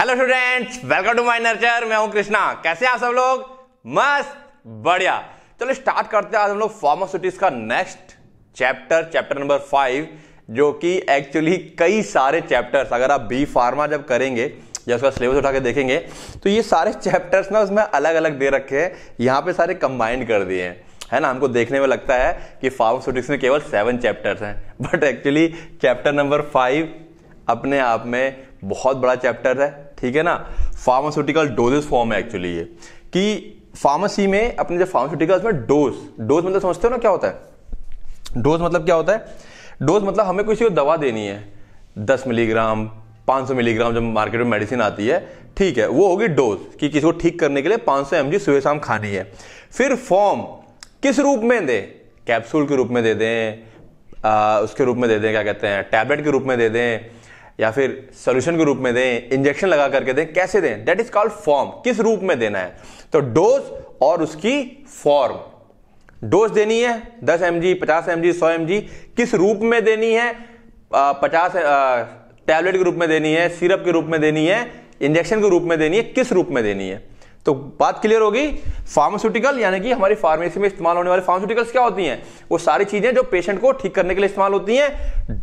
Hello students welcome to my nurture मैं हूं कृष्णा कैसे आप सब लोग मस्त बढ़िया चलो स्टार्ट करते हैं आज हम लोग फार्मास्यूटिक्स का next chapter chapter number five जो कि एक्चुअली कई सारे चैप्टर्स अगर आप बी फार्मा जब करेंगे या उसका सिलेबस उठा के देखेंगे तो ये सारे चैप्टर्स ना उसमें अलग अलग दे रखे हैं यहाँ पे सारे कंबाइंड कर दिए हैं है ना हमको देखने में लगता है कि फार्मास्यूटिक्स में केवल सेवन चैप्टर्स हैं but actually chapter number five अपने आप में बहुत बड़ा चैप्टर है ठीक है ना फार्मास्यूटिकल डोजेस फॉर्म है एक्चुअली ये कि फार्मेसी में अपने जो फार्मास्यूटिकल में डोज डोज मतलब समझते हो ना क्या होता है डोज मतलब क्या होता है डोज मतलब हमें किसी को दवा देनी है दस मिलीग्राम सौ मिलीग्राम जब मार्केट में मेडिसिन आती है ठीक है वो होगी डोज कि किसी को ठीक करने के लिए पांच सौ सुबह शाम खानी है फिर फॉर्म किस रूप में दे कैप्सूल के रूप में दे दें उसके रूप में दे दें क्या कहते हैं टैबलेट के रूप में दे दें या फिर सोल्यूशन के रूप में दें इंजेक्शन लगा करके दें कैसे दें दैट इज कॉल्ड फॉर्म किस रूप में देना है तो डोज और उसकी फॉर्म डोज देनी है 10 एम जी पचास एम जी सौ एम जी किस रूप में देनी है आ, पचास टैबलेट के रूप में देनी है सिरप के रूप में देनी है इंजेक्शन के रूप में देनी है किस रूप में देनी है तो बात क्लियर होगी फार्मास्यूटिकल यानी कि हमारी फार्मेसी में इस्तेमाल होने वाली फार्मास्यूटिकल्स क्या होती हैं वो सारी चीजें जो पेशेंट को ठीक करने के लिए इस्तेमाल होती हैं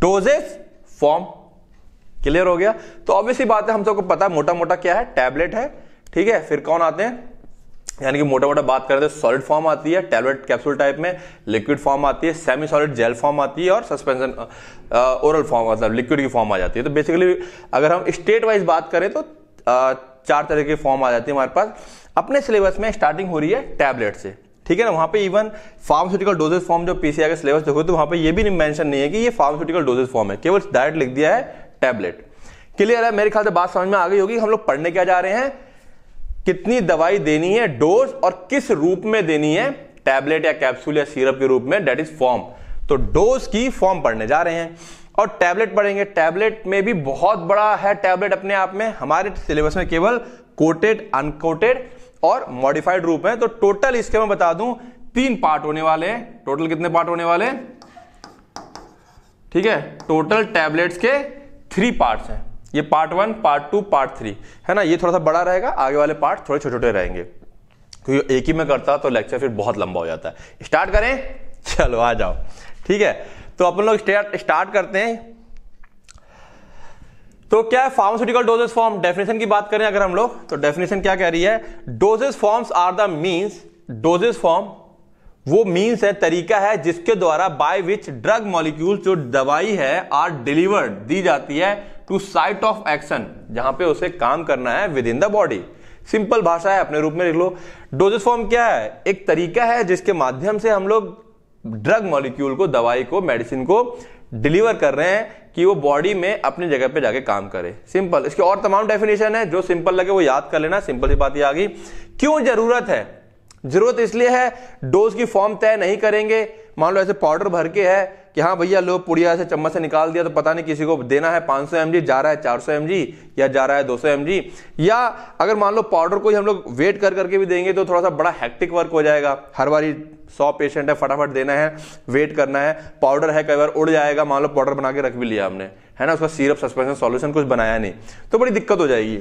डोजेस फॉर्म क्लियर हो गया तो ऑब्वियसली बात है हम सबको पता है मोटा मोटा क्या है टैबलेट है ठीक है फिर कौन आते हैं यानी कि मोटा मोटा बात करें तो सॉलिड फॉर्म आती है टैबलेट कैप्सूल टाइप में लिक्विड फॉर्म आती है सेमी सॉलिड जेल फॉर्म आती है और सस्पेंशन ओरल फॉर्म मतलब लिक्विड की फॉर्म आ जाती है तो बेसिकली अगर हम स्टेट वाइज बात करें तो आ, चार तरह की फॉर्म आ जाती है हमारे पास अपने सिलेबस में स्टार्टिंग हो रही है टैबलेट से ठीक है ना वहाँ पे इवन फार्मास्यूटिकल डोजेज फॉर्म जो पीसीआई का सिलेबस देखो तो वहाँ पे ये भी मेंशन नहीं है कि ये फार्मास्यूटिकल डोजेज फॉर्म है केवल डायरेक्ट लिख दिया है टैबलेट क्लियर है मेरे ख्याल से बात समझ में आ गई होगी हम लोग पढ़ने क्या जा रहे हैं कितनी दवाई देनी है डोज और किस रूप में देनी है टैबलेट या कैप्सूल या सीरप के रूप में डेट इज फॉर्म तो डोज की फॉर्म पढ़ने जा रहे हैं और टैबलेट पढ़ेंगे टैबलेट में भी बहुत बड़ा है टैबलेट अपने आप में हमारे सिलेबस में केवल कोटेड अनकोटेड और मॉडिफाइड रूप है तो टोटल इसके मैं बता दूं तीन पार्ट होने वाले हैं टोटल कितने पार्ट होने वाले हैं ठीक है टोटल टैबलेट्स के थ्री पार्ट है ये part one part two part three है ना ये थोड़ा सा बड़ा रहेगा आगे वाले पार्ट थोड़े छोटे छोटे रहेंगे क्योंकि तो एक ही में करता तो लेक्चर फिर बहुत लंबा हो जाता है स्टार्ट करें चलो आ जाओ ठीक है तो अपन लोग स्टार्ट करते हैं तो क्या है फार्मास्यूटिकल डोजेस फॉर्म डेफिनेशन की बात करें अगर हम लोग तो डेफिनेशन क्या कह रही है doses forms are the means doses form वो मीन्स है तरीका है जिसके द्वारा बाय विच ड्रग मॉलिक्यूल जो दवाई है आर डिलीवर्ड दी जाती है टू साइट ऑफ एक्शन जहां पे उसे काम करना है within the body simple भाषा है अपने रूप में लिख लो डोजेस फॉर्म क्या है एक तरीका है जिसके माध्यम से हम लोग ड्रग मॉलिक्यूल को दवाई को मेडिसिन को डिलीवर कर रहे हैं कि वो बॉडी में अपनी जगह पे जाके काम करे सिंपल इसके और तमाम डेफिनेशन है जो सिंपल लगे वो याद कर लेना सिंपल सी बात ये आ गई क्यों जरूरत है जरूरत इसलिए है डोज की फॉर्म तय नहीं करेंगे मान लो ऐसे पाउडर भर के है कि हाँ भैया लो पुड़िया से चम्मच से निकाल दिया तो पता नहीं किसी को देना है 500 सौ जा रहा है 400 सौ या जा रहा है 200 सौ या अगर मान लो पाउडर को हम लोग वेट कर करके भी देंगे तो थोड़ा सा बड़ा हैक्टिक वर्क हो जाएगा हर बारी सौ पेशेंट है फटाफट देना है वेट करना है पाउडर है कई बार उड़ जाएगा मान लो पाउडर बना के रख भी लिया हमने है ना उसका सीरप सस्पेंशन सॉल्यूशन कुछ बनाया नहीं तो बड़ी दिक्कत हो जाएगी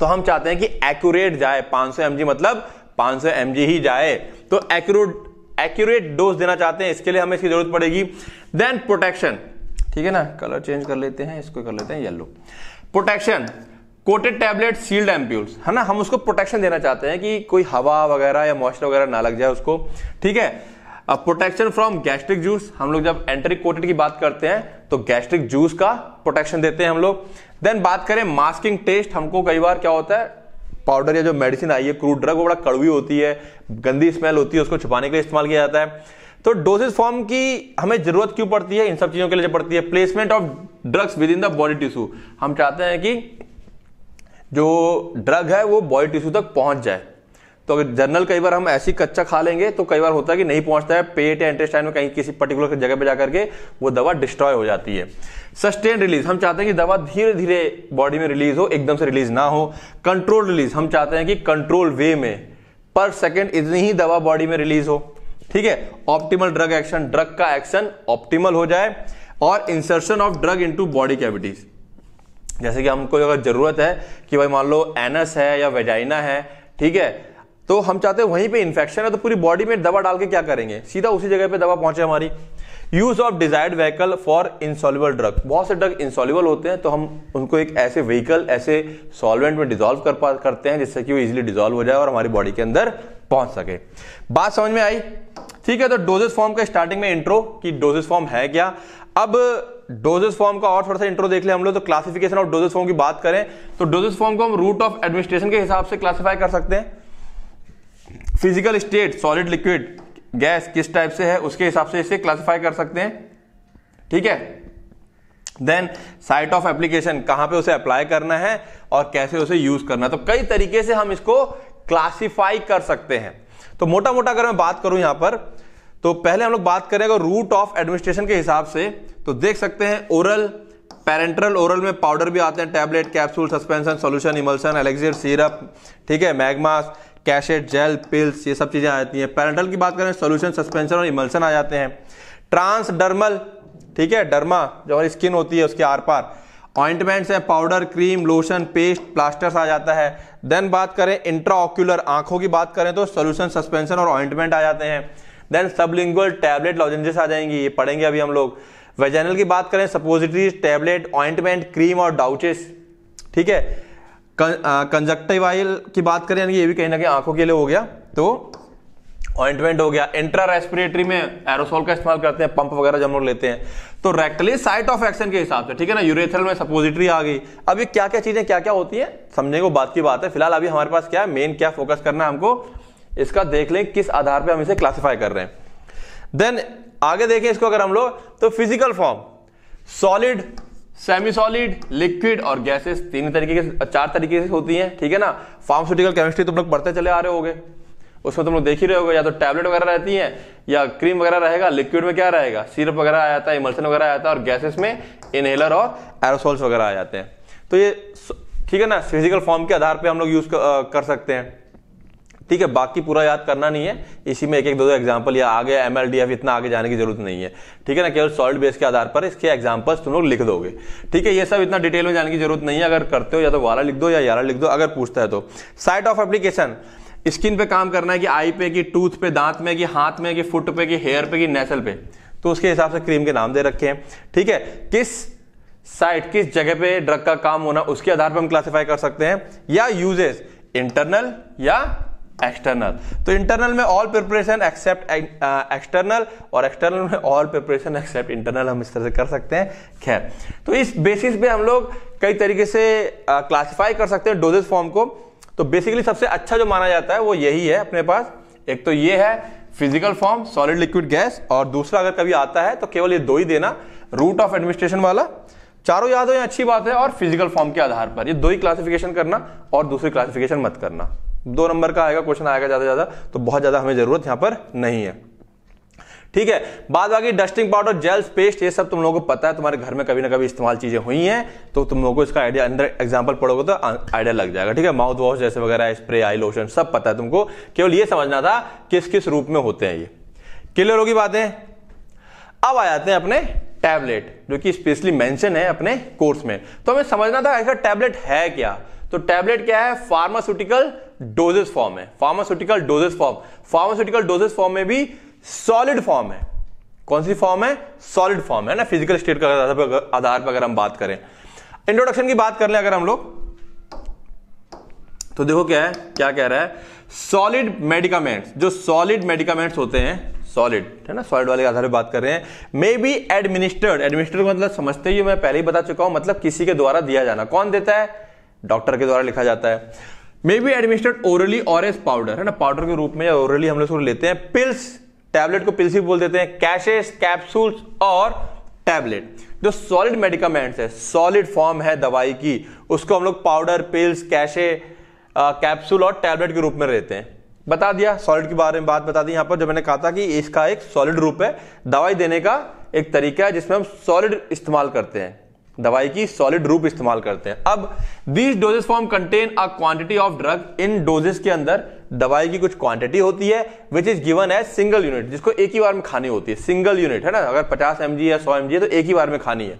तो हम चाहते हैं कि एक्यूरेट जाए 500 सौ मतलब 500 mg ही जाए तो एक्यूरेट एक्यूरेट डोज देना चाहते हैं इसके लिए हमें इसकी जरूरत पड़ेगी देन प्रोटेक्शन ठीक है ना कलर चेंज कर लेते हैं इसको कर लेते हैं yellow protection coated tablet sealed ampoules है ना हम उसको प्रोटेक्शन देना चाहते हैं कि कोई हवा वगैरह या मॉइस्चर वगैरह ना लग जाए उसको ठीक है अब प्रोटेक्शन फ्रॉम गैस्ट्रिक जूस हम लोग जब एंट्रिक कोटेड की बात करते हैं तो गैस्ट्रिक जूस का प्रोटेक्शन देते हैं हम लोग देन बात करें मास्किंग टेस्ट हमको कई बार क्या होता है पाउडर या जो मेडिसिन आई है क्रूड ड्रग वो बड़ा कड़वी होती है गंदी स्मेल होती है उसको छुपाने के लिए इस्तेमाल किया जाता है तो डोसेज फॉर्म की हमें जरूरत क्यों पड़ती है इन सब चीजों के लिए पड़ती है placement of drugs within the body tissue हम चाहते हैं कि जो ड्रग है वो बॉडी टिश्यू तक पहुंच जाए तो अगर जनरल कई बार हम ऐसी कच्चा खा लेंगे तो कई बार होता है कि नहीं पहुंचता है पेट या इंटेस्टाइन में कहीं किसी पर्टिकुलर जगह पर जाकर के वो दवा डिस्ट्रॉय हो जाती है सस्टेन रिलीज हम चाहते हैं कि दवा धीरे धीरे बॉडी में रिलीज हो एकदम से रिलीज ना हो कंट्रोल रिलीज हम चाहते हैं कि कंट्रोल वे में पर सेकेंड इतनी ही दवा बॉडी में रिलीज हो ठीक है ऑप्टिमल ड्रग एक्शन ड्रग का एक्शन ऑप्टिमल हो जाए और insertion of drug into body cavities जैसे कि हमको अगर जरूरत है कि भाई मान लो एनस है या वेजाइना है ठीक है तो हम चाहते हैं वहीं पे इन्फेक्शन है तो पूरी बॉडी में दवा डाल के क्या करेंगे सीधा उसी जगह पे दवा पहुंचे हमारी use of desired vehicle for insoluble drug बहुत से ड्रग इंसॉल्युबल होते हैं तो हम उनको एक ऐसे व्हीकल ऐसे सॉल्वेंट में डिजोल्व कर पा करते हैं जिससे कि वो इजिली डिजोल्व हो जाए और हमारी बॉडी के अंदर पहुंच सके बात समझ में आई ठीक है तो डोजेस फॉर्म का स्टार्टिंग में इंट्रो कि डोजेस फॉर्म है क्या अब डोजेस फॉर्म का और थोड़ा सा इंट्रो देख ले हम लोग तो क्लासिफिकेशन और डोजेस फॉर्म की बात करें तो डोजेस फॉर्म को हम रूट ऑफ एडमिनिस्ट्रेशन के हिसाब से क्लासिफाई कर सकते हैं physical state solid liquid gas किस टाइप से है उसके हिसाब से इसे क्लासिफाई कर सकते हैं ठीक है देन साइट ऑफ एप्लीकेशन कहां पे उसे अप्लाई करना है और कैसे उसे यूज करना है तो कई तरीके से हम इसको क्लासिफाई कर सकते हैं तो मोटा मोटा अगर मैं बात करूं यहां पर तो पहले हम लोग बात करें अगर रूट ऑफ एडमिनिस्ट्रेशन के हिसाब से तो देख सकते हैं ओरल पेरेंट्रल ओरल में पाउडर भी आते हैं tablet capsule suspension solution emulsion elixir syrup ठीक है मैगमास कैशेट जेल पिल्स ये सब चीज़ें आ जाती हैं पैरेंटल की बात करें सोल्यूशन सस्पेंशन और इमल्सन आ जाते हैं ट्रांसडर्मल ठीक है डर्मा जो हमारी स्किन होती है उसके आर पार ऑइंटमेंट्स हैं powder cream lotion paste plasters आ जाता है देन बात करें इंट्राऑक्यूलर आंखों की बात करें तो सोल्यूशन सस्पेंशन और ऑइंटमेंट आ जाते हैं देन सबलिंगुअल टैबलेट लॉजेंजेस आ जाएंगी ये पढ़ेंगे अभी हम लोग वेजेनल की बात करें सपोजिटरीज टैबलेट ऑइंटमेंट क्रीम और डाउचेस ठीक है कंजक्टिवाइल की बात करें यानी ये भी कहीं ना कहीं आंखों के लिए हो गया तो ऑइंटमेंट हो गया इंट्रा रेस्पिरेटरी में एरोसोल का इस्तेमाल करते हैं पंप वगैरह जब लोग लेते हैं तो रेक्टली साइट ऑफ एक्शन के हिसाब से ठीक है ना यूरेथल में सपोजिटरी आ गई अब ये क्या क्या चीजें क्या क्या होती हैं समझने को बात की बात है फिलहाल अभी हमारे पास क्या है मेन क्या फोकस करना है हमको इसका देख लें किस आधार पर हम इसे क्लासीफाई कर रहे हैं देन आगे देखें इसको अगर हम लोग तो physical form solid semi solid liquid और गैसेस तीन तरीके के चार तरीके से होती हैं ठीक है ना फार्मास्यूटिकल केमिस्ट्री तुम लोग पढ़ते चले आ रहे गए उसमें तुम लोग देख ही रहे हो या तो टैबलेट वगैरह रहती है या क्रीम वगैरह रहेगा लिक्विड में क्या रहेगा सिरप वगैरह आ जाता है इमल्सन वगैरह आ जाता है और गैसेस में इनहेलर और एरोसोल्स वगैरह आ जाते हैं तो ये ठीक है ना फिजिकल फॉर्म के आधार पर हम लोग यूज कर सकते हैं ठीक है बाकी पूरा याद करना नहीं है इसी में एक एक दो दो एग्जाम्पल या आगे एम एल डी एफ इतना आगे जाने की जरूरत नहीं है ठीक है ना केवल सॉल्ट बेस के आधार पर इसके एग्जाम्पल्स तुम लोग लिख दोगे ठीक है ये सब इतना डिटेल में जाने की जरूरत नहीं है अगर करते हो या तो वाला लिख दो या यारा लिख दो अगर पूछता है तो साइट ऑफ एप्लीकेशन स्किन पे काम करना है कि आई पे कि टूथ पे दांत में कि हाथ में कि फुट पे कि हेयर पे कि नेसल पे तो उसके हिसाब से क्रीम के नाम दे रखे हैं ठीक है किस साइट किस जगह पे ड्रग का काम होना उसके आधार पर हम क्लासिफाई कर सकते हैं या यूजेस इंटरनल या एक्सटर्नल तो इंटरनल में ऑल प्रिपरेशन एक्सेप्ट एक्सटर्नल और एक्सटर्नल में ऑल प्रिपरेशन एक्सेप्ट इंटरनल हम इस तरह से कर सकते हैं खैर तो इस बेसिस पे हम लोग कई तरीके से क्लासिफाई uh, कर सकते हैं डोजेस फॉर्म को तो बेसिकली सबसे अच्छा जो माना जाता है वो यही है अपने पास एक तो ये है physical form solid liquid gas और दूसरा अगर कभी आता है तो केवल ये दो ही देना रूट ऑफ एडमिनिस्ट्रेशन वाला चारों याद हो अच्छी बात है और फिजिकल फॉर्म के आधार पर ये दो ही क्लासिफिकेशन करना और दूसरी क्लासिफिकेशन मत करना दो नंबर का आएगा क्वेश्चन आएगा ज़्यादा ज़्यादा तो बहुत ज़्यादा हमें ज़रूरत यहां पर नहीं है ठीक है बाद बाकी डस्टिंग पाउडर जेल्स पेस्ट ये सब तुम लोगों को पता है तुम्हारे घर में कभी ना कभी इस्तेमाल चीजें हुई हैं तो तुम लोगों को इसका आइडिया अंदर एग्जाम्पल पढ़ोगे तो आइडिया लग जाएगा ठीक है माउथ वॉश जैसे वगैरह स्प्रे आई लोशन सब पता है तुमको केवल ये समझना था किस किस रूप में होते हैं ये क्लियर होगी बातें अब आ जाते हैं अपने टैबलेट जो कि स्पेशली मेंशन है अपने कोर्स में तो हमें समझना था ऐसा टैबलेट है क्या तो टैबलेट क्या है फार्मास्यूटिकल डोजेस फॉर्म है pharmaceutical doses form pharmaceutical doses form में भी सॉलिड फॉर्म है कौन सी फॉर्म है सॉलिड फॉर्म है ना फिजिकल स्टेट का आधार पर अगर हम बात करें इंट्रोडक्शन की बात कर ले अगर हम लोग तो देखो क्या है क्या कह रहा है सॉलिड मेडिकामेंट्स जो सॉलिड मेडिकामेंट्स होते हैं सॉलिड है ना सॉलिड वाले आधार पर बात कर रहे हैं मे बी एडमिनिस्टर्ड एडमिनिस्टर्ड मतलब समझते ही मैं पहले ही बता चुका हूं मतलब किसी के द्वारा दिया जाना कौन देता है डॉक्टर के द्वारा लिखा जाता है मे बी एडमिनिस्टर्ड ओरली और एस पाउडर है ना पाउडर के रूप में या ओरली हम लोग उसको लेते हैं पिल्स टैबलेट को पिल्स ही बोल देते हैं कैशेस कैप्सूल्स और टैबलेट जो सॉलिड मेडिकामेंट्स है सॉलिड फॉर्म है दवाई की उसको हम लोग पाउडर पिल्स कैशे कैप्सूल और टैबलेट के रूप में लेते हैं बता दिया सॉलिड के बारे में बात बता दी यहाँ पर जब मैंने कहा था कि इसका एक सॉलिड रूप है दवाई देने का एक तरीका है जिसमें हम सॉलिड इस्तेमाल करते हैं दवाई की सॉलिड रूप इस्तेमाल करते हैं अब these doses form contain a quantity of drug in doses के अंदर दवाई की कुछ क्वांटिटी होती है which is given as single unit जिसको एक ही बार में खानी होती है सिंगल यूनिट है ना अगर 50 एम या 100 एम है तो एक ही बार में खानी है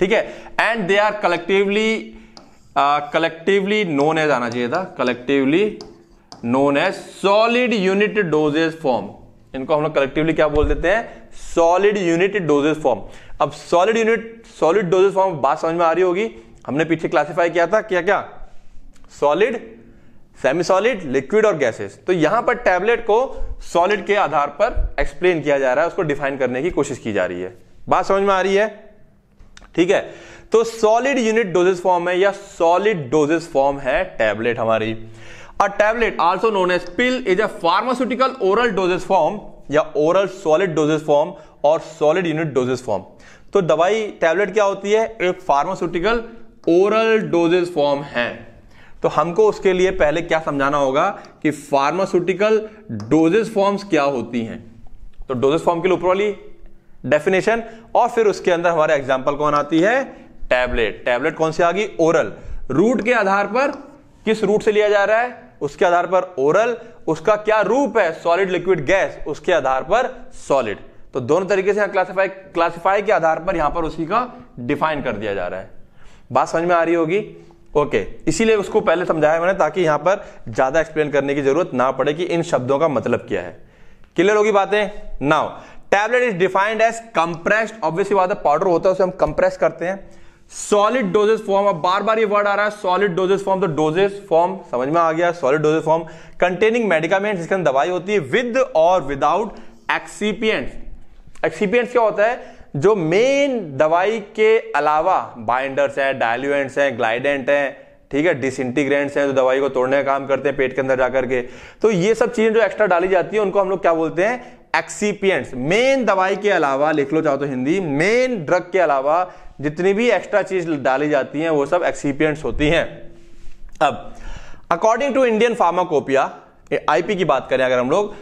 ठीक है and they are collectively collectively known as आना चाहिए था collectively known as solid unit doses form इनको हम लोग कलेक्टिवली क्या बोल देते हैं सॉलिड यूनिट डोजेज फॉर्म अब solid unit solid doses form बात समझ में आ रही होगी हमने पीछे क्लासिफाई किया था क्या क्या सॉलिड सेमी सॉलिड लिक्विड और गैसेस तो यहां पर टैबलेट को सॉलिड के आधार पर एक्सप्लेन किया जा रहा है उसको डिफाइन करने की कोशिश की जा रही है बात समझ में आ रही है ठीक है तो सॉलिड यूनिट डोजेस फॉर्म है या सॉलिड डोजेस फॉर्म है टैबलेट हमारी a tablet also known as pill is a pharmaceutical oral doses form या ओरल सॉलिड डोजेस फॉर्म और सॉलिड यूनिट डोजेस फॉर्म तो दवाई टैबलेट क्या होती है एक फार्मास्यूटिकल ओरल डोजेज फॉर्म है तो हमको उसके लिए पहले क्या समझाना होगा कि फार्मास्यूटिकल डोजेज फॉर्म्स क्या होती हैं तो डोजेज फॉर्म के लिए ऊपर वाली डेफिनेशन और फिर उसके अंदर हमारे एग्जाम्पल कौन आती है टैबलेट टैबलेट कौन सी आ गई ओरल रूट के आधार पर किस रूट से लिया जा रहा है उसके आधार पर ओरल उसका क्या रूप है सॉलिड लिक्विड गैस उसके आधार पर सॉलिड तो दोनों तरीके से क्लासिफाई क्लासिफाई के आधार पर यहां पर उसी का डिफाइन कर दिया जा रहा है बात समझ में आ रही होगी ओके इसीलिए उसको पहले समझाया मैंने ताकि यहां पर ज़्यादा एक्सप्लेन करने की जरूरत ना पड़े कि इन शब्दों का मतलब क्या है क्लियर होगी बातें now tablet is defined as compressed obviously बात है पाउडर होता है उसे हम कंप्रेस करते हैं सॉलिड डोजेस फॉर्म अब बार बार ये वर्ड आ रहा है सॉलिड डोजेस फॉर्म तो डोजेस फॉर्म समझ में आ गया solid doses form containing medicament जिसके अंदर दवाई होती है विद और विदाउट एक्सीपियंट एक्सीपियंट्स क्या होता है जो मेन दवाई के अलावा बाइंडर्स हैं डायल्यूएंट्स हैं ग्लाइडेंट हैं ठीक है डिसइंटीग्रेंट्स हैं जो दवाई को तोड़ने का काम करते हैं पेट के अंदर जाकर के तो ये सब चीजें जो एक्स्ट्रा डाली जाती है उनको हम लोग क्या बोलते हैं एक्सीपियंट्स मेन दवाई के अलावा लिख लो चाहो तो हिंदी मेन ड्रग के अलावा जितनी भी एक्स्ट्रा चीज डाली जाती है वो सब एक्सीपियंट्स होती हैं अब according to Indian pharmacopoeia IP की बात करें अगर हम लोग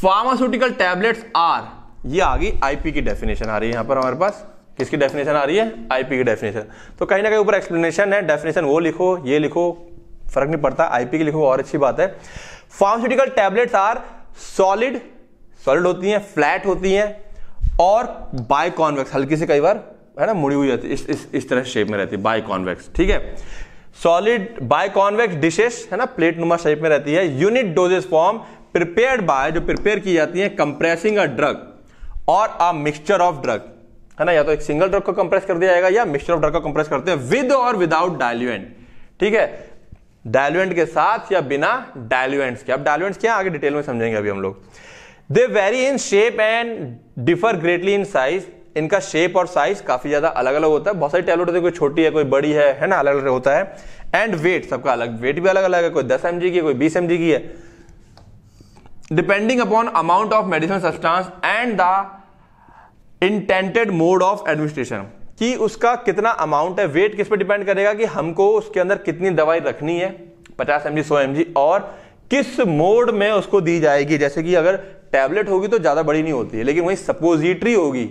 फार्मास्यूटिकल टैबलेट्स आर ये आ गई आईपी की डेफिनेशन आ रही है यहां पर हमारे पास किसकी डेफिनेशन आ रही है आईपी की डेफिनेशन तो कहीं ना कहीं ऊपर एक्सप्लेनेशन है डेफिनेशन वो लिखो ये लिखो फर्क नहीं पड़ता आईपी की लिखो और अच्छी बात है pharmaceutical tablets are solid solid होती हैं फ्लैट होती हैं और बाय कॉन्वेक्स हल्की से कई बार है ना मुड़ी हुई रहती है इस इस इस तरह शेप में रहती है बाय कॉन्वेक्स ठीक है सॉलिड बाय कॉन्वेक्स डिशेस है ना प्लेट नुमा शेप में रहती है unit doses form prepared by जो प्रिपेयर की जाती है कंप्रेसिंग अ ड्रग और अ मिक्सचर ऑफ ड्रग है ना या तो एक सिंगल ड्रग को कंप्रेस कर दिया जाएगा या मिक्सचर ऑफ ड्रग को कंप्रेस करते हैं विद और विदाउट डायल्यूएंट ठीक है डायल्यूएंट के साथ या बिना डायल्यूएंट्स के अब डायल्यूएंट्स क्या आगे डिटेल में समझेंगे अभी हम लोग they vary in shape and differ greatly in size इनका शेप और साइज काफी ज्यादा अलग अलग होता है बहुत सारी टैबलेट होती है कोई छोटी है कोई बड़ी है है ना अलग अलग होता है एंड वेट सबका अलग वेट भी अलग अलग है कोई दस एम की है कोई बीस एम की है depending upon amount of medicine substance and the intended mode of administration कि उसका कितना अमाउंट है वेट किस पर डिपेंड करेगा कि हमको उसके अंदर कितनी दवाई रखनी है पचास एम जी सौ एम जी और किस मोड में उसको दी जाएगी जैसे कि अगर टैबलेट होगी तो ज़्यादा बड़ी नहीं होती है लेकिन वही सपोजिटरी होगी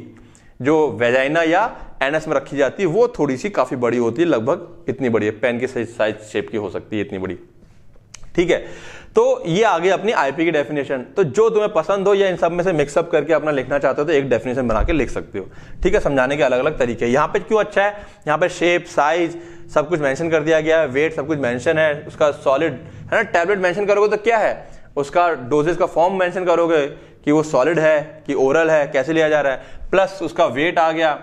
जो वेजाइना या एनएस में रखी जाती है वो थोड़ी सी काफ़ी बड़ी होती है लगभग इतनी बड़ी है पेन की साइज शेप की हो सकती है इतनी बड़ी ठीक है तो ये आ गई अपनी आईपी की डेफिनेशन तो जो तुम्हें पसंद हो या इन सब में से मिक्सअप करके अपना लिखना चाहते हो तो एक डेफिनेशन बना के लिख सकते हो ठीक है समझाने के अलग अलग तरीके यहाँ पे क्यों अच्छा है यहाँ पे शेप साइज सब कुछ मेंशन कर दिया गया है वेट सब कुछ मेंशन है उसका सॉलिड है ना टैबलेट मेंशन करोगे तो क्या है उसका डोजेज का फॉर्म मेंशन करोगे कि वो सॉलिड है कि ओरल है कैसे लिया जा रहा है प्लस उसका वेट आ गया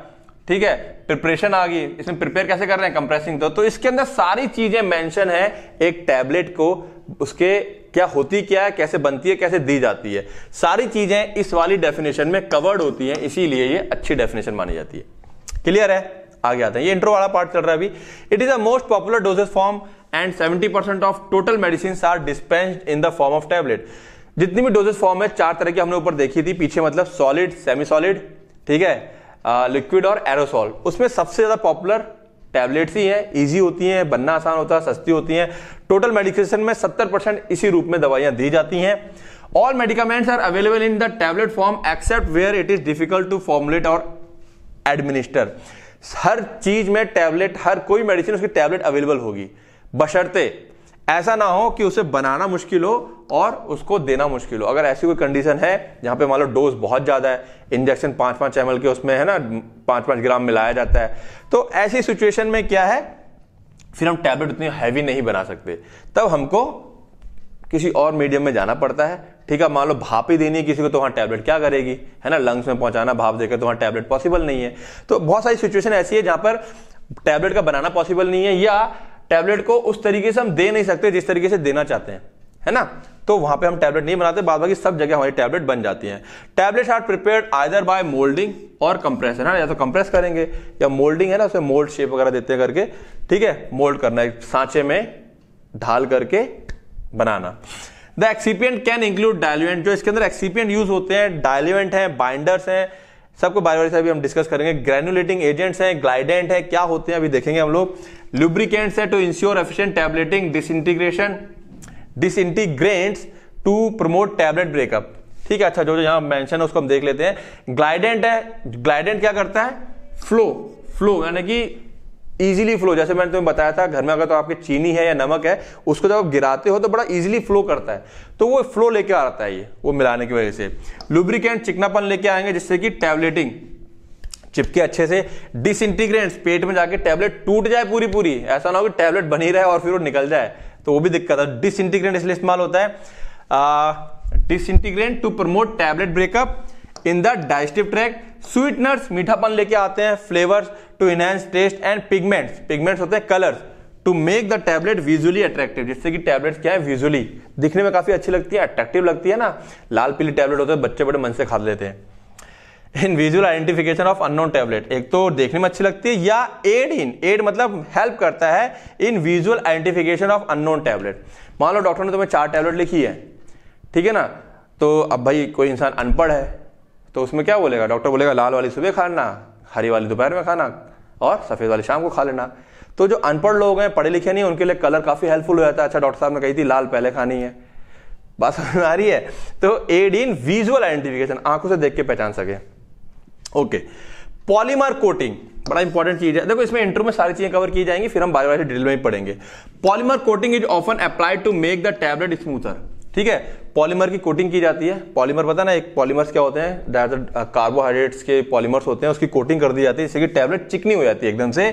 ठीक है प्रिपरेशन आ गई इसमें प्रिपेयर कैसे कर रहे हैं कंप्रेसिंग तो, तो इसके अंदर सारी चीजें मेंशन है एक टैबलेट को उसके क्या होती क्या है कैसे बनती है कैसे दी जाती है सारी चीजें इस वाली डेफिनेशन में कवर्ड होती हैं इसीलिए ये अच्छी डेफिनेशन मानी जाती है क्लियर है आगे आते हैं ये इंट्रो वाला पार्ट चल रहा है अभी it is a most popular doses form and 70% percent of total medicine are dispensed in the form of tablet जितनी भी डोजेस फॉर्म है चार तरह की हमने ऊपर देखी थी पीछे मतलब सॉलिड सेमी सॉलिड ठीक है लिक्विड और एरोसॉल उसमें सबसे ज्यादा पॉपुलर टैबलेट्स ही हैं इजी होती हैं बनना आसान होता है सस्ती होती हैं टोटल मेडिकेशन में 70 परसेंट इसी रूप में दवाइयां दी जाती हैं all medicaments are available in the tablet form except where it is difficult to formulate और एडमिनिस्टर हर चीज में टैबलेट हर कोई मेडिसिन उसकी टैबलेट अवेलेबल होगी बशर्ते ऐसा ना हो कि उसे बनाना मुश्किल हो और उसको देना मुश्किल हो अगर ऐसी कोई कंडीशन है जहाँ पे मान लो डोज बहुत ज़्यादा है इंजेक्शन पाँच पाँच एम के उसमें है ना पाँच पाँच ग्राम मिलाया जाता है तो ऐसी सिचुएशन में क्या है फिर हम टैबलेट उतनी हैवी नहीं बना सकते तब हमको किसी और मीडियम में जाना पड़ता है ठीक है मान लो भाप ही देनी है किसी को तो वहाँ टैबलेट क्या करेगी है ना लंग्स में पहुंचाना भाप देकर तो वहाँ टैबलेट पॉसिबल नहीं है तो बहुत सारी सिचुएशन ऐसी है जहाँ पर टैबलेट का बनाना पॉसिबल नहीं है या टैबलेट को उस तरीके से हम दे नहीं सकते जिस तरीके से देना चाहते हैं है ना तो वहां पे हम टैबलेट नहीं बनाते बाद बाकी सब जगह हमारी टैबलेट बन जाती हैं tablet are prepare either by moulding और कंप्रेस है ना या तो कंप्रेस करेंगे या मोल्डिंग है ना उसे मोल्ड शेप वगैरह देते करके ठीक है मोल्ड करना है सांचे में ढाल करके बनाना the excipient can include diluent जो इसके अंदर एक्सीपियंट यूज होते हैं डायलिवेंट है बाइंडर्स हैं सबको बारे बारे से अभी हम डिस्कस करेंगे ग्रेनुलेटिंग एजेंट्स हैं ग्लाइडेंट है क्या होते हैं अभी देखेंगे हम लोग लुब्रिकेंट्स है to ensure efficient tableting disintegration disintegrants to promote tablet breakup ठीक है अच्छा जो जो यहां मेंशन है उसको हम देख लेते हैं ग्लाइडेंट है ग्लाइडेंट क्या करता है फ्लो फ्लो यानी कि इजीली फ्लो जैसे मैंने तुम्हें बताया था घर में अगर तो आपके चीनी है या नमक है उसको जब आप गिराते हो तो बड़ा इजीली फ्लो करता है तो वो फ्लो लेके आता है ये वो मिलाने की वजह से लुब्रिकेंट चिकनापन लेके आएंगे जिससे कि टैबलेटिंग चिपके अच्छे से डिसइंटीग्रेंट्स पेट में जाके टैबलेट टूट जाए पूरी पूरी ऐसा ना हो कि टैबलेट बनी रहे और फिर वो निकल जाए तो वो भी दिक्कत है डिस इंटीग्रेंट इसलिए इस्तेमाल होता है disintegrant to promote tablet breakup in the digestive tract sweeteners मीठापन लेके आते हैं flavours to enhance taste and pigments pigments होते हैं colours to make the tablet visually attractive जिससे कि टैबलेट क्या है विजुअली दिखने में काफी अच्छी लगती है अट्रैक्टिव लगती है ना लाल पीली टैबलेट होते हैं बच्चे बड़े मन से खा लेते हैं in visual identification of unknown tablet एक तो देखने में अच्छी लगती है या एड इन एड मतलब हेल्प करता है in visual identification of unknown tablet मान लो डॉक्टर ने तुम्हें चार टैबलेट लिखी है ठीक है ना तो अब भाई कोई इंसान अनपढ़ है तो उसमें क्या बोलेगा डॉक्टर बोलेगा लाल वाली सुबह खाना हरी वाली दोपहर में खाना और सफ़ेद वाली शाम को खा लेना तो जो अनपढ़ लोग हैं पढ़े लिखे नहीं उनके लिए कलर काफ़ी हेल्पफुल हो जाता है अच्छा डॉक्टर साहब ने कही थी लाल पहले खानी है बात समझ में आ रही है तो एड इन विजुअल आइडेंटिफिकेशन आंखों से देख के पहचान सके ओके पॉलीमर कोटिंग बड़ा इंपॉर्टेंट चीज है देखो इसमें इंटरव्यू में सारी चीजें कवर की जाएंगी फिर हम बारे बारे डिटेल में पढ़ेंगे polymer coating is often applied to make the tablet smoother ठीक है पॉलीमर की कोटिंग की जाती है पॉलीमर पता ना एक पॉलीमर्स क्या होते हैं कार्बोहाइड्रेट्स uh, के पॉलीमर्स होते हैं उसकी कोटिंग कर दी जाती है जिससे कि टैबलेट चिकनी हो जाती है एकदम से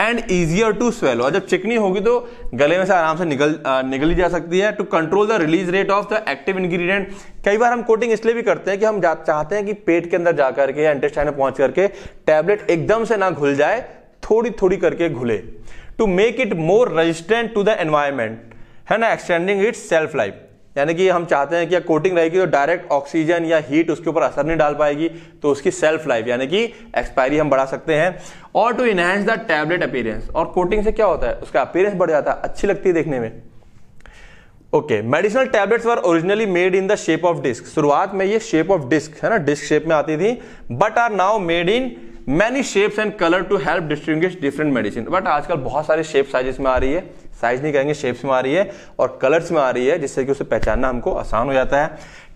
एंड ईजियर टू स्वेलो और जब चिकनी होगी तो गले में से आराम से निकल निकली जा सकती है to control the release rate of the active ingredient कई बार हम कोटिंग इसलिए भी करते हैं कि हम चाहते हैं कि पेट के अंदर जा करके या इंटेस्टाइन में पहुंच करके टैबलेट एकदम से ना घुल जाए थोड़ी थोड़ी करके घुले to make it more resistant to the environment है ना एक्सटेंडिंग इट्स सेल्फ लाइफ यानी कि हम चाहते हैं कि कोटिंग रहेगी तो डायरेक्ट ऑक्सीजन या हीट उसके ऊपर असर नहीं डाल पाएगी तो उसकी सेल्फ लाइफ यानी कि एक्सपायरी हम बढ़ा सकते हैं और to enhance the tablet appearance और कोटिंग से क्या होता है उसका अपीयरेंस बढ़ जाता है अच्छी लगती है देखने में okay medicinal tablets were originally made in the shape of disc शुरुआत में ये शेप ऑफ डिस्क है ना डिस्क शेप में आती थी but are now made in many shapes and colour to help distinguish different medicine but आजकल बहुत सारे शेप साइजेस में आ रही है साइज नहीं कहेंगे शेप्स में आ रही है और कलर्स में आ रही है जिससे कि उसे पहचानना हमको आसान हो जाता है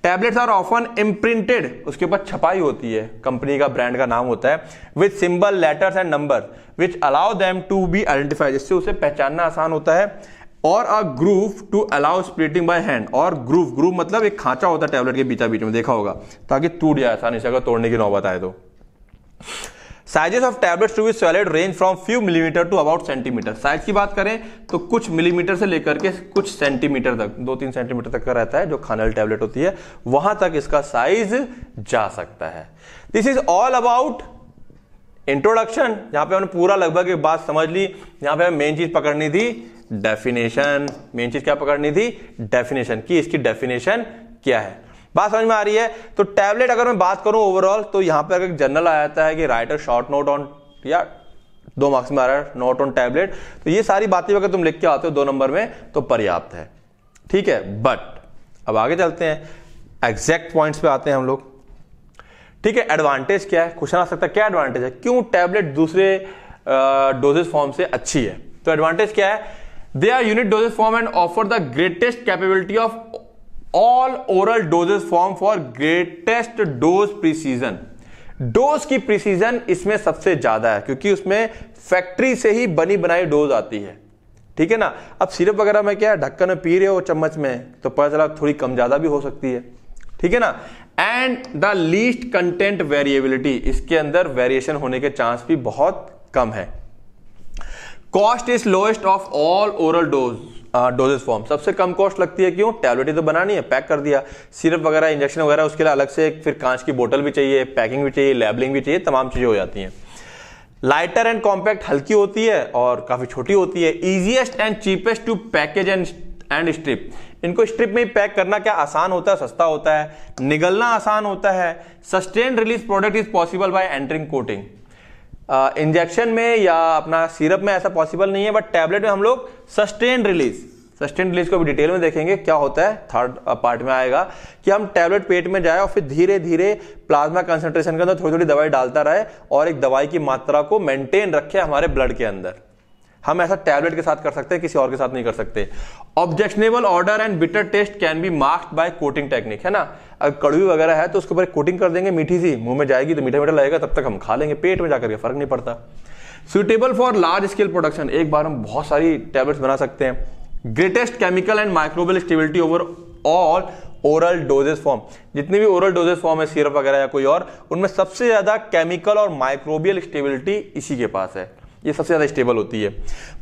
टैबलेट्स आर ऑफन इम्प्रिंटेड उसके ऊपर छपाई होती है कंपनी का ब्रांड का नाम होता है with symbol letters and number which allow them to be identify जिससे उसे पहचानना आसान होता है और a groove to allow splitting by hand और ग्रूफ ग्रूफ मतलब एक खांचा होता है टैबलेट के बीचा बीच में देखा होगा ताकि टूट जाए आसानी से अगर तोड़ने की नौबत आए तो sizes of tablets to be solid range from few millimetre to about centimetre size की बात करें तो कुछ मिलीमीटर से लेकर के कुछ सेंटीमीटर तक दो तीन सेंटीमीटर तक का रहता है जो खाने वाली टैबलेट होती है वहां तक इसका साइज जा सकता है this is all about introduction यहां पे हमने पूरा लगभग एक बात समझ ली यहां पे मेन चीज पकड़नी थी डेफिनेशन मेन चीज क्या पकड़नी थी डेफिनेशन की इसकी डेफिनेशन क्या है बात समझ में आ रही है तो टैबलेट अगर मैं बात करूं ओवरऑल तो यहां पर अगर जर्नल आ जाता है कि राइटर शॉर्ट नोट ऑन या दो मार्क्स में आ रहा है नोट ऑन टैबलेट तो ये सारी बातें अगर तुम लिख के आते हो दो नंबर में तो पर्याप्त है ठीक है बट अब आगे चलते हैं एग्जैक्ट पॉइंट्स पे आते हैं हम लोग ठीक है एडवांटेज क्या है क्वेश्चन आ सकता है क्या एडवांटेज है क्यों टैबलेट दूसरे डोजेज फॉर्म से अच्छी है तो एडवांटेज क्या है they are unit doses form and offer the greatest capability of all oral doses form for greatest dose precision dose की प्रिसीजन इसमें सबसे ज्यादा है क्योंकि उसमें फैक्ट्री से ही बनी बनाई डोज आती है ठीक है ना अब सिरप वगैरह में क्या है ढक्कन में पी रहे हो चम्मच में तो पता चला थोड़ी कम ज्यादा भी हो सकती है ठीक है ना and the least content variability इसके अंदर वेरिएशन होने के चांस भी बहुत कम है cost is lowest of all oral dose doses form सबसे कम कॉस्ट लगती है क्यों टैबलेट ही तो बनानी है पैक कर दिया सिरप वगैरह इंजेक्शन वगैरह उसके लिए अलग से एक फिर कांच की बोतल भी चाहिए पैकिंग भी चाहिए लेबलिंग भी चाहिए तमाम चीज़ें हो जाती हैं लाइटर एंड कॉम्पैक्ट हल्की होती है और काफ़ी छोटी होती है easiest and cheapest to package and and strip इनको स्ट्रिप में ही पैक करना क्या आसान होता है सस्ता होता है निगलना आसान होता है sustain release product is possible by enteric coating injection में या अपना सिरप में ऐसा पॉसिबल नहीं है बट टैबलेट में हम लोग सस्टेन रिलीज सस्टेन रिलीज को भी डिटेल में देखेंगे क्या होता है थर्ड पार्ट में आएगा कि हम टैबलेट पेट में जाए और फिर धीरे धीरे प्लाज्मा कंसेंट्रेशन के अंदर थोड़ी थोड़ी दवाई डालता रहे और एक दवाई की मात्रा को मेंटेन रखे हमारे ब्लड के अंदर हम ऐसा टैबलेट के साथ कर सकते हैं किसी और के साथ नहीं कर सकते objectionable odour and bitter taste can be masked by coating technique है ना अगर कड़वी वगैरह है तो उसके ऊपर कोटिंग कर देंगे मीठी सी मुंह में जाएगी तो मीठा मीठा लगेगा तब तक हम खा लेंगे पेट में जाकर के फर्क नहीं पड़ता suitable for large scale production एक बार हम बहुत सारी टैबलेट्स बना सकते हैं greatest chemical and microbial stability over all oral doses form जितने भी ओरल डोजेस फॉर्म है सिरप वगैरह या कोई और उनमें सबसे ज्यादा केमिकल और माइक्रोबियल स्टेबिलिटी इसी के पास है ये सबसे ज़्यादा स्टेबल होती है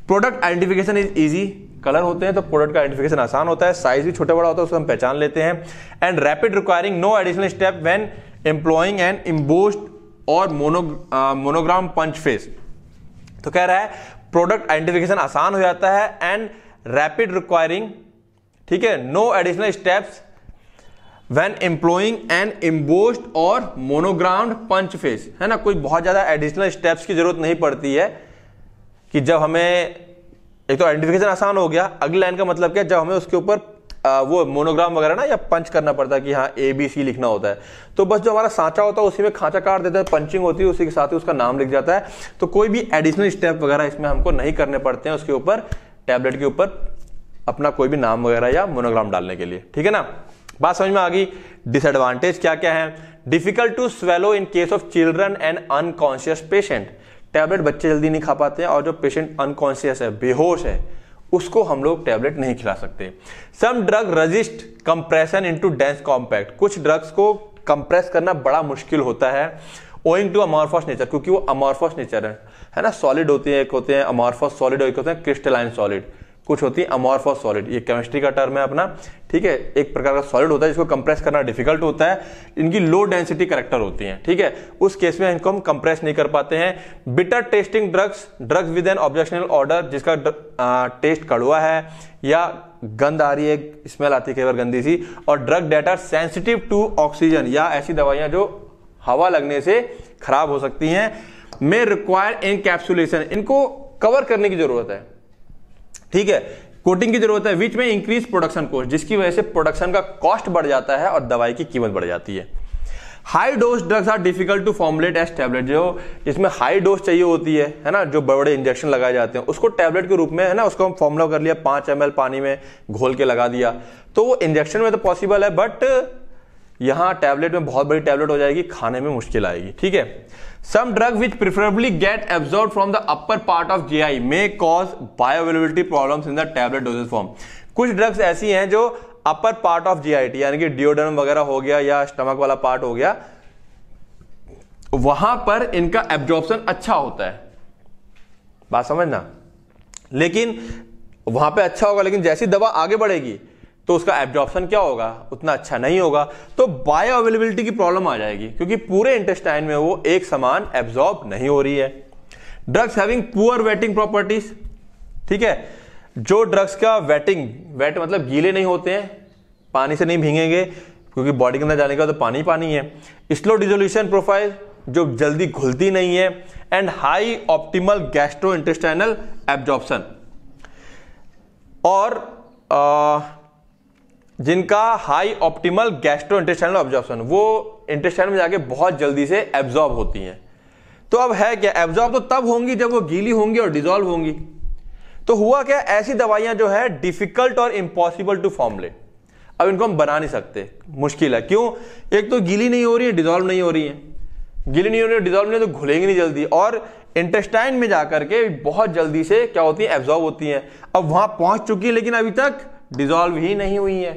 product identification is easy colour होते हैं तो प्रोडक्ट का आइडेंटिफिकेशन आसान होता है साइज भी छोटा बड़ा होता है उसको हम पहचान लेते हैं and rapid requiring no additional step when employing and embossed और मोनो मोनोग्राम पंच फेस तो कह रहा है प्रोडक्ट आइडेंटिफिकेशन आसान हो जाता है एंड रैपिड रिक्वायरिंग ठीक है no additional steps when employing and embossed और मोनोग्राउंड पंच फेस है ना कोई बहुत ज़्यादा एडिशनल स्टेप्स की जरूरत नहीं पड़ती है कि जब हमें एक तो आइडेंटिफिकेशन आसान हो गया अगली लाइन का मतलब क्या जब हमें उसके ऊपर वो मोनोग्राम वगैरह ना या पंच करना पड़ता है कि हाँ ए बी सी लिखना होता है तो बस जो हमारा सांचा होता है उसी में खांचा काट देता है पंचिंग होती है उसी के साथ ही उसका नाम लिख जाता है तो कोई भी एडिशनल स्टेप वगैरह इसमें हमको नहीं करने पड़ते हैं उसके ऊपर टैबलेट के ऊपर अपना कोई भी नाम वगैरह या मोनोग्राम डालने के लिए ठीक है ना बात समझ में आ गई डिसएडवांटेज क्या क्या है difficult to swallow in case of children and unconscious patient tablet बच्चे जल्दी नहीं खा पाते हैं और जो पेशेंट अनकॉन्शियस है बेहोश है उसको हम लोग टैबलेट नहीं खिला सकते some drug resist compression into dense compact कुछ ड्रग्स को कंप्रेस करना बड़ा मुश्किल होता है ओइंग टू अमॉर्फस नेचर क्योंकि वो अमॉर्फस नेचर है है ना सॉलिड होते हैं एक होते हैं अमॉर्फस सॉलिड एक होते हैं क्रिस्टलाइन सॉलिड कुछ होती है अमॉर्फस सॉलिड ये केमिस्ट्री का टर्म है अपना ठीक है एक प्रकार का सॉलिड होता है जिसको कंप्रेस करना डिफिकल्ट होता है इनकी लो डेंसिटी करेक्टर होती है ठीक है उस केस में इनको हम कंप्रेस नहीं कर पाते हैं bitter tasting drugs drugs with an objectional odour जिसका आ, टेस्ट कड़वा है या गंद आ रही है स्मेल आती है कई बार गंदी सी और drug that are sensitive to oxygen या ऐसी दवाइयां जो हवा लगने से खराब हो सकती हैं मे रिक्वायर इन कैप्सुलेशन इनको कवर करने की जरूरत है ठीक है कोटिंग की जरूरत है विच में इंक्रीज प्रोडक्शन कॉस्ट जिसकी वजह से प्रोडक्शन का कॉस्ट बढ़ जाता है और दवाई की कीमत बढ़ जाती है high dose drugs are difficult to formulate as tablet जो जिसमें हाई डोज चाहिए होती है है ना जो बड़े बड़े इंजेक्शन लगाए जाते हैं उसको टैबलेट के रूप में है ना उसको हम फॉर्मुला कर लिया पांच एम पानी में घोल के लगा दिया तो वो इंजेक्शन में तो पॉसिबल है बट यहाँ टैबलेट में बहुत बड़ी टैबलेट हो जाएगी खाने में मुश्किल आएगी ठीक है some drug which preferably get absorb from the upper part of G I may cause bioavailability problem in the tablet doses form कुछ ड्रग्स ऐसी हैं जो upper part of G I T यानी कि डिओडर्म वगैरह हो गया या स्टमक वाला पार्ट हो गया वहां पर इनका एब्जॉर्प्शन अच्छा होता है बात समझना लेकिन वहां पर अच्छा होगा लेकिन जैसी दवा आगे बढ़ेगी तो उसका एब्जॉर्प्शन क्या होगा उतना अच्छा नहीं होगा तो बायो अवेलेबिलिटी की प्रॉब्लम आ जाएगी क्योंकि पूरे इंटेस्टाइन में वो एक समान एब्जॉर्ब नहीं हो रही है drugs having poor wetting properties ठीक है जो ड्रग्स का वेटिंग वेट मतलब गीले नहीं होते हैं पानी से नहीं भींगेंगे क्योंकि बॉडी के अंदर जाने का तो पानी पानी है स्लो डिजोल्यूशन प्रोफाइल जो जल्दी घुलती नहीं है and high optimal gastro intestinal absorption और आ, जिनका high optimal gastro intestinal absorption वो इंटेस्टाइन में जाके बहुत जल्दी से एब्जॉर्ब होती हैं तो अब है क्या एब्जॉर्ब तो तब होंगी जब वो गीली होंगी और डिजॉल्व होंगी तो हुआ क्या ऐसी दवाइयां जो है डिफिकल्ट और इम्पॉसिबल टू ले अब इनको हम बना नहीं सकते मुश्किल है क्यों एक तो गीली नहीं हो रही है डिजॉल्व नहीं हो रही है गीली नहीं हो रही है डिजॉल्व नहीं तो घुलेंगी नहीं जल्दी और इंटेस्टाइन में जाकर के बहुत जल्दी से क्या होती है एब्जॉर्ब होती हैं अब वहां पहुंच चुकी है लेकिन अभी तक डिजॉल्व ही नहीं हुई है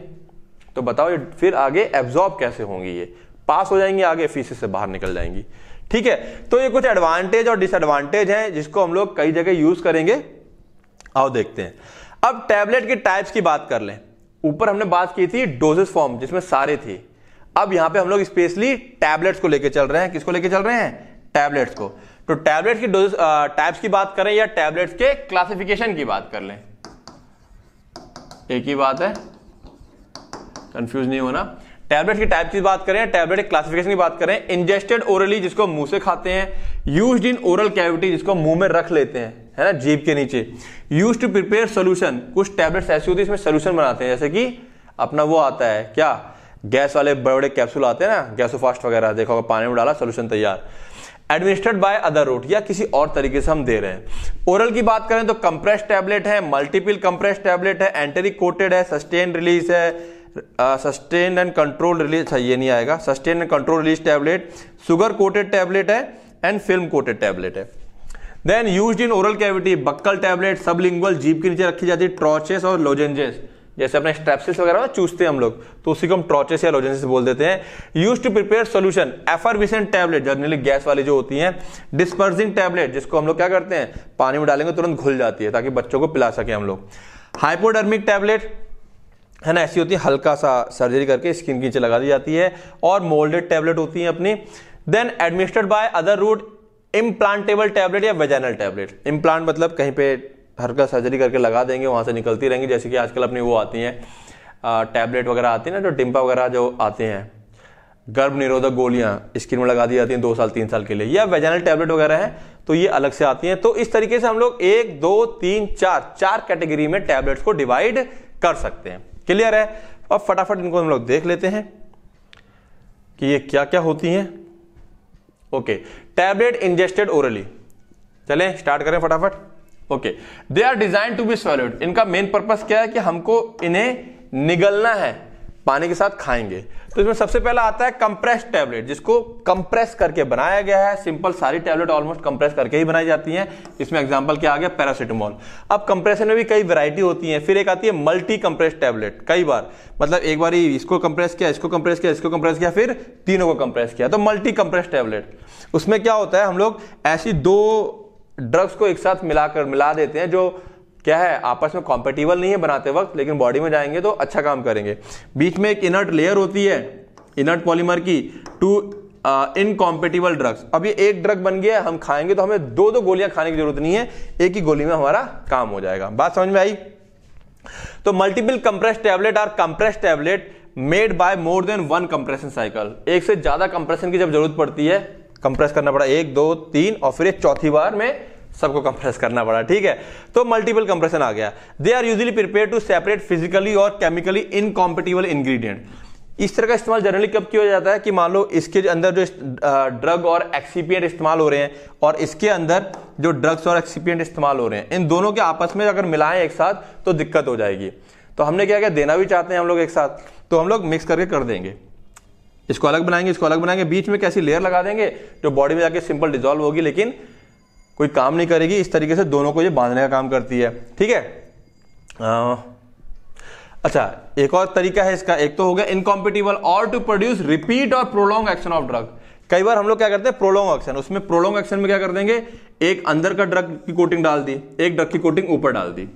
तो बताओ ये फिर आगे एब्जॉर्ब कैसे होंगी ये पास हो जाएंगी आगे फीसिस से बाहर निकल जाएंगी ठीक है तो ये कुछ एडवांटेज और डिसएडवांटेज हैं जिसको हम लोग कई जगह यूज करेंगे आओ देखते हैं अब टैबलेट के टाइप्स की बात कर लें ऊपर हमने बात की थी डोजेस फॉर्म जिसमें सारे थे अब यहां पे हम लोग स्पेशली टैबलेट्स को लेकर चल रहे हैं किसको लेके चल रहे हैं टैबलेट्स को तो टैबलेट्स की डोजेस टाइप्स की बात करें या टैबलेट्स के क्लासिफिकेशन की बात कर लें एक ही बात है कंफ्यूज नहीं होना टैबलेट की टाइप की बात करें टैबलेट क्लासिफिकेशन की बात करें इंजेस्टेड ओरली जिसको मुंह से खाते हैं यूज इन ओरल कैविटी जिसको मुंह में रख लेते हैं है ना जीप के नीचे यूज टू प्रिपेयर सोल्यूशन कुछ टैबलेट्स ऐसी होती है इसमें सोल्यूशन बनाते हैं जैसे कि अपना वो आता है क्या गैस वाले बड़े बड़े कैप्सूल आते हैं ना गैसोफास्ट वगैरह देखो पानी में डाला सोल्यूशन तैयार एडमिनिस्टर्ड बाय अदर रूट या किसी और तरीके से हम दे रहे हैं ओरल की बात करें तो कंप्रेस टैबलेट है मल्टीपल कंप्रेस टैबलेट है एंटेरी कोटेड है सस्टेन रिलीज है सस्टेन एंड कंट्रोल रिलीज अच्छा ये नहीं आएगा sustain and control release tablet sugar coated tablet है एंड फिल्म कोटेड टैबलेट है then use in oral cavity buccal tablet lingual जीप के नीचे रखी जाती है ट्रॉचेस और लोजेंजेस जैसे अपने स्ट्रेपसिल्स वगैरह में चूसते हैं हम लोग तो उसी को हम ट्रॉचेस या लोजेंस बोल देते हैं use to prepare solution effervescent tablet generally gas वाली जो होती है डिस्पर्जिंग टैबलेट जिसको हम लोग क्या करते हैं पानी में डालेंगे तुरंत घुल जाती है ताकि बच्चों को पिला सके हम लोग हाइपोडर्मिक टैबलेट है ना ऐसी होती है हल्का सा सर्जरी करके स्किन के नीचे लगा दी जाती है और मोल्डेड टैबलेट होती है अपनी then administered by other route implantable tablet या वेजाइनल टैबलेट इम्प्लांट मतलब कहीं पे हरकत सर्जरी करके लगा देंगे वहाँ से निकलती रहेंगी जैसे कि आजकल अपनी वो आती हैं टैबलेट वगैरह आती है ना जो डिम्पा वगैरह जो आते हैं गर्भ निरोधक गोलियां स्किन में लगा दी जाती हैं दो साल तीन साल के लिए या वेजनल टैबलेट वगैरह हैं तो ये अलग से आती हैं तो इस तरीके से हम लोग एक दो तीन चार चार कैटेगरी में टैबलेट्स को डिवाइड कर सकते हैं क्लियर है अब फटाफट इनको हम लोग देख लेते हैं कि ये क्या क्या होती हैं ओके टैबलेट इंजेस्टेड ओरली चलें स्टार्ट करें फटाफट okay they are design to be solid इनका मेन पर्पज क्या है कि हमको इन्हें निगलना है पानी के साथ खाएंगे तो इसमें सबसे पहला आता है कंप्रेस टैबलेट जिसको कंप्रेस करके बनाया गया है सिंपल सारी टैबलेट ऑलमोस्ट कंप्रेस करके ही बनाई जाती हैं इसमें एग्जांपल क्या आ गया पैरासिटामोल अब कंप्रेशन में भी कई वैरायटी होती हैं फिर एक आती है मल्टी कंप्रेस टैबलेट कई बार मतलब एक बार इसको कंप्रेस किया इसको कंप्रेस किया इसको कंप्रेस किया फिर तीनों को कंप्रेस किया तो मल्टी कंप्रेस टैबलेट उसमें क्या होता है हम लोग ऐसी दो ड्रग्स को एक साथ मिलाकर मिला देते हैं जो क्या है आपस में कॉम्पेटिबल नहीं है बनाते वक्त लेकिन बॉडी में जाएंगे तो अच्छा काम करेंगे बीच में एक इनर्ट लेयर होती है इनर्ट पॉलीमर की टू इनकॉम्पेटिबल ड्रग्स अब ये एक ड्रग बन गया हम खाएंगे तो हमें दो दो गोलियां खाने की जरूरत नहीं है एक ही गोली में हमारा काम हो जाएगा बात समझ में आई तो multiple compress tablet are compress tablet made by more than one compression cycle एक से ज्यादा कंप्रेशन की जब जरूरत पड़ती है कंप्रेस करना पड़ा एक दो तीन और फिर एक चौथी बार में सबको कंप्रेस करना पड़ा ठीक है तो मल्टीपल कंप्रेशन आ गया they are usually prepare to separate physically और केमिकली इनकॉम्पिटिबल इंग्रीडियंट इस तरह का इस्तेमाल जनरली कब किया जाता है कि मान लो इसके अंदर जो ड्रग और एक्सीपियंट इस्तेमाल हो रहे हैं और इसके अंदर जो ड्रग्स और एक्सीपियंट इस्तेमाल हो रहे हैं इन दोनों के आपस में अगर मिलाएं एक साथ तो दिक्कत हो जाएगी तो हमने क्या क्या देना भी चाहते हैं हम लोग एक साथ तो हम लोग मिक्स करके कर देंगे इसको अलग बनाएंगे इसको अलग बनाएंगे बीच में कैसी लेयर लगा देंगे जो बॉडी में जाके सिंपल डिजोल्व होगी लेकिन कोई काम नहीं करेगी इस तरीके से दोनों को ये बांधने का काम करती है ठीक है आ, अच्छा एक और तरीका है इसका एक तो हो गया इनकॉम्पिटिबल और टू प्रोड्यूस रिपीट और प्रोलॉन्ग एक्शन ऑफ ड्रग कई बार हम लोग क्या करते हैं प्रोलॉन्ग एक्शन उसमें प्रोलॉन्ग एक्शन में क्या कर देंगे एक अंदर का ड्रग की कोटिंग डाल दी एक ड्रग की कोटिंग ऊपर डाल दी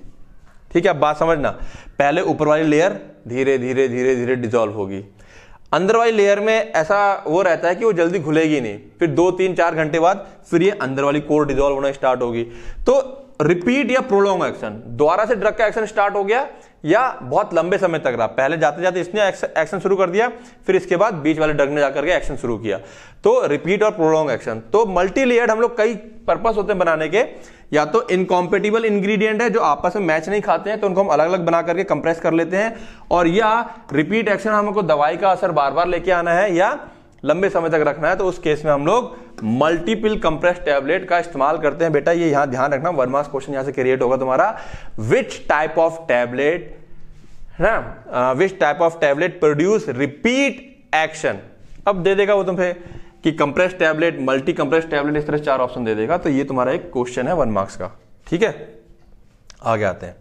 ठीक है अब बात समझना पहले ऊपर वाली लेयर धीरे धीरे धीरे धीरे डिजोल्व होगी अंदर वाली लेयर में ऐसा वो रहता है कि वो जल्दी घुलेगी नहीं फिर दो तीन चार घंटे बाद फिर ये अंदर वाली कोर डिजोल्व होना स्टार्ट होगी तो रिपीट या प्रोलोंग एक्शन दोबारा से ड्रग का एक्शन स्टार्ट हो गया या बहुत लंबे समय तक रहा पहले जाते जाते इसने एक्शन शुरू कर दिया फिर इसके बाद बीच वाले ड्रग ने जाकर के एक्शन शुरू किया तो रिपीट और प्रोलोंग एक्शन तो मल्टी लेयर्ड हम लोग कई पर्पस होते हैं बनाने के या तो इनकॉम्पेटिबल इंग्रेडिएंट है जो आपस में मैच नहीं खाते हैं तो उनको हम अलग अलग बना करके कंप्रेस कर लेते हैं और या रिपीट एक्शन हमको दवाई का असर बार बार लेके आना है या लंबे समय तक रखना है तो उस केस में हम लोग मल्टीपल कंप्रेस टैबलेट का इस्तेमाल करते हैं बेटा ये यहां ध्यान रखना वर्मास क्वेश्चन यहां से क्रिएट होगा तुम्हारा विच टाइप ऑफ टैबलेट है ना which type of tablet produce repeat action अब दे देगा वो तुम्हें कि compress tablet multi compress tablet इस तरह चार ऑप्शन दे देगा तो ये तुम्हारा एक क्वेश्चन है वन मार्क्स का ठीक है आगे आते हैं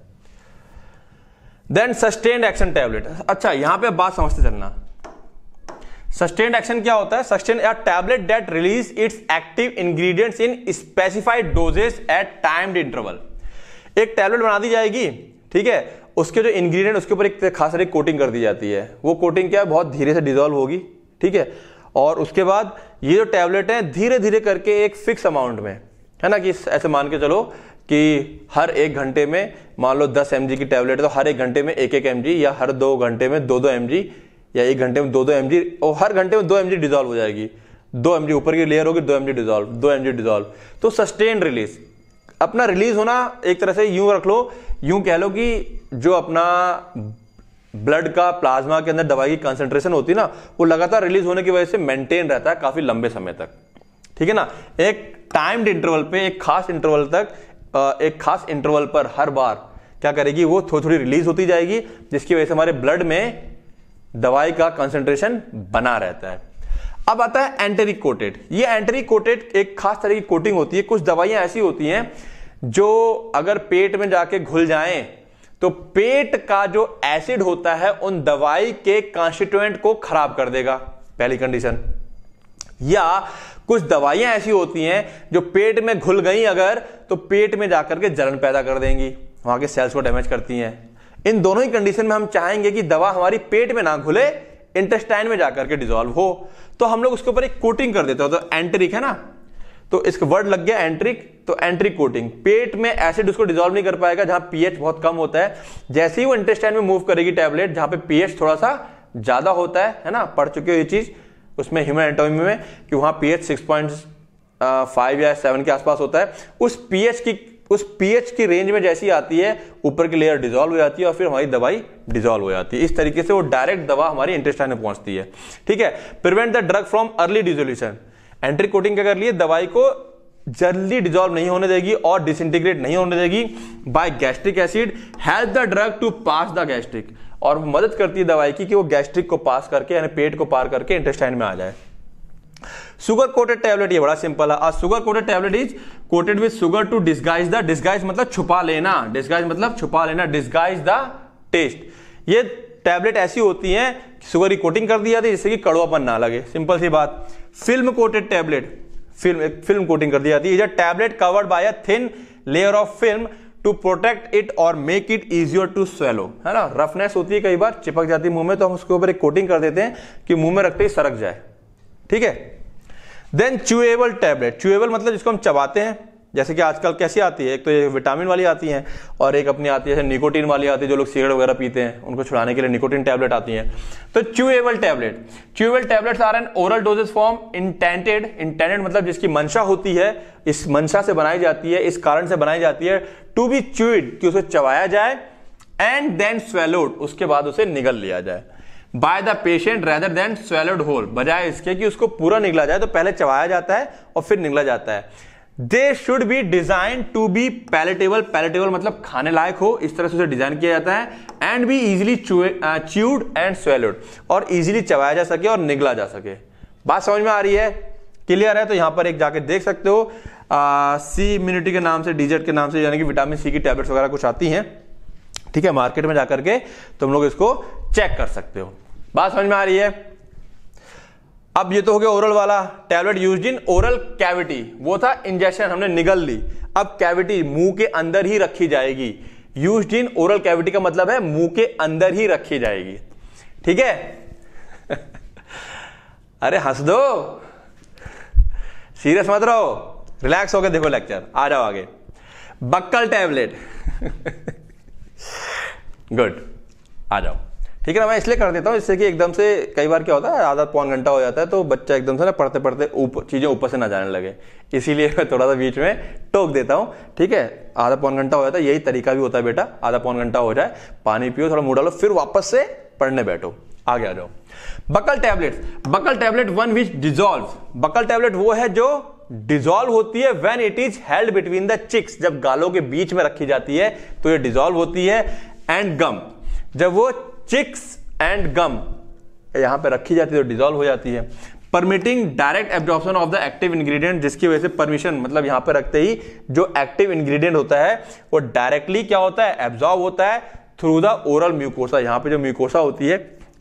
देन सस्टेन्ड एक्शन टैबलेट अच्छा यहां पे बात समझते चलना सस्टेन्ड एक्शन क्या होता है सस्टेन या tablet that release its active ingredients in specified doses at timed interval एक टैबलेट बना दी जाएगी ठीक है उसके जो इंग्रेडिएंट उसके ऊपर एक खास तरह कोटिंग कर दी जाती है वो कोटिंग क्या है बहुत धीरे से डिजोल्व होगी ठीक है और उसके बाद ये जो टैबलेट हैं धीरे धीरे करके एक फिक्स अमाउंट में है ना कि ऐसे मान के चलो कि हर एक घंटे में मान लो दस एम की टैबलेट तो हर एक घंटे में एक एक एम या हर दो घंटे में दो दो एम या एक घंटे में दो दो एम और हर घंटे में दो एम डिजॉल्व हो जाएगी दो एम ऊपर की लेयर होगी दो एम जी डिजॉल्व दो एम डिजॉल्व तो सस्टेन रिलीज अपना रिलीज होना एक तरह से यूं रख लो यूं कह लो कि जो अपना ब्लड का प्लाज्मा के अंदर दवाई की कंसेंट्रेशन होती है ना वो लगातार रिलीज होने की वजह से मेंटेन रहता है काफी लंबे समय तक ठीक है ना एक टाइम्ड इंटरवल पे एक खास इंटरवल तक एक खास इंटरवल पर हर बार क्या करेगी वो थोड़ी थोड़ी रिलीज होती जाएगी जिसकी वजह से हमारे ब्लड में दवाई का कंसेंट्रेशन बना रहता है अब आता है एंटेरी कोटेड ये एंटेरी कोटेड एक खास तरह की कोटिंग होती है कुछ दवाइयां ऐसी होती हैं जो अगर पेट में जाके घुल जाएं तो पेट का जो एसिड होता है उन दवाई के कॉन्स्टिट्यूएंट को खराब कर देगा पहली कंडीशन या कुछ दवाइयां ऐसी होती हैं जो पेट में घुल गई अगर तो पेट में जाकर के जलन पैदा कर देंगी वहां के सेल्स को डैमेज करती हैं इन दोनों ही कंडीशन में हम चाहेंगे कि दवा हमारी पेट में ना घुले इंटेस्टाइन में जाकर के डिजोल्व हो तो हम लोग उसके ऊपर एक कोटिंग कर देते हो तो एंटरिक है ना तो इसका वर्ड लग गया एंट्रिक तो एंट्रिक कोटिंग पेट में एसिड उसको डिजोल्व नहीं कर पाएगा जहां पीएच बहुत कम होता है जैसे ही वो इंटेस्टाइन में मूव करेगी टैबलेट जहां पे पीएच थोड़ा सा ज्यादा होता है है ना पढ़ चुके हो ये चीज उसमें ह्यूमन एंटोमी में कि वहां पीएच सिक्स पॉइंट फाइव या सेवन के आसपास होता है उस पीएच की उस पीएच की रेंज में जैसी आती है ऊपर की लेयर डिजोल्व हो जाती है और फिर हमारी दवाई डिजोल्व हो जाती है इस तरीके से वो डायरेक्ट दवा हमारी इंटेस्टाइन में पहुंचती है ठीक है prevent the drug from early dissolution enteric coating क्या कर लिए दवाई को जल्दी डिजॉल्व नहीं होने देगी और डिसइंटीग्रेट नहीं होने देगी by gastric acid help the drug to pass the gastric और मदद करती है दवाई की कि वो गैस्ट्रिक को पास करके यानी पेट को पार करके इंटेस्टाइन में आ जाए सुगर कोटेड टैबलेट ये बड़ा सिंपल है sugar coated tablet is coated with sugar to disguise the disguise मतलब छुपा लेना डिस्गाइज मतलब छुपा लेना डिस्गाइज द टेस्ट ये टैबलेट ऐसी होती है सुगर की कोटिंग कर दी जाती है जिससे कि कड़वापन ना लगे सिंपल सी बात फिल्म कोटेड टैबलेट फिल्म एक फिल्म कोटिंग कर दी जाती है tablet covered by a thin layer of film to protect it और make it easier to swallow है ना रफनेस होती है कई बार चिपक जाती है मुंह में तो हम उसके ऊपर एक कोटिंग कर देते हैं कि मुंह में रखते ही सरक जाए ठीक है देन चुएबल टैबलेट चुएबल मतलब जिसको हम चबाते हैं जैसे कि आजकल कैसी आती है एक तो ये विटामिन वाली आती हैं और एक अपनी आती है जैसे निकोटीन वाली आती है जो लोग सिगरेट वगैरह पीते हैं उनको छुड़ाने के लिए निकोटीन टैबलेट आती हैं तो chewable tablet chewable tablets are an oral doses form intended intended मतलब जिसकी मंशा होती है इस मंशा से बनाई जाती है इस कारण से बनाई जाती है टू बी च्यूड कि उसे चबाया जाए एंड देन स्वेलोड उसके बाद उसे निगल लिया जाए by the patient rather than swallowed whole बजाय इसके कि उसको पूरा निगला जाए तो पहले चबाया जाता है और फिर निगला जाता है they should be design to be palatable palatable मतलब खाने लायक हो इस तरह से उसे डिजाइन किया जाता है and be easily chewed and swallowed और इजिली चबाया जा सके और निगला जा सके बात समझ में आ रही है क्लियर है तो यहां पर एक जाके देख सकते हो सी uh, इम्यूनिटी के नाम से डीजेट के नाम से यानी कि विटामिन सी की टैबलेट्स वगैरह कुछ आती हैं ठीक है मार्केट में जाकर के तुम लोग इसको चेक कर सकते हो बात समझ में आ रही है अब ये तो हो गया ओरल वाला tablet use in oral cavity वो था इंजेक्शन हमने निगल ली अब कैविटी मुंह के अंदर ही रखी जाएगी यूज इन ओरल कैविटी का मतलब है मुंह के अंदर ही रखी जाएगी ठीक है अरे हंस दो सीरियस मत रहो रिलैक्स होकर देखो लेक्चर आ जाओ आगे बक्कल टैबलेट गुड आ जाओ ठीक है ना मैं इसलिए कर देता हूँ इससे कि एकदम से कई बार क्या होता है आधा पौन घंटा हो जाता है तो बच्चा एकदम से ना पढ़ते पढ़ते ऊपर चीज़ें ऊपर से ना जाने लगे इसीलिए मैं थोड़ा सा बीच में टोक देता हूँ ठीक है आधा पौन घंटा हो जाता है यही तरीका भी होता है बेटा आधा पौन घंटा हो जाए पानी पियो थोड़ा मुँह डालो फिर वापस से पढ़ने बैठो आगे आ जाओ buccal tablet buccal tablet one which dissolve buccal tablet वो है जो डिजोल्व होती है when it is held between the cheeks जब गालों के बीच में रखी जाती है तो ये डिजोल्व होती है एंड गम जब वो चिक्स एंड गम यहां पे रखी जाती है तो डिजोल्व हो जाती है permitting direct absorption of the active ingredient जिसकी वजह से परमिशन मतलब यहां पर रखते ही जो एक्टिव इंग्रेडिएंट होता है वो डायरेक्टली क्या होता है एब्जॉर्ब होता है थ्रू द ओरल म्यूकोसा यहां पे जो म्यूकोसा होती है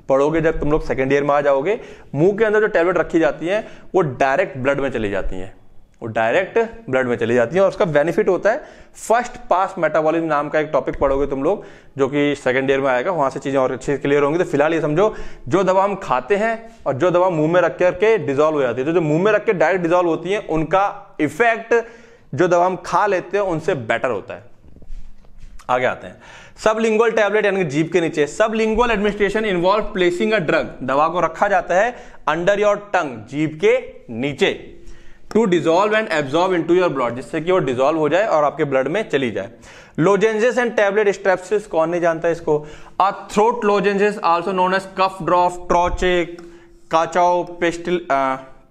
पढ़ोगे जब तुम लोग सेकेंड ईयर में आ जाओगे मुंह के अंदर जो टैबलेट रखी जाती है वो डायरेक्ट ब्लड में चली जाती है वो डायरेक्ट ब्लड में चली जाती है और उसका बेनिफिट होता है फर्स्ट पास मेटाबॉलिज्म नाम का एक टॉपिक पढ़ोगे तुम लोग जो कि सेकेंड ईयर में आएगा वहां से चीज़ें और अच्छी क्लियर होंगी तो फिलहाल ये समझो जो दवा हम खाते हैं और जो दवा मुंह में रख करके डिजोल्व हो जाती है तो जो मुंह में रख के डायरेक्ट डिजोल्व होती है उनका इफेक्ट जो दवा हम खा लेते हैं उनसे बेटर होता है आगे आते हैं सब लिंगुअल टैबलेट यानी जीप के नीचे sublingual administration involve placing a drug दवा को रखा जाता है अंडर योर टंग जीप के नीचे to dissolve and absorb into your blood जिससे कि वो डिजोल्व हो जाए और आपके ब्लड में चली जाए लोजेंजेस एंड टेबलेट स्ट्रेप्सिस कौन नहीं जानता इसको a throat lozenges also known as cough drop troche cachou pastille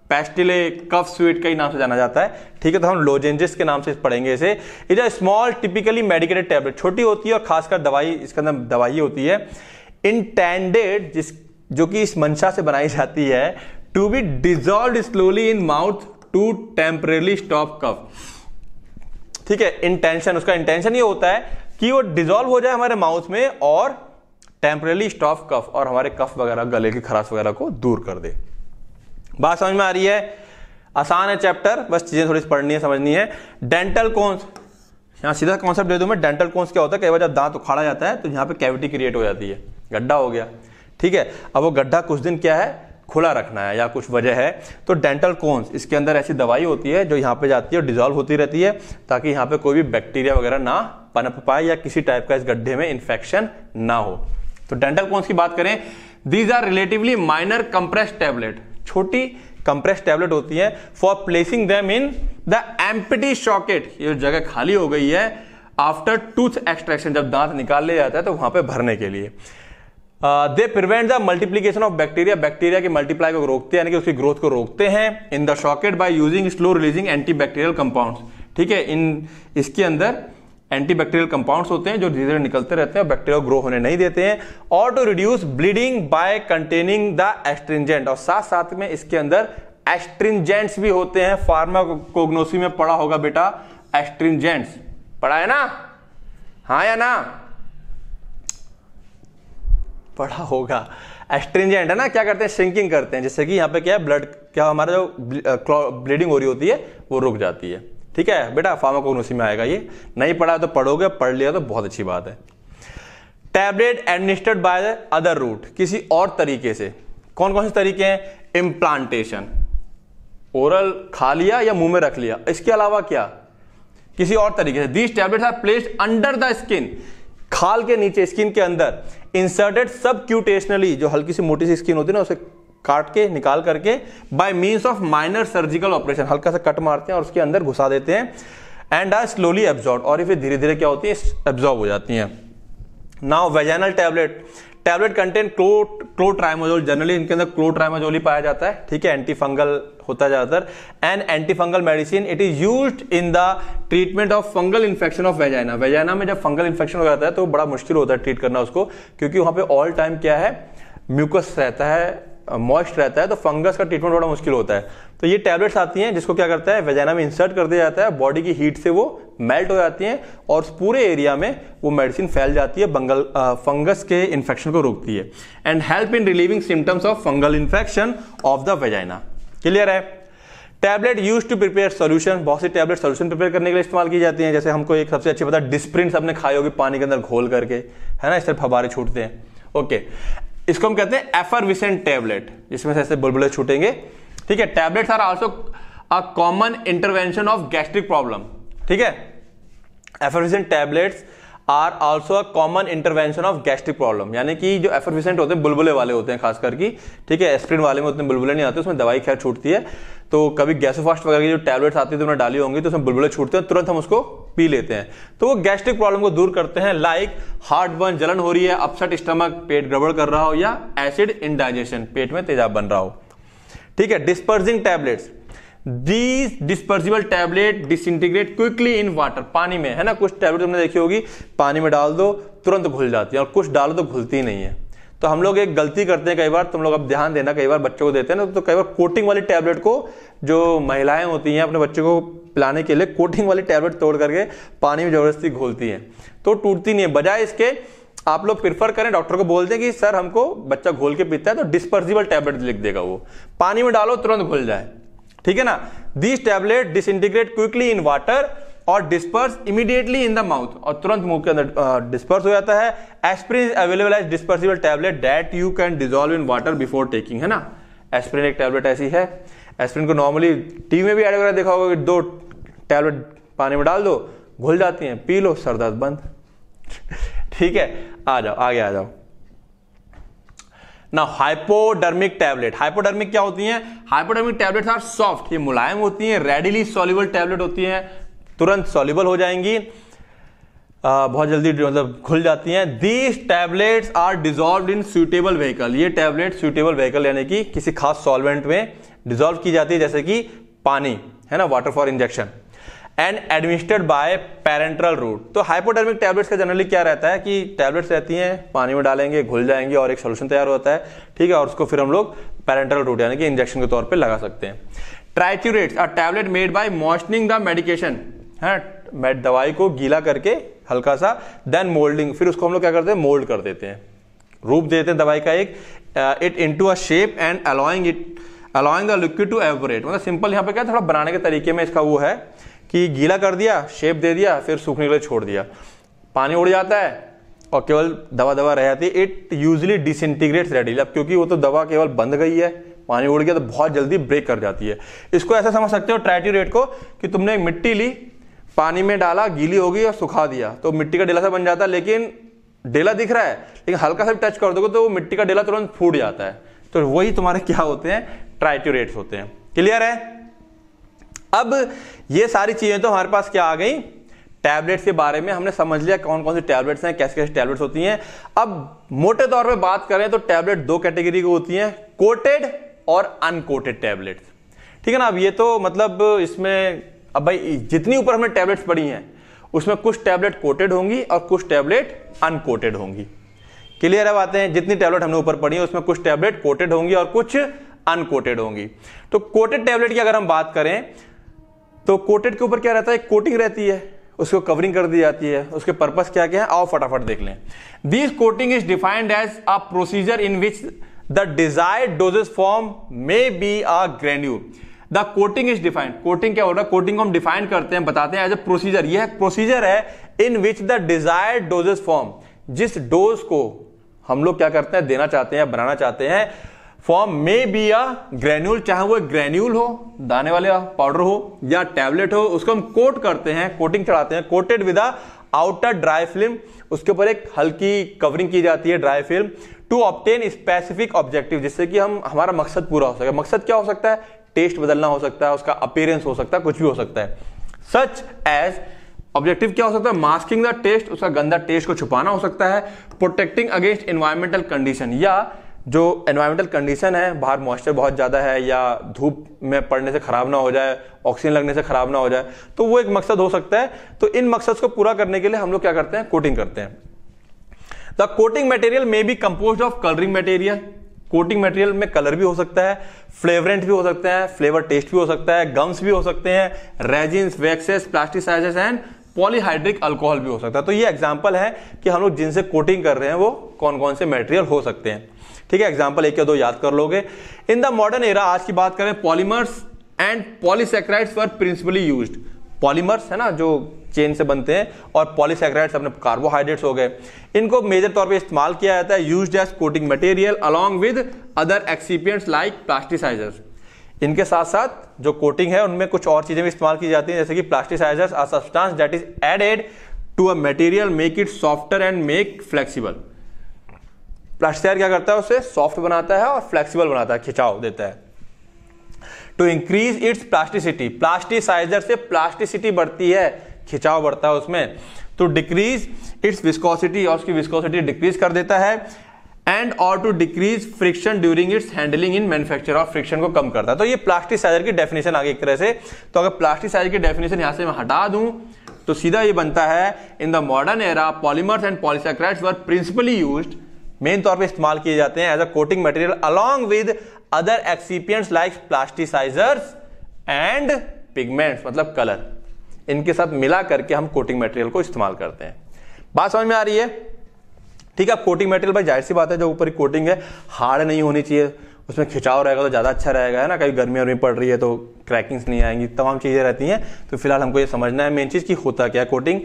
pastille cough sweet का ही नाम से जाना जाता है ठीक है तो हम लोजेंजेस के नाम से पढ़ेंगे इसे is a small typically medicated tablet छोटी होती है और खासकर दवाई इसके अंदर दवाई होती है इंटेंडेड जिस जो कि इस मंशा से बनाई जाती है to be dissolve slowly in mouth to temporarily stop cough ठीक है इंटेंशन उसका इंटेंशन ये होता है कि वो डिजोल्व हो जाए हमारे माउथ में और टेम्परेली स्टॉप कफ और हमारे कफ वगैरह गले की खराश वगैरह को दूर कर दे बात समझ में आ रही है आसान है चैप्टर बस चीज़ें थोड़ी पढ़नी है समझनी है डेंटल कॉन्स यहाँ सीधा कॉन्सेप्ट दे दूं मैं डेंटल कॉन्स क्या होता है कई बार जब दांत उखाड़ा जाता है तो यहाँ पे कैविटी क्रिएट हो जाती है गड्ढा हो गया ठीक है अब वो गड्ढा कुछ दिन क्या है खुला रखना है या कुछ वजह है तो डेंटल कोन्स इसके अंदर ऐसी दवाई होती है जो यहाँ पे जाती है और डिजॉल्व होती रहती है ताकि यहाँ पे कोई भी बैक्टीरिया वगैरह ना पनप पाए या किसी टाइप का इस गड्ढे में इन्फेक्शन ना हो तो डेंटल कोन्स की बात करें these are relatively minor compress tablet छोटी कंप्रेस टैबलेट होती है for placing them in the empty socket ये जगह खाली हो गई है आफ्टर टूथ एक्सट्रैक्शन जब दांत निकाल लिया जाता है तो वहां पर भरने के लिए they prevent the multiplication of bacteria bacteria के मल्टीप्लाई को रोकते हैं यानी कि उसकी ग्रोथ को रोकते हैं in the socket by using slow releasing anti bacterial compound ठीक है इन इसके अंदर एंटी बैक्टीरियल कंपाउंड होते हैं जो धीरे धीरे निकलते रहते हैं बैक्टीरिया ग्रो होने नहीं देते हैं और to reduce bleeding by containing the astringent और साथ साथ में इसके अंदर एस्ट्रिंजेंट्स भी होते हैं फार्माकोग्नोसी में पढ़ा होगा बेटा एस्ट्रिंजेंट्स पढ़ा है ना हाँ या ना पढ़ा होगा एस्ट्रिंजेंट है ना क्या करते हैं श्रिंकिंग करते हैं जैसे कि यहाँ पे क्या है ब्लड क्या हमारा जो ब्लीडिंग हो रही होती है वो रुक जाती है ठीक है बेटा फार्माकोग्नोसी में आएगा ये नहीं पढ़ा तो पढ़ोगे पढ़ लिया तो बहुत अच्छी बात है tablet administered by the other route किसी और तरीके से कौन कौन से तरीके हैं इम्प्लांटेशन ओरल खा लिया या मुंह में रख लिया इसके अलावा क्या किसी और तरीके से these tablets are placed under the skin खाल के नीचे स्किन के अंदर इंसर्टेड सब क्यूटेशनली जो हल्की सी मोटी सी स्किन होती है ना उसे काट के निकाल करके by means of minor surgical operation हल्का सा कट मारते हैं और उसके अंदर घुसा देते हैं एंड आर स्लोली एब्जॉर्ब और ये फिर धीरे धीरे क्या होती है एब्जॉर्ब हो जाती हैं now vaginal tablet tablet content clo clotrimazole generally इनके अंदर क्लोट्राइमाजोल ही पाया जाता है ठीक है एंटी फंगल होता है ज़्यादातर and anti fungal medicine it is use in the treatment of fungal infection of vagina vagina में जब फंगल इन्फेक्शन हो जाता है तो बड़ा मुश्किल होता है ट्रीट करना उसको क्योंकि वहां पे ऑल टाइम क्या है म्यूकस रहता है मॉइस्ट रहता है तो फंगस का ट्रीटमेंट बड़ा मुश्किल होता है तो ये टैबलेट्स आती हैं जिसको क्या करता है वेजाना में इंसर्ट कर दिया जाता है बॉडी की हीट से वो मेल्ट हो जाती हैं और पूरे एरिया में वो मेडिसिन फैल जाती है बंगल फंगस uh, के इन्फेक्शन को रोकती है and help in relieving symptoms of fungal infection of the vagina clear है tablet use to prepare solution बहुत सी टैबलेट सोल्यूशन प्रिपेयर करने के लिए इस्तेमाल की जाती है जैसे हमको एक सबसे अच्छी पता है डिस्प्रिन सबने खाई होगी पानी के अंदर घोल करके है ना इस तरह फबारे छूटते हैं ओके इसको हम कहते हैं एफरविसेंट टैबलेट जिसमें से ऐसे बुलबुले छूटेंगे ठीक है tablets are also a common intervention of gastric problem ठीक है effervescent tablets are also a common intervention of gastric problem यानी कि जो एफरविसेंट होते हैं बुलबुले वाले होते हैं खासकर की ठीक है एस्प्रिन वाले में उतने बुलबुले नहीं आते उसमें दवाई खैर छूटती है तो कभी गैसोफास्ट वगैरह की जो टैबलेट्स आती है तो उन्हें डाली होंगी तो उसमें बुलबुले छूटते हैं तुरंत हम उसको पी लेते हैं तो वो गैस्ट्रिक प्रॉब्लम को दूर करते हैं लाइक हार्ट बर्न जलन हो रही है अपसेट स्टमक पेट गड़बड़ कर रहा हो या एसिड इनडाइजेशन पेट में तेजाब बन रहा हो ठीक है dispersing tablets these dispersible tablet disintegrate quickly in water पानी में है ना कुछ टैबलेट तुमने देखी होगी पानी में डाल दो तुरंत घुल जाती है और कुछ डालो तो घुलती नहीं है तो हम लोग एक गलती करते हैं कई बार तुम तो लोग अब ध्यान देना कई बार बच्चों को देते हैं ना तो कई बार कोटिंग वाली टैबलेट को जो महिलाएं होती हैं अपने बच्चों को पिलाने के लिए कोटिंग वाली टैबलेट तोड़ करके पानी में जबरदस्ती घोलती हैं तो टूटती नहीं है बजाय इसके आप लोग प्रिफर करें डॉक्टर को बोल दें कि सर हमको बच्चा घोल के पीता है तो डिस्पर्जिबल टैबलेट लिख देगा वो पानी में डालो तुरंत घुल जाए ठीक है ना this tablet disintegrate quickly in water और disperse immediately in the mouth और तुरंत मुंह के अंदर डिस्पर्स हो जाता है aspirin available as dispersible tablet that you can dissolve in water before taking है ना एस्प्रिन एक टैबलेट ऐसी है एस्प्रिन को नॉर्मली टी में भी एड वगैरह देखा होगा कि दो टैबलेट पानी में डाल दो घुल जाती हैं पी लो सर दर्द बंद ठीक है आ जाओ आगे आ जाओ ना हाइपोडर्मिक टैबलेट हाइपोडर्मिक क्या होती है हाइपोडर्मिक टैबलेट आर सॉफ्ट ये मुलायम होती है रेडिली सॉल्युबल टैबलेट होती है तुरंत सॉल्युबल हो जाएंगी आ, बहुत जल्दी मतलब खुल जाती हैं these tablets are dissolve in suitable vehicle ये टैबलेट सूटेबल व्हीकल यानी कि किसी खास सॉल्वेंट में डिजॉल्व की जाती है जैसे कि पानी है ना water for injection and administered by parenteral route तो हाइपोटर्मिक टैबलेट्स का जनरली क्या रहता है कि टैबलेट्स रहती हैं पानी में डालेंगे घुल जाएंगे और एक सोल्यूशन तैयार होता है ठीक है और उसको फिर हम लोग पेरेंट्रल रूट यानी कि इंजेक्शन के तौर पर लगा सकते हैं triturates a tablet made by moistening the medication है दवाई को गीला करके हल्का सा देन मोल्डिंग फिर उसको हम लोग क्या करते हैं मोल्ड कर देते हैं रूप देते हैं दवाई का एक it into a shape and allowing it allowing the liquid to evaporate मतलब सिंपल यहाँ पे क्या थोड़ा बनाने के तरीके में इसका वो है कि गीला कर दिया शेप दे दिया फिर सूखने के लिए छोड़ दिया पानी उड़ जाता है और केवल दवा दवा रह जाती है इट यूजली डिसइंटीग्रेट्स रेडिल अब क्योंकि वो तो दवा केवल बंद गई है पानी उड़ गया तो बहुत जल्दी ब्रेक कर जाती है इसको ऐसा समझ सकते हो ट्राइट्यूरेट को कि तुमने मिट्टी ली पानी में डाला गीली हो गई और सुखा दिया तो मिट्टी का डेला सा बन जाता है लेकिन डेला दिख रहा है लेकिन हल्का सा टच कर दोगे तो वो मिट्टी का डेला तुरंत फूट जाता है तो वही तुम्हारे क्या होते हैं ट्राइट्यूरेट्स होते हैं क्लियर है अब ये सारी चीज़ें तो हमारे पास क्या आ गई टैबलेट्स के बारे में हमने समझ लिया कौन कौन सी टैबलेट्स हैं कैसे कैसे टैबलेट्स होती हैं अब मोटे तौर पे बात करें तो टैबलेट दो कैटेगरी की होती हैं कोटेड और अनकोटेड टैबलेट्स ठीक है ना अब ये तो मतलब इसमें अब भाई जितनी ऊपर हमने टैबलेट्स पढ़ी हैं उसमें कुछ टैबलेट कोटेड होंगी और कुछ टैबलेट अनकोटेड होंगी क्लियर है बातें जितनी टैबलेट हमने ऊपर पढ़ी है उसमें कुछ टैबलेट कोटेड होंगी और कुछ अनकोटेड होंगी तो कोटेड टैबलेट की अगर हम बात करें तो कोटेड के ऊपर क्या रहता है कोटिंग रहती है उसको कवरिंग कर दी जाती है उसके पर्पस क्या क्या है आओ फटाफट देख लें this coating is defined as a procedure in which the desired doses form may be a granule the coating is defined coating क्या हो रहा है कोटिंग को हम डिफाइन करते हैं बताते हैं एज अ प्रोसीजर यह प्रोसीजर है in which the desired doses form जिस डोज को हम लोग क्या करते हैं देना चाहते हैं बनाना चाहते हैं फॉर्म मे बी या ग्रेन्यूल चाहे वो ग्रेन्यूल हो दाने वाले पाउडर हो या टैबलेट हो उसको हम कोट करते हैं कोटिंग चढ़ाते हैं coated with outer dry film उसके ऊपर एक हल्की कवरिंग की जाती है dry film to obtain specific objective जिससे कि हम हमारा मकसद पूरा हो सके मकसद क्या हो सकता है टेस्ट बदलना हो सकता है उसका अपेयरेंस हो सकता है कुछ भी हो सकता है सच एज ऑब्जेक्टिव क्या हो सकता है मास्किंग द टेस्ट उसका गंदा टेस्ट को छुपाना हो सकता है प्रोटेक्टिंग अगेंस्ट इन्वायरमेंटल कंडीशन या जो एनवायरमेंटल कंडीशन है बाहर मॉइस्चर बहुत ज़्यादा है या धूप में पड़ने से ख़राब ना हो जाए ऑक्सीजन लगने से ख़राब ना हो जाए तो वो एक मकसद हो सकता है तो इन मकसद को पूरा करने के लिए हम लोग क्या करते हैं कोटिंग करते हैं the coating material may be compose of colouring material coating material में कलर भी हो सकता है फ्लेवरेंट भी हो सकता है फ्लेवर टेस्ट भी हो सकता है गम्स भी हो सकते हैं resins waxes plasticizers and polyhydric alcohol भी हो सकता है तो ये एग्जाम्पल है कि हम लोग जिनसे कोटिंग कर रहे हैं वो कौन कौन से मटेरियल हो सकते हैं ठीक है एग्जाम्पल एक या दो याद कर लोगे इन द मॉडर्न एरा आज की बात करें polymers and polysaccharides were principally use polymers है ना जो चेन से बनते हैं और पॉलीसेक्राइड्स अपने कार्बोहाइड्रेट्स हो गए इनको मेजर तौर पे इस्तेमाल किया जाता है use as coating material along with other excipients like plasticizers इनके साथ साथ जो कोटिंग है उनमें कुछ और चीजें भी इस्तेमाल की जाती हैं जैसे कि plasticizers are substance that is added to a material make it softer and make flexible plasticizer क्या करता है उसे सॉफ्ट बनाता है और फ्लेक्सिबल बनाता है खिंचाव देता है to increase its plasticity plasticizer से प्लास्टिसिटी बढ़ती है खिंचाव बढ़ता है उसमें तो डिक्रीज इट्स विस्कोसिटी और उसकी विस्कोसिटी डिक्रीज कर देता है एंड और to decrease friction during its handling in manufacture और फ्रिक्शन को कम करता है तो ये प्लास्टिसाइजर की डेफिनेशन आगे एक तरह से तो अगर प्लास्टिसाइजर की डेफिनेशन यहां से मैं हटा दूं तो सीधा ये बनता है in the modern era polymers and polysaccharides were principally used main तौर पे इस्तेमाल किए जाते हैं as a coating material along with other excipients like plasticizers and pigments मतलब कलर इनके साथ मिला करके हम कोटिंग मटेरियल को इस्तेमाल करते हैं बात समझ में आ रही है ठीक है अब कोटिंग मटेरियल भाई जाहिर सी बात है जो ऊपर की कोटिंग है हार्ड नहीं होनी चाहिए उसमें खिंचाव रहेगा तो ज़्यादा अच्छा रहेगा है ना कभी गर्मी वर्मी पड़ रही है तो क्रैकिंग्स नहीं आएंगी तमाम चीज़ें रहती हैं तो फिलहाल हमको ये समझना है मेन चीज़ की होता क्या कोटिंग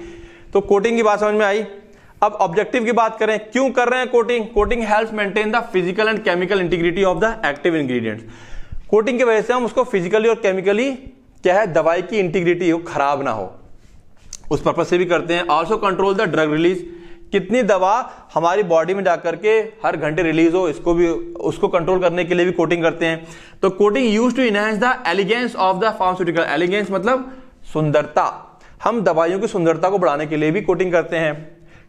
तो कोटिंग की बात समझ में आई अब ऑब्जेक्टिव की बात करें क्यों कर रहे हैं coating coating help maintain the physical and chemical integrity of the active ingredients coating की वजह से हम उसको फिजिकली और केमिकली क्या है दवाई की इंटीग्रिटी हो खराब ना हो उस पर्पज से भी करते हैं also control the drug release कितनी दवा हमारी बॉडी में जाकर के हर घंटे रिलीज हो इसको भी उसको कंट्रोल करने के लिए भी कोटिंग करते हैं तो coating use to enhance the elegance of the pharmaceutical elegance मतलब सुंदरता हम दवाइयों की सुंदरता को बढ़ाने के लिए भी कोटिंग करते हैं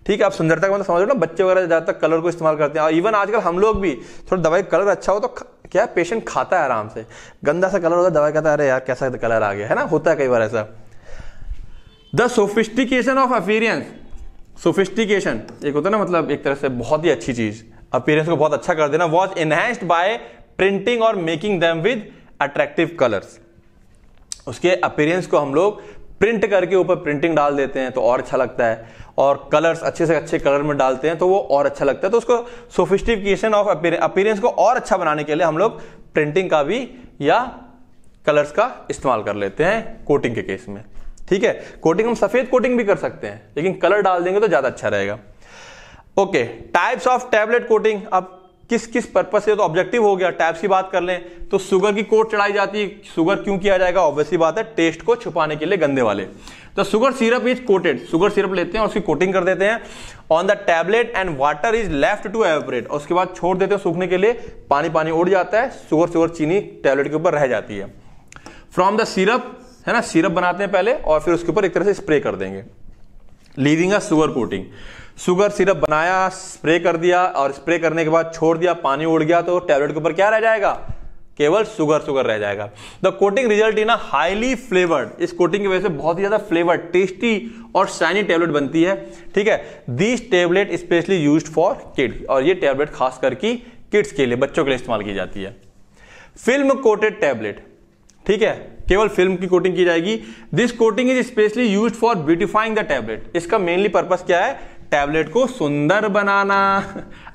ठीक है आप सुंदरता का मतलब समझ लो ना बच्चे वगैरह ज़्यादातर कलर को इस्तेमाल करते हैं और इवन आजकल हम लोग भी थोड़ा दवाई कलर अच्छा हो तो क्या पेशेंट खाता है आराम से गंदा सा कलर होता है दवाई कहता है अरे यार कैसा कलर आ गया है ना होता है कई बार ऐसा the sophistication of appearance sophistication एक होता है ना मतलब एक तरह से बहुत ही अच्छी चीज़ अपीरियंस को बहुत अच्छा कर देना वॉज एनहेंस्ड बाय प्रिंटिंग और making them with attractive colours उसके अपीरियंस को हम लोग प्रिंट करके ऊपर प्रिंटिंग डाल देते हैं तो और अच्छा लगता है और कलर्स अच्छे से अच्छे कलर में डालते हैं तो वो और अच्छा लगता है तो उसको सोफिस्टिफिकेशन ऑफ अपीरेंस को और अच्छा बनाने के लिए हम लोग प्रिंटिंग का भी या कलर्स का इस्तेमाल कर लेते हैं कोटिंग के केस में ठीक है कोटिंग हम सफेद कोटिंग भी कर सकते हैं लेकिन कलर डाल देंगे तो ज्यादा अच्छा रहेगा okay types of tablet coating अब किस किस पर्पज से तो ऑब्जेक्टिव हो गया टैप्स की बात कर लें तो सुगर की कोट चढ़ाई जाती है सुगर क्यों किया जाएगा ऑब्वियसली बात है टेस्ट को छुपाने के लिए गंदे वाले तो sugar syrup is coated sugar syrup लेते हैं और उसकी कोटिंग कर देते हैं on the tablet and water is left to evaporate और उसके बाद छोड़ देते हैं सूखने के लिए पानी पानी उड़ जाता है सुगर सुगर चीनी टैबलेट के ऊपर रह जाती है फ्रॉम द सिरप है ना सिरप बनाते हैं पहले और फिर उसके ऊपर एक तरह से स्प्रे कर देंगे leaving a sugar coating sugar syrup बनाया स्प्रे कर दिया और स्प्रे करने के बाद छोड़ दिया पानी उड़ गया तो टैबलेट के ऊपर क्या रह जाएगा केवल शुगर शुगर रह जाएगा the coating result in highly flavoured इस कोटिंग की वजह से बहुत ही ज्यादा फ्लेवर्ड टेस्टी और शाइनी टेबलेट बनती है ठीक है this tablet specially use for kids और ये टेबलेट खास करके किड्स के लिए बच्चों के लिए इस्तेमाल की जाती है फिल्म कोटेड टेबलेट ठीक है केवल फिल्म की कोटिंग की जाएगी this coating is specially use for beautifying the tablet इसका मेनली पर्पज क्या है टैबलेट को सुंदर बनाना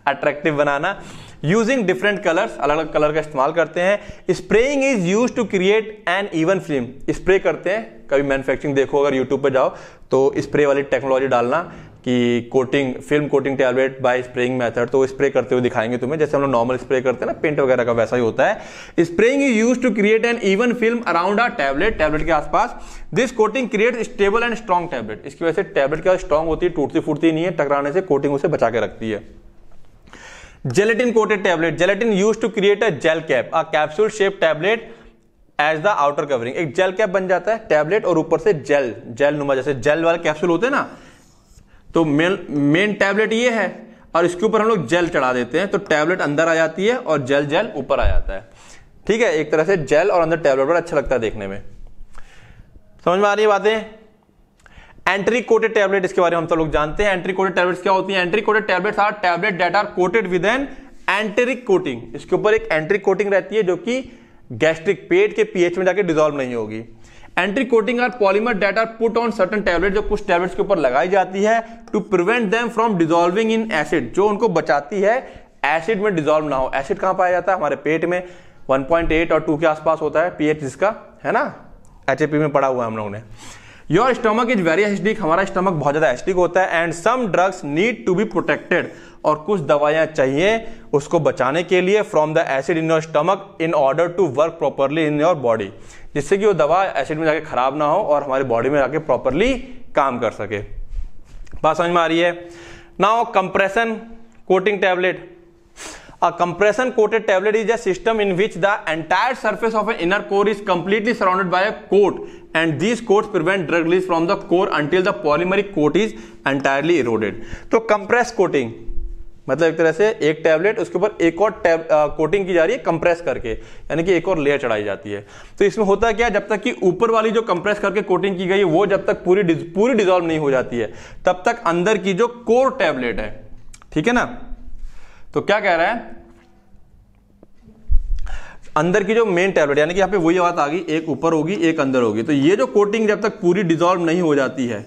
अट्रैक्टिव बनाना यूजिंग डिफरेंट कलर्स अलग अलग कलर का इस्तेमाल करते हैं spraying is use to create an even film spray करते हैं कभी मैन्युफैक्चरिंग देखो अगर यूट्यूब पर जाओ तो स्प्रे वाली टेक्नोलॉजी डालना कि coating film coating tablet by spraying method तो स्प्रे करते हुए दिखाएंगे तुम्हें जैसे हम लोग नॉर्मल स्प्रे करते हैं ना पेंट वगैरह का वैसा ही होता है spraying is use to create an even film around a tablet tablet के आसपास this coating create stable and strong tablet इसकी वजह से टैबलेट क्या स्ट्रॉन्ग होती है टूटती फूटती नहीं है टकराने से कोटिंग उसे बचा के रखती है gelatin coated tablet gelatin use to create a gel cap a capsule shape tablet as the outer covering एक जेल कैप बन जाता है टैबलेट और ऊपर से जेल जेल नुमा जैसे जेल वाले कैप्सूल होते हैं ना तो मेन मेन टैबलेट ये है और इसके ऊपर हम लोग जेल चढ़ा देते हैं तो टैबलेट अंदर आ जाती है और जेल जेल ऊपर आ जाता है ठीक है एक तरह से जेल और अंदर टैबलेट पर अच्छा लगता है देखने में समझ में आ रही है बातें एंट्री कोटेड टैबलेट इसके बारे में हम तो लोग जानते हैं एंट्री कोटेड टैबलेट क्या होती है enteric coated tablet are tablet that are coated with an enteric coating इसके ऊपर एक एंट्री कोटिंग रहती है जो कि गैस्ट्रिक पेट के पीएच में जाके डिजोल्व नहीं होगी enteric coating are polymer that are put on certain tablet जो कुछ टैबलेट्स के ऊपर लगाई जाती है to prevent them from dissolving in acid जो उनको बचाती है एसिड में डिजोल्व ना हो एसिड कहां पाया जाता है हमारे पेट में 1.8 और 2 के आसपास होता है पीएच जिसका है ना एच में पड़ा हुआ है हम लोगों ने your stomach is very acidic हमारा स्टमक बहुत ज्यादा एसिडिक होता है and some drugs need to be protected और कुछ दवाइयां चाहिए उसको बचाने के लिए from the acid in your stomach in order to work properly in your body जिससे कि वो दवा एसिड में जाके खराब ना हो और हमारी बॉडी में जाके प्रॉपरली काम कर सके बात समझ में आ रही है now compression coating tablet a compression coated tablet is a system in which the entire surface of a inner core is completely surrounded by a coat and these coats prevent drug release from the core until the polymeric coat is entirely eroded तो compress coating मतलब एक तरह से एक tablet उसके ऊपर एक और टैब कोटिंग की जा रही है कंप्रेस करके यानी कि एक और लेयर चढ़ाई जाती है तो इसमें होता क्या जब तक कि ऊपर वाली जो कंप्रेस करके कोटिंग की गई वो जब तक पूरी पूरी डिजॉल्व नहीं हो जाती है तब तक अंदर की जो कोर टैबलेट है ठीक है ना तो क्या कह रहा है अंदर की जो मेन टैबलेट यानी कि यहाँ पे वही बात आ गई एक ऊपर होगी एक अंदर होगी तो ये जो कोटिंग जब तक पूरी डिजॉल्व नहीं हो जाती है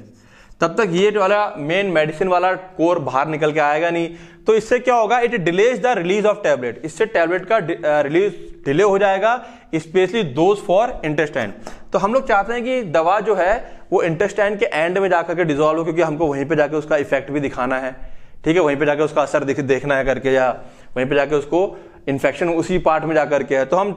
तब तक ये जो वाला मेन मेडिसिन वाला कोर बाहर निकल के आएगा नहीं तो इससे क्या होगा it delays the release of tablet इससे टैबलेट का रिलीज डिले हो जाएगा स्पेशली दोज फॉर इंटेस्टाइन तो हम लोग चाहते हैं कि दवा जो है वो इंटेस्टाइन के एंड में जाकर के डिजोल्व हो क्योंकि हमको वहीं पर जाकर उसका इफेक्ट भी दिखाना है ठीक है वहीं पर जाकर उसका असर देखना है करके या वहीं पर जाकर उसको इन्फेक्शन उसी पार्ट में जाकर के है तो हम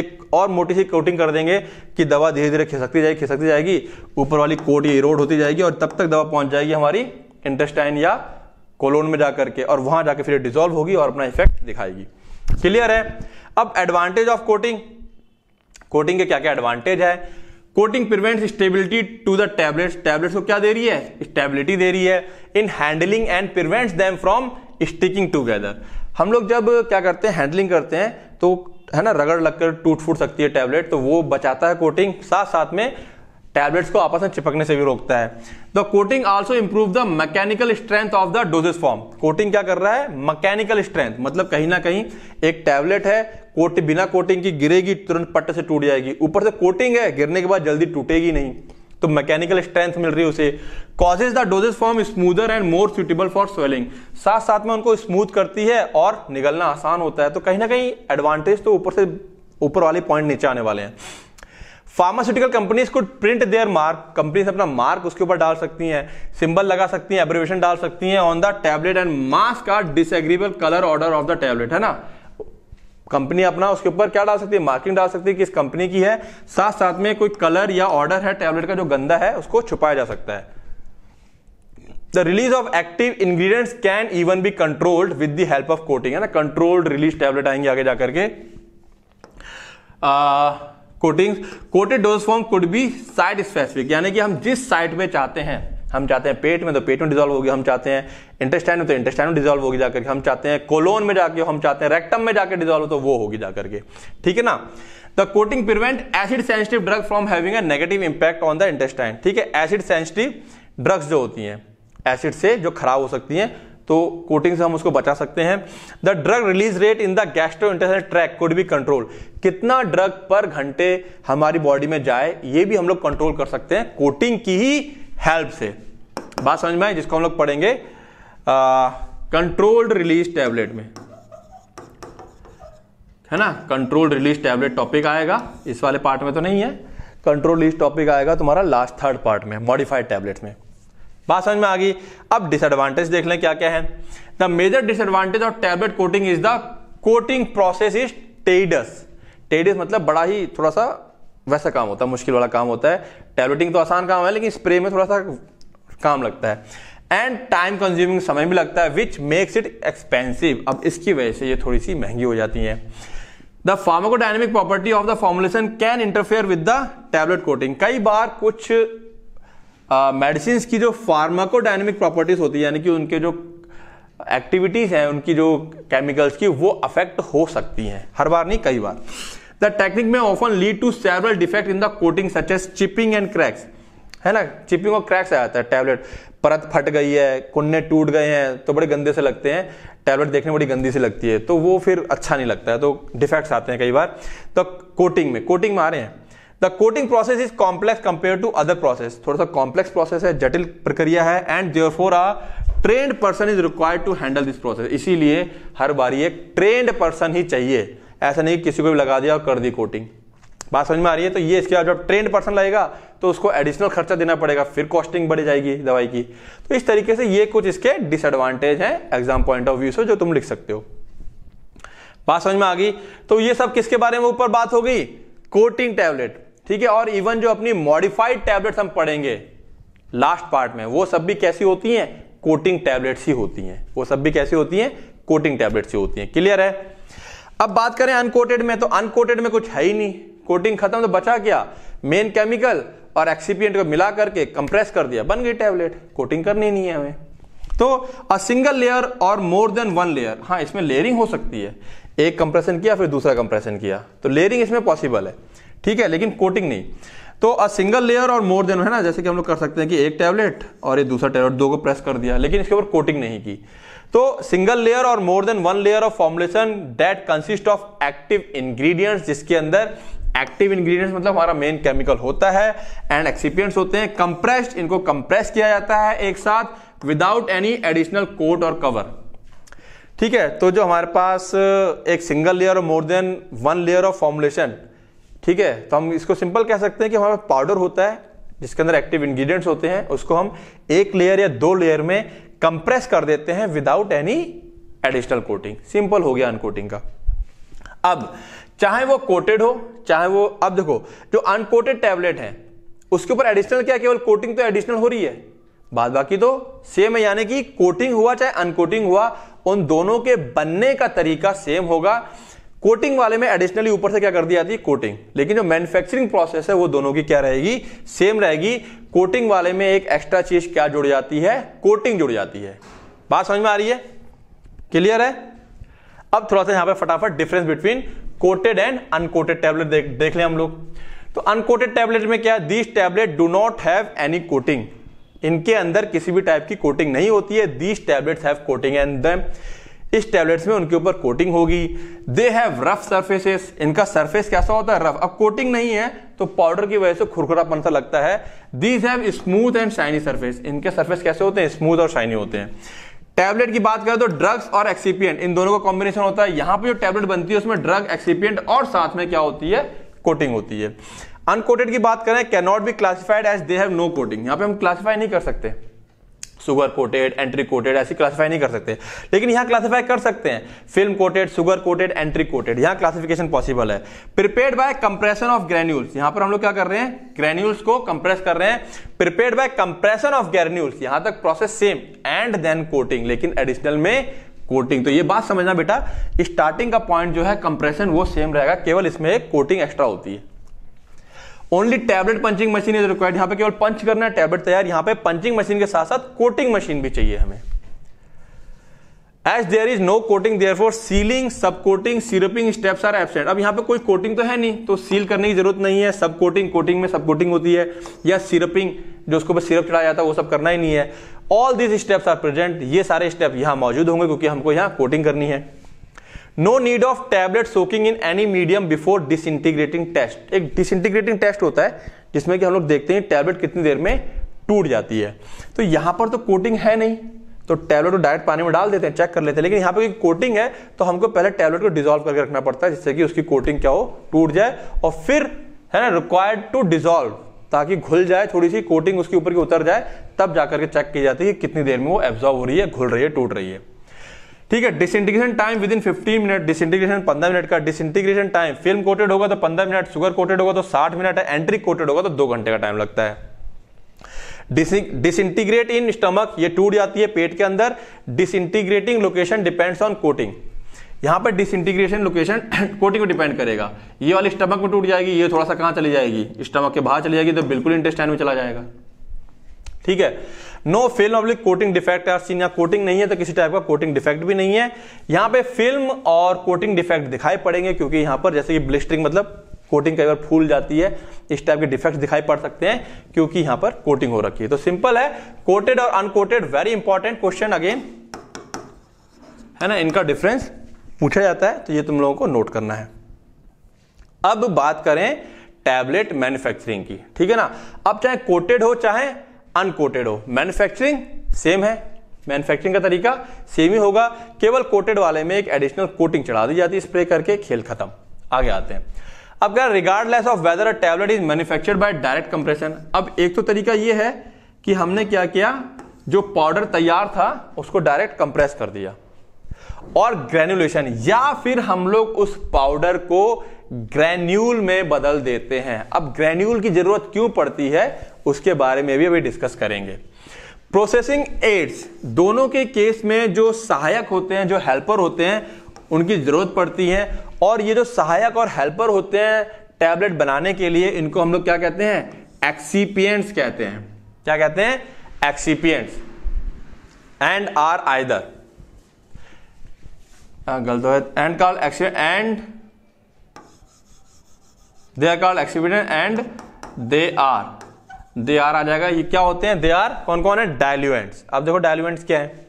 एक और मोटी सी कोटिंग कर देंगे कि दवा धीरे धीरे खिसकती जाएगी खिसकती जाएगी ऊपर वाली कोट ये रोड होती जाएगी और तब तक दवा पहुंच जाएगी हमारी इंटेस्टाइन या कोलोन में जा करके और वहां जाके फिर डिजोल्व होगी और अपना इफेक्ट दिखाएगी क्लियर है अब एडवांटेज ऑफ कोटिंग कोटिंग के क्या क्या एडवांटेज है coating prevents stability to the tablets tablets को क्या दे रही है स्टेबिलिटी दे रही है in handling and prevents them from sticking together हम लोग जब क्या करते हैं हैंडलिंग करते हैं तो है ना रगड़ लगकर टूट फूट सकती है टैबलेट तो वो बचाता है कोटिंग साथ साथ में टैबलेट्स को आपस में चिपकने से भी रोकता है the coating also improve the mechanical strength of the doses form coating क्या कर रहा है मैकेनिकल स्ट्रेंथ मतलब कहीं ना कहीं एक टैबलेट है कोट बिना कोटिंग की गिरेगी तुरंत पट्टे से टूट जाएगी ऊपर से कोटिंग है गिरने के बाद जल्दी टूटेगी नहीं तो मैकेनिकल स्ट्रेंथ मिल रही है उसे causes the doses form smoother and more suitable for swallowing साथ साथ में उनको स्मूथ करती है और निगलना आसान होता है तो कहीं ना कहीं एडवांटेज तो ऊपर से ऊपर वाले पॉइंट नीचे आने वाले हैं फार्मास्यूटिकल कंपनीज को प्रिंट देयर मार्क कंपनीज अपना मार्क उसके ऊपर डाल सकती हैं सिंबल लगा सकती हैं एब्रिवेशन डाल सकती हैं on the tablet and mask are disagreeable colour odour of the tablet है ना कंपनी अपना उसके ऊपर क्या डाल सकती है मार्किंग डाल सकती है किस कंपनी की है साथ साथ में कोई कलर या ऑर्डर है टैबलेट का जो गंदा है उसको छुपाया जा सकता है the release of active ingredients can even be controlled with the help of coating है ना कंट्रोल्ड रिलीज टैबलेट आएंगे आगे जाकर के coating coated dose form could be site specific यानी कि हम जिस साइट पे चाहते हैं हम चाहते हैं पेट में तो पेट में डिजोल्व होगी हम चाहते हैं इंटेस्टाइन में तो इंटेस्टाइन में डिजोल्व होगी जाकर के हम चाहते हैं कोलोन में जाके हम चाहते हैं रेक्टम में जाकर डिजोल्व तो वो होगी जाकर के ठीक है ना the coating prevent acid sensitive drug from having a negative impact on the intestine ठीक है एसिड सेंसिटिव ड्रग्स जो होती हैं एसिड से जो खराब हो सकती हैं तो कोटिंग से हम उसको बचा सकते हैं the drug release rate in the gastro intestine track could be control कितना ड्रग पर घंटे हमारी बॉडी में जाए ये भी हम लोग कंट्रोल कर सकते हैं कोटिंग की ही हेल्प से बात समझ में आई जिसको हम लोग पढ़ेंगे कंट्रोल्ड रिलीज टैबलेट में है ना कंट्रोल्ड रिलीज टैबलेट टॉपिक आएगा इस वाले पार्ट में तो नहीं है कंट्रोल रिलीज टॉपिक आएगा तुम्हारा लास्ट थर्ड पार्ट में मॉडिफाइड टैबलेट में बात समझ में आ गई अब डिसएडवांटेज देख लें क्या क्या है the major disadvantage of tablet coating is the coating process is tedious tedious मतलब बड़ा ही थोड़ा सा वैसा काम होता है मुश्किल वाला काम होता है टैबलेटिंग तो आसान काम है लेकिन स्प्रे में थोड़ा सा काम लगता है एंड टाइम कंज्यूमिंग समय भी लगता है विच मेक्स इट एक्सपेंसिव अब इसकी वजह से ये थोड़ी सी महंगी हो जाती है the pharmacodynamic property of the formulation can interfere with the tablet coating कई बार कुछ मेडिसिन की जो फार्माकोडाइनमिक प्रॉपर्टीज होती है यानी कि उनके जो एक्टिविटीज हैं उनकी जो केमिकल्स की वो अफेक्ट हो सकती हैं हर बार नहीं कई बार द टेक्निक में often lead to several defect in the coating such as chipping and cracks है ना चिपिंग और क्रैक्स आ जाता है टैबलेट परत फट गई है कुन्ने टूट गए हैं तो बड़े गंदे से लगते हैं टैबलेट देखने में बड़ी गंदी सी लगती है तो वो फिर अच्छा नहीं लगता है तो डिफेक्ट्स आते हैं कई बार तो कोटिंग में कोटिंग में आ रहे हैं the coating process is complex compare to other process थोड़ा सा कॉम्प्लेक्स प्रोसेस है जटिल प्रक्रिया है and therefore a trained person is required to handle this process इसीलिए हर बार एक ट्रेंड पर्सन ही चाहिए ऐसा नहीं किसी को भी लगा दिया और कर दी कोटिंग बात समझ में आ रही है तो ये इसके बाद जब ट्रेंड पर्सन लगेगा तो उसको एडिशनल खर्चा देना पड़ेगा फिर कॉस्टिंग बढ़ जाएगी दवाई की तो इस तरीके से ये कुछ इसके डिसएडवांटेज हैं एग्जाम पॉइंट ऑफ व्यू से जो तुम लिख सकते हो बात समझ में आ गई तो ये सब किसके बारे में ऊपर बात हो गई कोटिंग टैबलेट ठीक है और इवन जो अपनी मॉडिफाइड टैबलेट्स हम पढ़ेंगे लास्ट पार्ट में वो सब भी कैसी होती हैं कोटिंग टैबलेट्स ही होती हैं वो सब भी कैसी होती हैं कोटिंग टैबलेट्स ही होती हैं क्लियर है अब बात करें अनकोटेड में तो अनकोटेड में कुछ है ही नहीं कोटिंग खत्म तो बचा क्या मेन केमिकल और एक्सीपियंट को मिला करके कंप्रेस कर दिया बन गई टैबलेट कोटिंग करनी नहीं है हमें तो अ सिंगल लेयर और मोर देन वन लेयर हाँ इसमें लेयरिंग हो सकती है एक कंप्रेशन किया फिर दूसरा कंप्रेशन किया तो लेयरिंग इसमें पॉसिबल है ठीक है लेकिन कोटिंग नहीं तो अ सिंगल लेयर और मोर देन है ना जैसे कि हम लोग कर सकते हैं कि एक टैबलेट और ये दूसरा टैबलेट दो को प्रेस कर दिया लेकिन इसके ऊपर कोटिंग नहीं की तो सिंगल लेयर और more than one layer of formulation that consist of active ingredients जिसके अंदर एक्टिव इंग्रेडिएंट्स मतलब हमारा मेन केमिकल होता है एंड एक्सिपियंट्स होते हैं कंप्रेस्ड इनको कंप्रेस किया जाता है एक साथ विदाउट एनी एडिशनल कोट और कवर ठीक है तो जो हमारे पास uh, एक सिंगल लेयर और more than one layer of formulation ठीक है तो हम इसको सिंपल कह सकते हैं कि हमारे पाउडर होता है जिसके अंदर एक्टिव इंग्रेडिएंट्स होते हैं उसको हम एक लेयर या दो लेयर में कंप्रेस कर देते हैं without any additional coating simple हो गया अनकोटिंग का अब चाहे वो कोटेड हो चाहे वो अब देखो जो अनकोटेड टैबलेट है उसके ऊपर एडिशनल क्या केवल कोटिंग तो एडिशनल हो रही है बाद बाकी तो सेम है यानी कि कोटिंग हुआ चाहे अनकोटिंग हुआ उन दोनों के बनने का तरीका सेम होगा कोटिंग वाले में एडिशनली ऊपर से क्या कर दिया जाती है कोटिंग लेकिन जो मैन्युफैक्चरिंग प्रोसेस है वो दोनों की क्या रहेगी सेम रहेगी कोटिंग वाले में एक एक्स्ट्रा चीज क्या जुड़ जाती है कोटिंग जुड़ जाती है बात समझ में आ रही है क्लियर है अब थोड़ा सा यहां पर फटाफट difference between coated and uncoated tablet देख देख ले हम लोग तो अनकोटेड टैबलेट में क्या these tablet do not have any coating इनके अंदर किसी भी टाइप की कोटिंग नहीं होती है these tablets have coating and them इस टैबलेट्स में उनके ऊपर कोटिंग होगी दे हैव रफ सर्फेसेस इनका सरफेस कैसा होता है रफ अब कोटिंग नहीं है तो पाउडर की वजह से खुरखुरापन सा लगता है these have smooth and shiny surface इनके सरफेस कैसे होते हैं स्मूथ और शाइनी होते हैं टैबलेट की बात करें तो ड्रग्स और एक्सीपियंट इन दोनों का कॉम्बिनेशन होता है यहां पर जो टैबलेट बनती है उसमें ड्रग एक्सीपियंट और साथ में क्या होती है कोटिंग होती है अनकोटेड की बात करें cannot be classified as they have no coating यहां पे हम क्लासिफाई नहीं कर सकते सुगर कोटेड एंट्री कोटेड ऐसी क्लासीफाई नहीं कर सकते लेकिन यहाँ क्लासीफाई कर सकते हैं film coated sugar coated enteric coated यहाँ क्लासिफिकेशन पॉसिबल है prepared by compression of granules यहाँ पर हम लोग क्या कर रहे हैं ग्रेन्यूल्स को कंप्रेस कर रहे हैं prepared by compression of granules यहाँ तक process same and then coating लेकिन एडिशनल में कोटिंग तो ये बात समझना बेटा स्टार्टिंग का पॉइंट जो है कंप्रेशन वो सेम रहेगा केवल इसमें एक कोटिंग एक्स्ट्रा होती है only tablet punching machine is required यहाँ पे केवल पंच करना है टैबलेट तैयार यहाँ पे पंचिंग मशीन के साथ साथ कोटिंग मशीन भी चाहिए हमें as there is no coating therefore sealing sub coating syruping steps are absent अब यहाँ पे कोई कोटिंग तो है नहीं तो सील करने की जरूरत नहीं है सब कोटिंग कोटिंग में सब कोटिंग होती है या सीरपिंग जो उसके ऊपर सिरप चढ़ाया जाता है वो सब करना ही नहीं है all this steps are present ये सारे स्टेप यहाँ मौजूद होंगे क्योंकि हमको यहाँ कोटिंग करनी है no need of tablet soaking in any medium before integrating test एक इंटीग्रेटिंग टेस्ट होता है जिसमें कि हम लोग देखते हैं टैबलेट कितनी देर में टूट जाती है तो यहां पर तो कोटिंग है नहीं तो टैबलेट को डायरेक्ट पानी में डाल देते हैं चेक कर लेते हैं लेकिन यहाँ पर कोटिंग है तो हमको पहले टैबलेट को डिजोल्व करके रखना पड़ता है जिससे कि उसकी कोटिंग क्या हो टूट जाए और फिर है ना रिक्वायर्ड टू डिजोल्व ताकि घुल जाए थोड़ी सी कोटिंग उसके ऊपर की उतर जाए तब जाकर के चेक की जाती है कि कितनी देर में वो एब्जॉर्व हो रही है घुल रही है टूट रही है ठीक है disintegration time within fifteen minute disintegration पंद्रह मिनट का डिसइंटीग्रेशन टाइम फिल्म कोटेड होगा तो पंद्रह मिनट शुगर कोटेड होगा तो साठ मिनट है एंट्री कोटेड होगा तो दो घंटे का टाइम लगता है डिसइंटीग्रेट इन स्टमक ये टूट जाती है पेट के अंदर disintegrating location depends on coating यहां पर डिसइंटीग्रेशन लोकेशन कोटिंग पर डिपेंड करेगा ये वाली स्टमक में टूट जाएगी ये थोड़ा सा कहां चली जाएगी स्टमक के बाहर चली जाएगी तो बिल्कुल इंटेस्टाइन में चला जाएगा ठीक है no film oblique coating defect है सीन या कोटिंग नहीं है तो किसी टाइप का कोटिंग डिफेक्ट भी नहीं है यहां पे फिल्म और कोटिंग डिफेक्ट दिखाई पड़ेंगे क्योंकि यहां पर जैसे कि ब्लिस्टरिंग मतलब कोटिंग कई बार फूल जाती है इस टाइप के डिफेक्ट्स दिखाई पड़ सकते हैं क्योंकि यहां पर कोटिंग हो रखी है तो सिंपल है कोटेड और uncoated very important question again है ना इनका डिफरेंस पूछा जाता है तो ये तुम लोगों को नोट करना है अब बात करें टैबलेट मैन्युफैक्चरिंग की ठीक है ना अब चाहे कोटेड हो चाहे अनकोटेड हो मैन्युफैक्चरिंग सेम है मैन्युफैक्चरिंग का तरीका सेम ही होगा केवल कोटेड वाले में एक एडिशनल कोटिंग चढ़ा दी जाती है स्प्रे करके खेल खत्म आगे आते हैं अब क्या regardless of whether a tablet is manufactured by direct compression अब एक तो तरीका यह है कि हमने क्या किया जो पाउडर तैयार था उसको डायरेक्ट कंप्रेस कर दिया और ग्रेनुलेशन या फिर हम लोग उस पाउडर को ग्रैन्यूल में बदल देते हैं अब ग्रैन्यूल की जरूरत क्यों पड़ती है उसके बारे में भी अभी डिस्कस करेंगे प्रोसेसिंग एड्स दोनों के केस में जो सहायक होते हैं जो हेल्पर होते हैं उनकी जरूरत पड़ती है और ये जो सहायक और हेल्पर होते हैं टैबलेट बनाने के लिए इनको हम लोग क्या कहते हैं एक्सीपियंट्स कहते हैं क्या कहते हैं एक्सीपियंट्स एंड आर आइदर गलत and call excipient and they are called excipient and they are they are आ जाएगा ये क्या होते हैं दे आर कौन कौन है डायल्यूएंट्स अब देखो डायल्यूएंट्स क्या है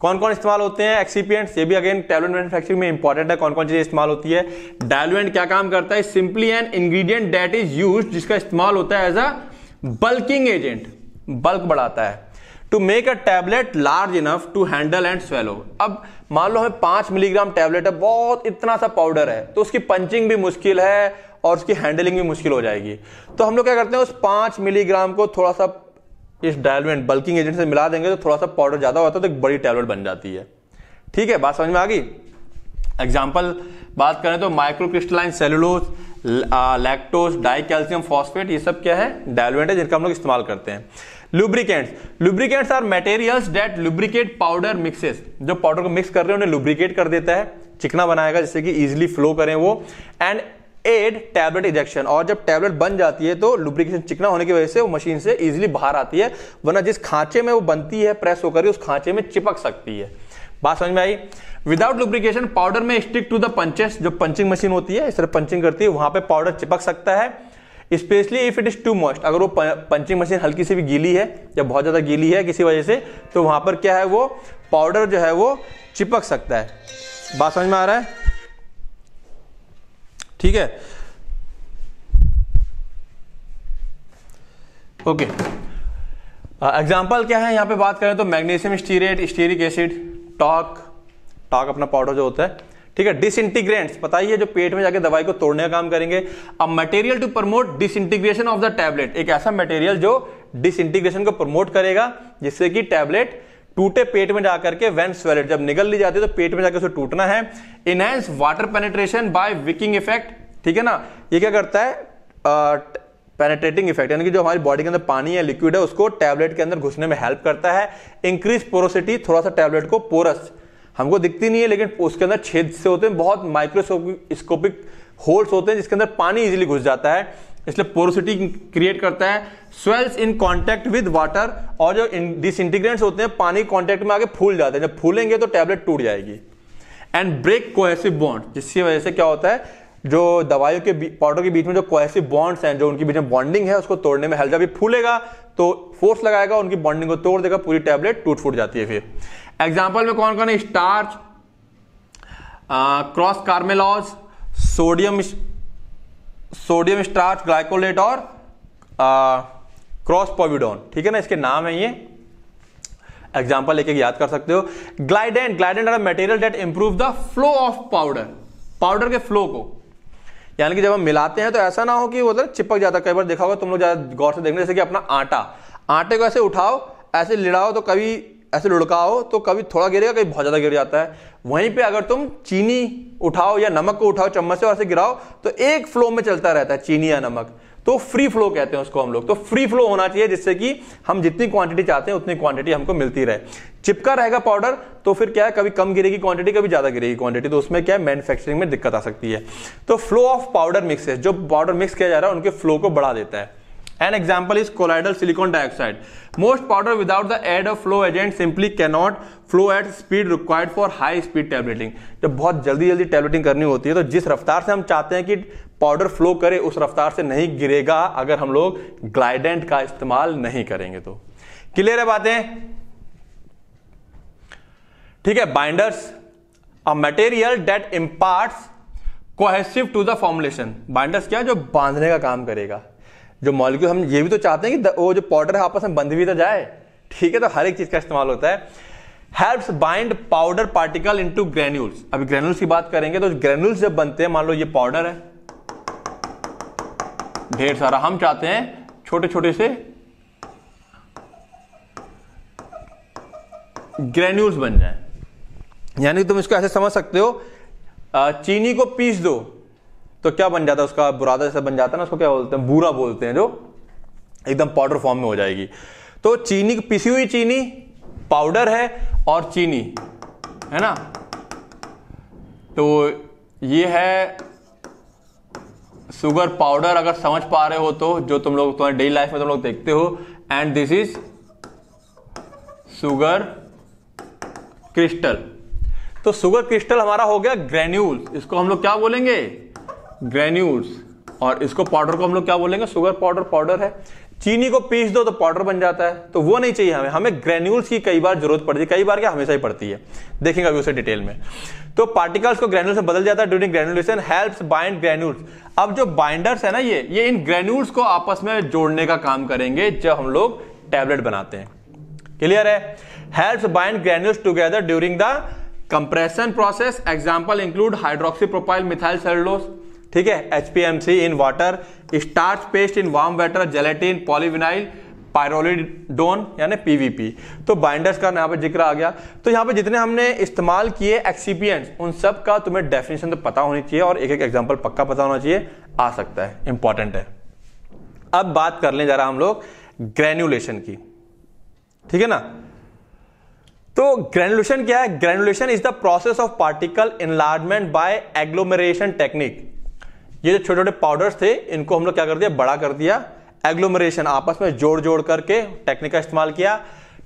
कौन कौन इस्तेमाल होते हैं एक्सीपियंट्स ये भी अगेन टैबलेट मैन्युफैक्चरिंग में इंपॉर्टेंट है कौन कौन चीजें इस्तेमाल होती है डायलुएंट क्या काम करता है simply an ingredient that is use जिसका इस्तेमाल होता है as a bulking agent bulk बढ़ाता है to make a tablet large enough to handle and swallow अब मान लो हमें पांच मिलीग्राम टैबलेट है बहुत इतना सा पाउडर है तो उसकी पंचिंग भी मुश्किल है और उसकी हैंडलिंग भी मुश्किल हो जाएगी तो हम लोग क्या करते हैं उस पाँच मिलीग्राम को थोड़ा सा इस डायलमेंट बल्किंग एजेंट से मिला देंगे तो थोड़ा सा पाउडर ज़्यादा होता है तो एक बड़ी टैबलेट बन जाती है ठीक है बात समझ में आ गई एग्जाम्पल बात करें तो microcrystalline cellulose lactose dicalcium phosphate ये सब क्या है डायलमेंट है जिनका हम लोग इस्तेमाल करते हैं lubricants lubricants are materials that lubricate powder mixes जो पाउडर को मिक्स कर रहे हैं उन्हें लुब्रिकेट कर देता है चिकना बनाएगा जिससे कि इजिली फ्लो करें वो एंड एड टैबलेट इजेक्शन और जब टैबलेट बन जाती है तो लुब्रिकेशन चिकना होने की वजह से वो मशीन से इजिली बाहर आती है वरना जिस खांचे में वो बनती है प्रेस होकर उस खांचे में चिपक सकती है बात समझ में आई विदाउट लुब्रिकेशन पाउडर में स्टिक टू द पंचेस जो पंचिंग मशीन होती है इस तरह पंचिंग करती है वहां पर पाउडर चिपक सकता है specially if it is to most अगर वो पंचिंग मशीन हल्की सी भी गीली है या बहुत ज़्यादा गीली है किसी वजह से तो वहां पर क्या है वो पाउडर जो है वो चिपक सकता है बात समझ में आ रहा है ठीक है ओके एग्जाम्पल uh, क्या है यहां पे बात करें तो magnesium stearate stearic acid talc talc अपना पाउडर जो होता है ठीक है डिसइंटीग्रेंट्स बताइए जो पेट में जाके दवाई को तोड़ने का काम करेंगे अब material to promote disintegration of the tablet एक ऐसा मटेरियल जो डिसइंटीग्रेशन को प्रमोट करेगा जिससे कि टैबलेट टूटे पेट में जाकर के वेन स्वेलेट जब निगल ली जाती है तो पेट में जाकर उसे टूटना है enhance water penetration by wicking effect ठीक है ना ये क्या करता है पेनेट्रेटिंग इफेक्ट यानी कि जो हमारी बॉडी के अंदर पानी है लिक्विड है उसको टैबलेट के अंदर घुसने में हेल्प करता है इंक्रीज पोरोसिटी थोड़ा सा टैबलेट को पोरस हमको दिखती नहीं है लेकिन उसके अंदर छेद से होते हैं बहुत माइक्रोस्कोपिक होल्स होते हैं जिसके अंदर पानी इजीली घुस जाता है इसलिए पोरोसिटी क्रिएट करता है swells in contact with water और जो डिसइंटीग्रेंट्स होते हैं पानी कॉन्टेक्ट में आगे फूल जाते हैं जब फूलेंगे तो टैबलेट टूट जाएगी एंड ब्रेक कोहेसिव बॉन्ड जिसकी वजह से क्या होता है जो दवाइयों के पाउडर के बीच में जो कोहेसिव बॉन्ड्स हैं जो उनके बीच में बॉन्डिंग है उसको तोड़ने में हेल्प जब फूलेगा तो फोर्स लगाएगा उनकी बॉन्डिंग को तोड़ देगा पूरी टैबलेट टूट फूट जाती है फिर एग्जाम्पल में कौन कौन है starch croscarmellose sodium sodium starch glycolate और क्रॉस पोविडोन ठीक है ना इसके नाम है ये एग्जाम्पल एक एक याद कर सकते हो glidant glidant are material that improve the flow of powder powder के फ्लो को यानी कि जब हम मिलाते हैं तो ऐसा ना हो कि उधर चिपक जाता कई बार देखा होगा तुम लोग ज्यादा गौर से देखने जैसे कि अपना आटा आटे को ऐसे उठाओ ऐसे लिड़ाओ तो कभी ऐसे लुढ़काओ तो कभी थोड़ा गिरेगा कभी बहुत ज़्यादा गिर जाता है वहीं पे अगर तुम चीनी उठाओ या नमक को उठाओ चम्मच से और ऐसे गिराओ तो एक फ्लो में चलता रहता है चीनी या नमक तो फ्री फ्लो कहते हैं उसको हम लोग तो फ्री फ्लो होना चाहिए जिससे कि हम जितनी क्वांटिटी चाहते हैं उतनी क्वांटिटी हमको मिलती रहे चिपका रहेगा पाउडर तो फिर क्या है कभी कम गिरेगी क्वांटिटी कभी ज्यादा गिरेगी क्वांटिटी तो उसमें क्या है मैन्युफैक्चरिंग में दिक्कत आ सकती है तो फ्लो ऑफ पाउडर मिक्स जो पाउडर मिक्स किया जा रहा है उनके फ्लो को बढ़ा देता है An example is colloidal silicon dioxide. Most powder without the aid of flow agent simply cannot flow at speed required for high speed tableting जब बहुत जल्दी जल्दी टैबलेटिंग करनी होती है तो जिस रफ्तार से हम चाहते हैं कि पाउडर फ्लो करे उस रफ्तार से नहीं गिरेगा अगर हम लोग ग्लाइडेंट का इस्तेमाल नहीं करेंगे तो क्लियर है बातें ठीक है binders a material that impart cohesive to the formulation binders क्या जो बांधने का काम करेगा जो मॉलिक्यूल हम ये भी तो चाहते हैं कि वो जो पाउडर है आपस में बंध भी तो जाए ठीक है तो हर एक चीज का इस्तेमाल होता है helps bind powder particle into granules अभी ग्रेन्यूल्स की बात करेंगे तो ग्रेन्यूल्स जब बनते हैं मान लो ये पाउडर है ढेर सारा हम चाहते हैं छोटे छोटे से ग्रेन्यूल्स बन जाए यानी तुम इसको ऐसे समझ सकते हो चीनी को पीस दो तो क्या बन जाता है उसका बुरादा जैसा बन जाता है ना उसको क्या बोलते हैं बूरा बोलते हैं जो एकदम पाउडर फॉर्म में हो जाएगी तो चीनी पिसी हुई चीनी पाउडर है और चीनी है ना तो ये है शुगर पाउडर अगर समझ पा रहे हो तो जो तुम लोग तुम्हारे डेली लाइफ में तुम लोग देखते हो and this is sugar crystal तो शुगर क्रिस्टल हमारा हो गया ग्रेन्यूल इसको हम लोग क्या बोलेंगे ग्रेन्यूल्स और इसको पाउडर को हम लोग क्या बोलेंगे शुगर पाउडर पाउडर है चीनी को पीस दो तो पाउडर बन जाता है तो वो नहीं चाहिए हमें हमें ग्रेन्यूल्स की कई बार जरूरत पड़ती है कई बार क्या हमेशा ही पड़ती है देखेंगे अभी उसे डिटेल में तो पार्टिकल्स को ग्रेन्यूल से बदल जाता है during granulation helps bind granules अब जो बाइंडर्स है ना ये ये इन ग्रेन्यूल्स को आपस में जोड़ने का काम करेंगे जब हम लोग टैबलेट बनाते हैं क्लियर है helps bind granules together during the compression process example include hydroxy propyl methyl cellulose ठीक है H in water starch paste in warm water gelatin polyvinyl pyrrolidone यानी पीवीपी तो बाइंडर्स का यहाँ पर जिक्र आ गया तो यहाँ पर जितने हमने इस्तेमाल किए एक्सीपियंट्स उन सब का तुम्हें डेफिनेशन तो पता होनी चाहिए और एक एक एग्जाम्पल पक्का पता होना चाहिए आ सकता है इंपॉर्टेंट है अब बात कर जा रहा हम लोग ग्रेन्युलेशन की ठीक है ना तो ग्रेनुलेशन क्या है granulation is the process of particle enlargement by agglomeration technique ये जो छोटे छोटे पाउडर्स थे इनको हम लोग क्या कर दिया बड़ा कर दिया एग्लोमरेशन आपस में जोड़ जोड़ करके टेक्निक का इस्तेमाल किया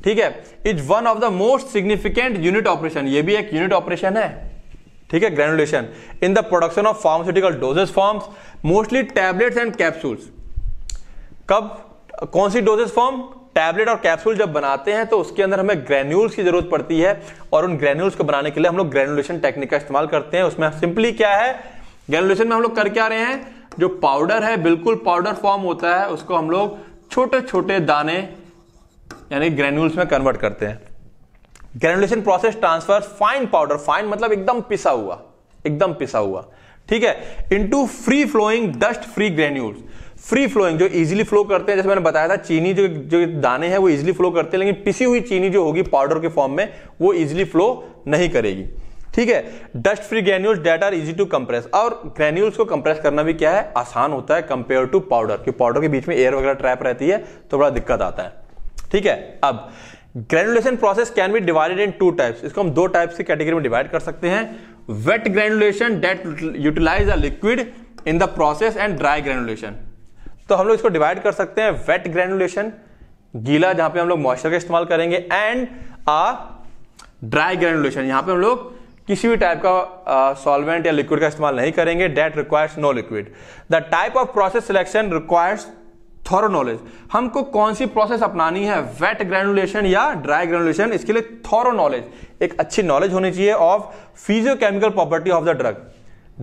ठीक है is one of the most significant unit operation ये भी एक यूनिट ऑपरेशन है ठीक है granulation in the production of pharmaceutical doses forms mostly tablets and capsules कब कौन सी डोजेस फॉर्म टैबलेट और कैप्सूल जब बनाते हैं तो उसके अंदर हमें ग्रेन्यूल्स की जरूरत पड़ती है और उन ग्रेन्यूल्स को बनाने के लिए हम लोग ग्रेनुलेशन टेक्निक का इस्तेमाल करते हैं उसमें सिंपली क्या है ग्रेनुलेशन में हम लोग करके आ रहे हैं जो पाउडर है बिल्कुल पाउडर फॉर्म होता है उसको हम लोग छोटे छोटे दाने यानी ग्रेन्यूल्स में कन्वर्ट करते हैं granulation process transfer fine powder fine मतलब एकदम पिसा हुआ एकदम पिसा हुआ ठीक है into free flowing dust free granules free flowing जो इजिली फ्लो करते हैं जैसे मैंने बताया था चीनी जो जो दाने हैं वो इजिली फ्लो करते हैं लेकिन पिसी हुई चीनी जो होगी पाउडर के फॉर्म में वो इजिली फ्लो नहीं करेगी ठीक है dust free granules that are easy to compress और ग्रेन्यूल्स को कंप्रेस करना भी क्या है आसान होता है कंपेयर टू पाउडर क्योंकि पाउडर के बीच में एयर वगैरह ट्रैप रहती है तो बड़ा दिक्कत आता है ठीक है अब granulation process can be divided in two types इसको हम दो टाइप्स की कैटेगरी में डिवाइड कर सकते हैं wet granulation that utilize a liquid in the process and dry granulation तो हम लोग इसको डिवाइड कर सकते हैं वेट ग्रेनुलेशन गीला जहां पे हम लोग मॉइस्चर का इस्तेमाल करेंगे एंड अ ड्राई ग्रेनुलेशन यहां पे हम लोग किसी भी टाइप का सॉल्वेंट uh, या लिक्विड का इस्तेमाल नहीं करेंगे that requires no liquid the type of process selection requires thorough knowledge हमको कौन सी प्रोसेस अपनानी है वेट ग्रेनुलेशन या ड्राई ग्रेनुलेशन इसके लिए थोरो नॉलेज एक अच्छी नॉलेज होनी चाहिए of physicochemical property of the drug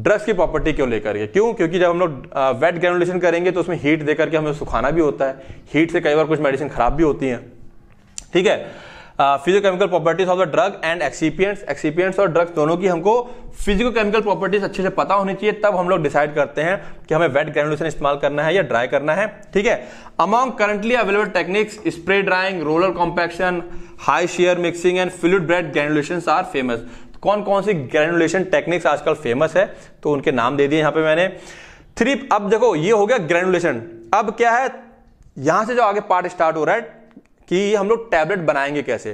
drugs की प्रॉपर्टी क्यों लेकर के क्यों क्योंकि जब हम लोग वेट uh, ग्रेनुलेशन करेंगे तो उसमें हीट देकर के हमें सुखाना भी होता है हीट से कई बार कुछ मेडिसिन खराब भी होती हैं ठीक है physicochemical properties of the drug and excipients excipients और ड्रग्स दोनों की हमको फिजिकोकेमिकल प्रॉपर्टीज अच्छे से पता होनी चाहिए तब हम लोग डिसाइड करते हैं कि हमें वेट ग्रेनुलेशन इस्तेमाल करना है या ड्राई करना है ठीक है among currently available techniques spray drying roller compaction high shear mixing and fluid bed granulation are famous कौन कौन सी ग्रेनुलेशन टेक्निक्स आजकल फेमस है तो उनके नाम दे दिए यहाँ पे मैंने थ्री अब देखो ये हो गया ग्रेनुलेशन अब क्या है यहां से जो आगे पार्ट स्टार्ट हो रहा है कि हम लोग टैबलेट बनाएंगे कैसे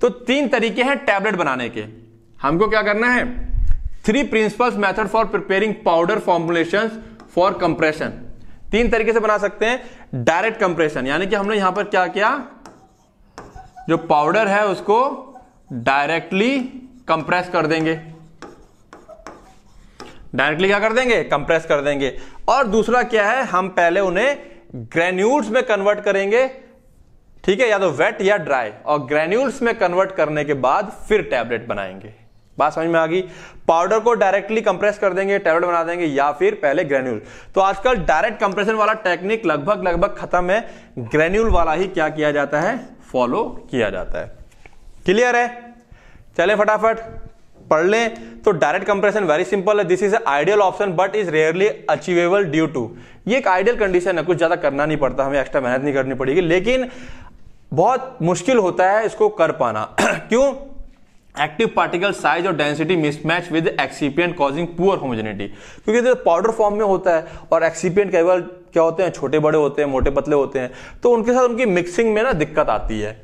तो तीन तरीके हैं टैबलेट बनाने के हमको क्या करना है three principals method for preparing powder formulation for compression तीन तरीके से बना सकते हैं डायरेक्ट कंप्रेशन यानी कि हमने यहां पर क्या किया जो पाउडर है उसको डायरेक्टली कंप्रेस कर देंगे डायरेक्टली क्या कर देंगे कंप्रेस कर देंगे और दूसरा क्या है हम पहले उन्हें ग्रेन्यूल्स में कन्वर्ट करेंगे ठीक है या तो वेट या ड्राई और ग्रेन्यूल्स में कन्वर्ट करने के बाद फिर टैबलेट बनाएंगे बात समझ में आ गई पाउडर को डायरेक्टली कंप्रेस कर देंगे टैबलेट बना देंगे या फिर पहले ग्रेन्यूल तो आजकल डायरेक्ट कंप्रेशन वाला टेक्निक लगभग लगभग खत्म है ग्रेन्यूल वाला ही क्या किया जाता है फॉलो किया जाता है क्लियर है चले फटाफट पढ़ लें तो डायरेक्ट कंप्रेशन वेरी सिंपल है this is ideal option but is rarely achievable due to ये एक आइडियल कंडीशन है कुछ ज्यादा करना नहीं पड़ता हमें एक्स्ट्रा मेहनत नहीं करनी पड़ेगी लेकिन बहुत मुश्किल होता है इसको कर पाना क्यों एक्टिव पार्टिकल साइज और density mismatch with excipient causing poor homogeneity क्योंकि तो पाउडर फॉर्म में होता है और एक्सीपियंट कई बार क्या होते हैं छोटे बड़े होते हैं मोटे पतले होते हैं तो उनके साथ उनकी मिक्सिंग में ना दिक्कत आती है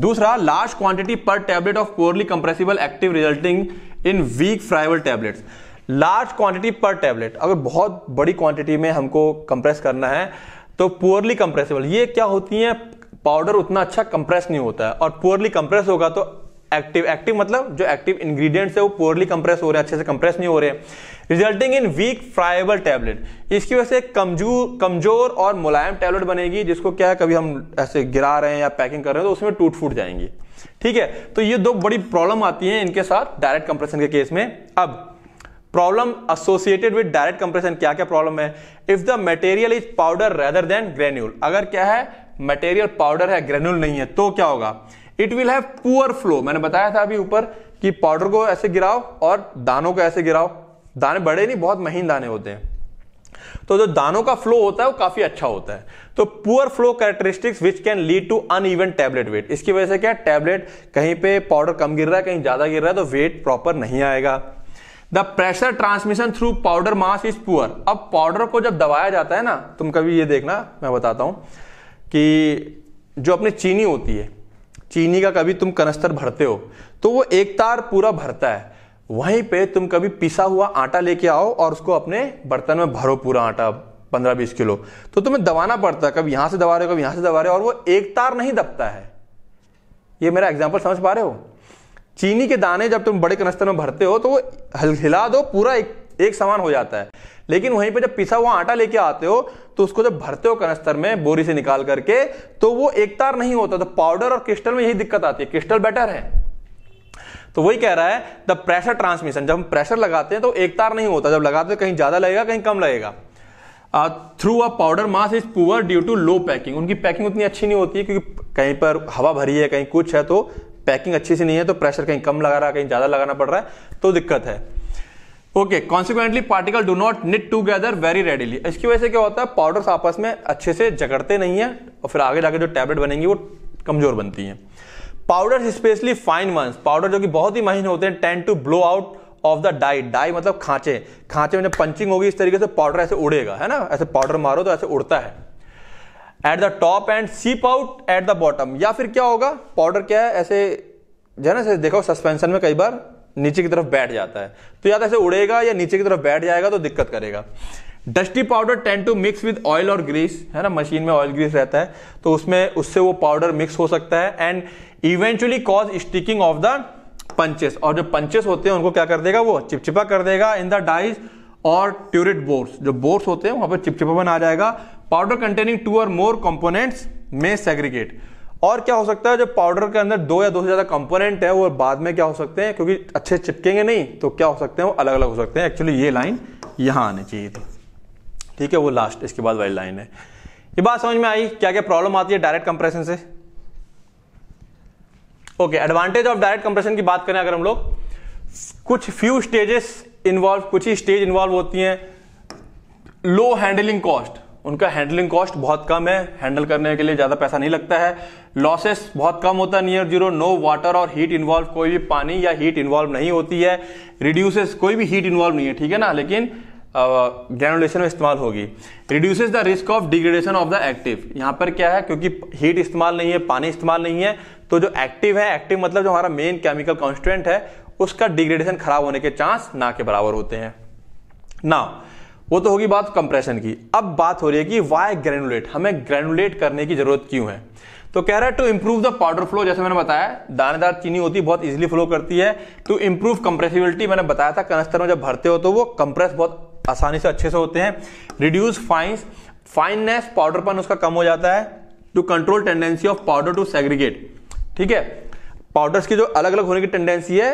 दूसरा लार्ज क्वांटिटी पर tablet of poorly compressible active resulting in weak friable tablets large quantity पर टैबलेट अगर बहुत बड़ी क्वांटिटी में हमको कंप्रेस करना है तो पुअरली कंप्रेसिबल ये क्या होती है पाउडर उतना अच्छा कंप्रेस नहीं होता है और पुअरली कंप्रेस होगा तो एक्टिव एक्टिव मतलब जो एक्टिव इंग्रेडिएंट्स है वो पोअरली कंप्रेस हो रहे हैं अच्छे से कंप्रेस नहीं हो रहे resulting in weak friable tablet इसकी वजह से कमजोर कमजोर और मुलायम टैबलेट बनेगी जिसको क्या है कभी हम ऐसे गिरा रहे हैं या पैकिंग कर रहे हैं तो उसमें टूट फूट जाएंगी ठीक है तो ये दो बड़ी प्रॉब्लम आती है इनके साथ डायरेक्ट कंप्रेशन के केस में अब problem associated with direct compression क्या क्या प्रॉब्लम है if the material is powder rather than granule अगर क्या है मटेरियल पाउडर है ग्रेनुल नहीं है तो क्या होगा it will have poor flow मैंने बताया था अभी ऊपर कि पाउडर को ऐसे गिराओ और दानों को ऐसे गिराओ दाने बड़े नहीं बहुत महीन दाने होते हैं तो जो दानों का फ्लो होता है वो काफी अच्छा होता है तो poor flow characteristics which can lead to uneven tablet weight इसकी वजह से क्या टैबलेट कहीं पे पाउडर कम गिर रहा है कहीं ज्यादा गिर रहा है तो वेट प्रॉपर नहीं आएगा the pressure transmission through powder mass is poor अब पाउडर को जब दबाया जाता है ना तुम कभी ये देखना मैं बताता हूं कि जो अपनी चीनी होती है चीनी का कभी तुम कनस्तर भरते हो तो वो एक तार पूरा भरता है वहीं पे तुम कभी पिसा हुआ आटा लेके आओ और उसको अपने बर्तन में भरो पूरा आटा पंद्रह बीस किलो तो तुम्हें दबाना पड़ता है कभी यहां से दबा रहे हो कभी यहां से दबा रहे हो और वो एक तार नहीं दबता है ये मेरा एग्जाम्पल समझ पा रहे हो चीनी के दाने जब तुम बड़े कनस्तर में भरते हो तो वो हिला दो पूरा एक, एक समान हो जाता है लेकिन वहीं पे जब पिसा हुआ आटा लेके आते हो तो उसको जब भरते हो कनस्तर में बोरी से निकाल करके तो वो एक तार नहीं होता तो पाउडर और क्रिस्टल में यही दिक्कत आती है क्रिस्टल बेटर है तो वही कह रहा है द प्रेशर ट्रांसमिशन जब हम प्रेशर लगाते हैं तो एक तार नहीं होता जब लगाते तो कहीं ज्यादा लगेगा कहीं कम लगेगा through a powder mass is poor due to low packing उनकी पैकिंग उतनी अच्छी नहीं होती है क्योंकि कहीं पर हवा भरी है कहीं कुछ है तो पैकिंग अच्छी सी नहीं है तो प्रेशर कहीं कम लगा रहा है कहीं ज़्यादा लगाना पड़ रहा है तो दिक्कत है okay consequently particle do not knit together very readily इसकी वजह से क्या होता है पाउडर्स आपस में अच्छे से जकड़ते नहीं है और फिर आगे जाके जो टैबलेट बनेंगी वो कमजोर बनती है powder specially fine ones powder जो कि बहुत ही महीन होते हैं tend to blow out of the die die मतलब खांचे खांचे में जब पंचिंग होगी इस तरीके से पाउडर ऐसे उड़ेगा है ना ऐसे पाउडर मारो तो ऐसे उड़ता है at the top and seep out at the bottom या फिर क्या होगा पाउडर क्या है ऐसे जो है ना देखो सस्पेंशन में कई बार नीचे की तरफ बैठ जाता है तो या तो ऐसे उड़ेगा या नीचे की तरफ बैठ जाएगा तो दिक्कत करेगा dusty powder tend to mix with oil और ग्रीस है ना मशीन में ऑयल ग्रीस रहता है तो उसमें उससे वो पाउडर मिक्स हो सकता है and eventually cause sticking of the punches और जो पंचेस होते हैं उनको क्या कर देगा वो चिपचिपा कर देगा इन द डाइज और ट्यूरिट बोर्स जो बोर्स होते हैं वहां पर चिपचिपा बना जाएगा पाउडर कंटेनिंग टू और मोर कॉम्पोनेंट्स में सेग्रीगेट और क्या हो सकता है जो पाउडर के अंदर दो या दो से ज़्यादा कंपोनेंट है वो बाद में क्या हो सकते हैं क्योंकि अच्छे चिपकेंगे नहीं तो क्या हो सकते हैं वो अलग अलग हो सकते हैं एक्चुअली ये लाइन यहां आनी चाहिए थी ठीक है वो लास्ट इसके बाद वाली लाइन है ये बात समझ में आई क्या क्या प्रॉब्लम आती है डायरेक्ट कंप्रेशन से okay advantage of direct compression की बात करें अगर हम लोग कुछ फ्यू स्टेजेस इन्वॉल्व कुछ ही स्टेज इन्वॉल्व होती हैं लो हैंडलिंग कॉस्ट उनका हैंडलिंग कॉस्ट बहुत कम है हैंडल करने के लिए ज़्यादा पैसा नहीं लगता है लॉसेस बहुत कम होता है नियर जीरो नो वाटर और हीट इन्वॉल्व कोई भी पानी या हीट इन्वॉल्व नहीं होती है रिड्यूसेस कोई भी हीट इन्वॉल्व नहीं है ठीक है ना लेकिन ग्रेनुलेशन में इस्तेमाल होगी reduces the risk of degradation of the active यहाँ पर क्या है क्योंकि हीट इस्तेमाल नहीं है पानी इस्तेमाल नहीं है तो जो एक्टिव है एक्टिव मतलब जो हमारा मेन केमिकल कॉन्स्टेंट है उसका डिग्रेडेशन खराब होने के चांस ना के बराबर होते हैं नाउ वो तो होगी बात कंप्रेशन की अब बात हो रही है कि वाई ग्रेनुलेट हमें ग्रेनुलेट करने की जरूरत क्यों है तो कह रहा है to improve the powder flow जैसे मैंने बताया दानेदार चीनी होती है बहुत इजीली फ्लो करती है टू इंप्रूव कंप्रेसिबिलिटी मैंने बताया था कनस्तर में जब भरते हो तो वो कंप्रेस बहुत आसानी से अच्छे से होते हैं रिड्यूस फाइन्स फाइननेस पाउडरपन उसका कम हो जाता है to control tendency of powder to segregate ठीक है पाउडर्स की जो अलग अलग होने की टेंडेंसी है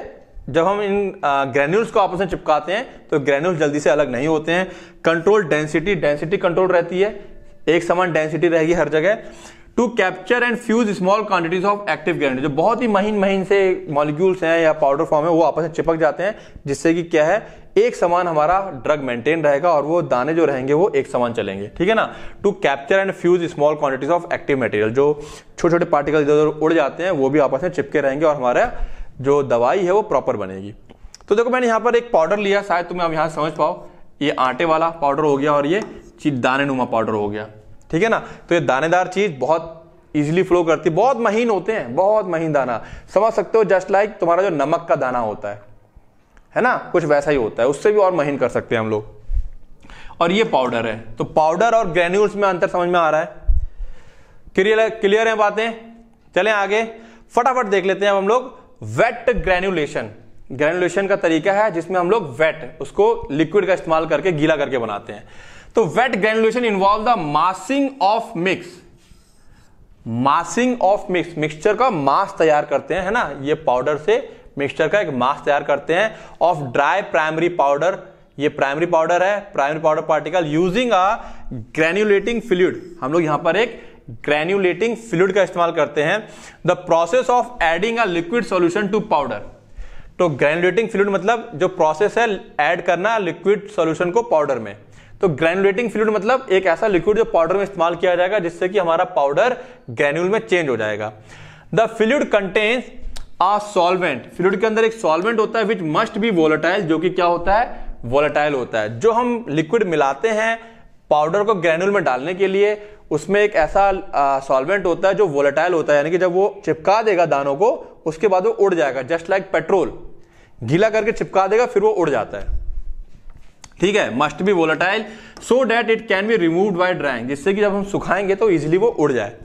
जब हम इन ग्रेन्यूल्स को आपस में चिपकाते हैं तो ग्रेन्यूल्स जल्दी से अलग नहीं होते हैं कंट्रोल डेंसिटी डेंसिटी कंट्रोल रहती है एक समान डेंसिटी रहेगी हर जगह to capture and fuse small quantities of active granule जो बहुत ही महीन महीन से मॉलिक्यूल्स हैं या पाउडर फॉर्म है वो आपस में चिपक जाते हैं जिससे कि क्या है एक समान हमारा ड्रग मेंटेन रहेगा और वो दाने जो रहेंगे वो एक समान चलेंगे ठीक है ना to capture and fuse small quantities of active material जो छोटे छोटे पार्टिकल इधर उधर उड़ जाते हैं वो भी आपस में चिपके रहेंगे और हमारा जो दवाई है वो प्रॉपर बनेगी तो देखो मैंने यहाँ पर एक पाउडर लिया शायद तुम्हें अब यहाँ समझ पाओ ये आटे वाला पाउडर हो गया और ये चीज दाने नुमा पाउडर हो गया ठीक है ना तो ये दानेदार चीज बहुत इजिली फ्लो करती बहुत महीन होते हैं बहुत महीन दाना समझ सकते हो जस्ट लाइक तुम्हारा जो नमक का दाना होता है है ना कुछ वैसा ही होता है उससे भी और महीन कर सकते हैं हम लोग और ये पाउडर है तो पाउडर और ग्रेन्यूल्स में अंतर समझ में आ रहा है क्लियर क्लियर है बातें चलें आगे फटाफट देख लेते हैं हम लोग वेट ग्रेन्युलेशन ग्रेनुलेशन का तरीका है जिसमें हम लोग वेट उसको लिक्विड का इस्तेमाल करके गीला करके बनाते हैं तो wet granulation involve the massing of mix massing of mix mixture का मास तैयार करते हैं है ना ये पाउडर से मिक्सचर का एक मास तैयार करते हैं ऑफ ड्राई प्राइमरी पाउडर ये प्राइमरी पाउडर है primary powder particle using a granulating fluid हम लोग यहां पर एक ग्रेन्यूलेटिंग फ्लूड का इस्तेमाल करते हैं the process of adding a liquid solution to powder तो ग्रेन्यूलेटिंग फ्लूड मतलब जो प्रोसेस है ऐड करना लिक्विड सॉल्यूशन को पाउडर में तो ग्रेनुलेटिंग फ्लूड मतलब एक ऐसा लिक्विड जो पाउडर में इस्तेमाल किया जाएगा जिससे कि हमारा पाउडर ग्रेन्यूल में चेंज हो जाएगा the fluid contains a solvent fluid के अंदर एक सॉल्वेंट होता है विच मस्ट बी वोलेटाइल जो कि क्या होता है वोलेटाइल होता है जो हम लिक्विड मिलाते हैं पाउडर को ग्रेन्यूल में डालने के लिए उसमें एक ऐसा सॉल्वेंट होता है जो वोलेटाइल होता है यानी कि जब वो चिपका देगा दानों को उसके बाद वो उड़ जाएगा जस्ट लाइक पेट्रोल गीला करके चिपका देगा फिर वो उड़ जाता है ठीक है must be volatile so that it can be remove by drying जिससे कि जब हम सुखाएंगे तो इजिली वो उड़ जाए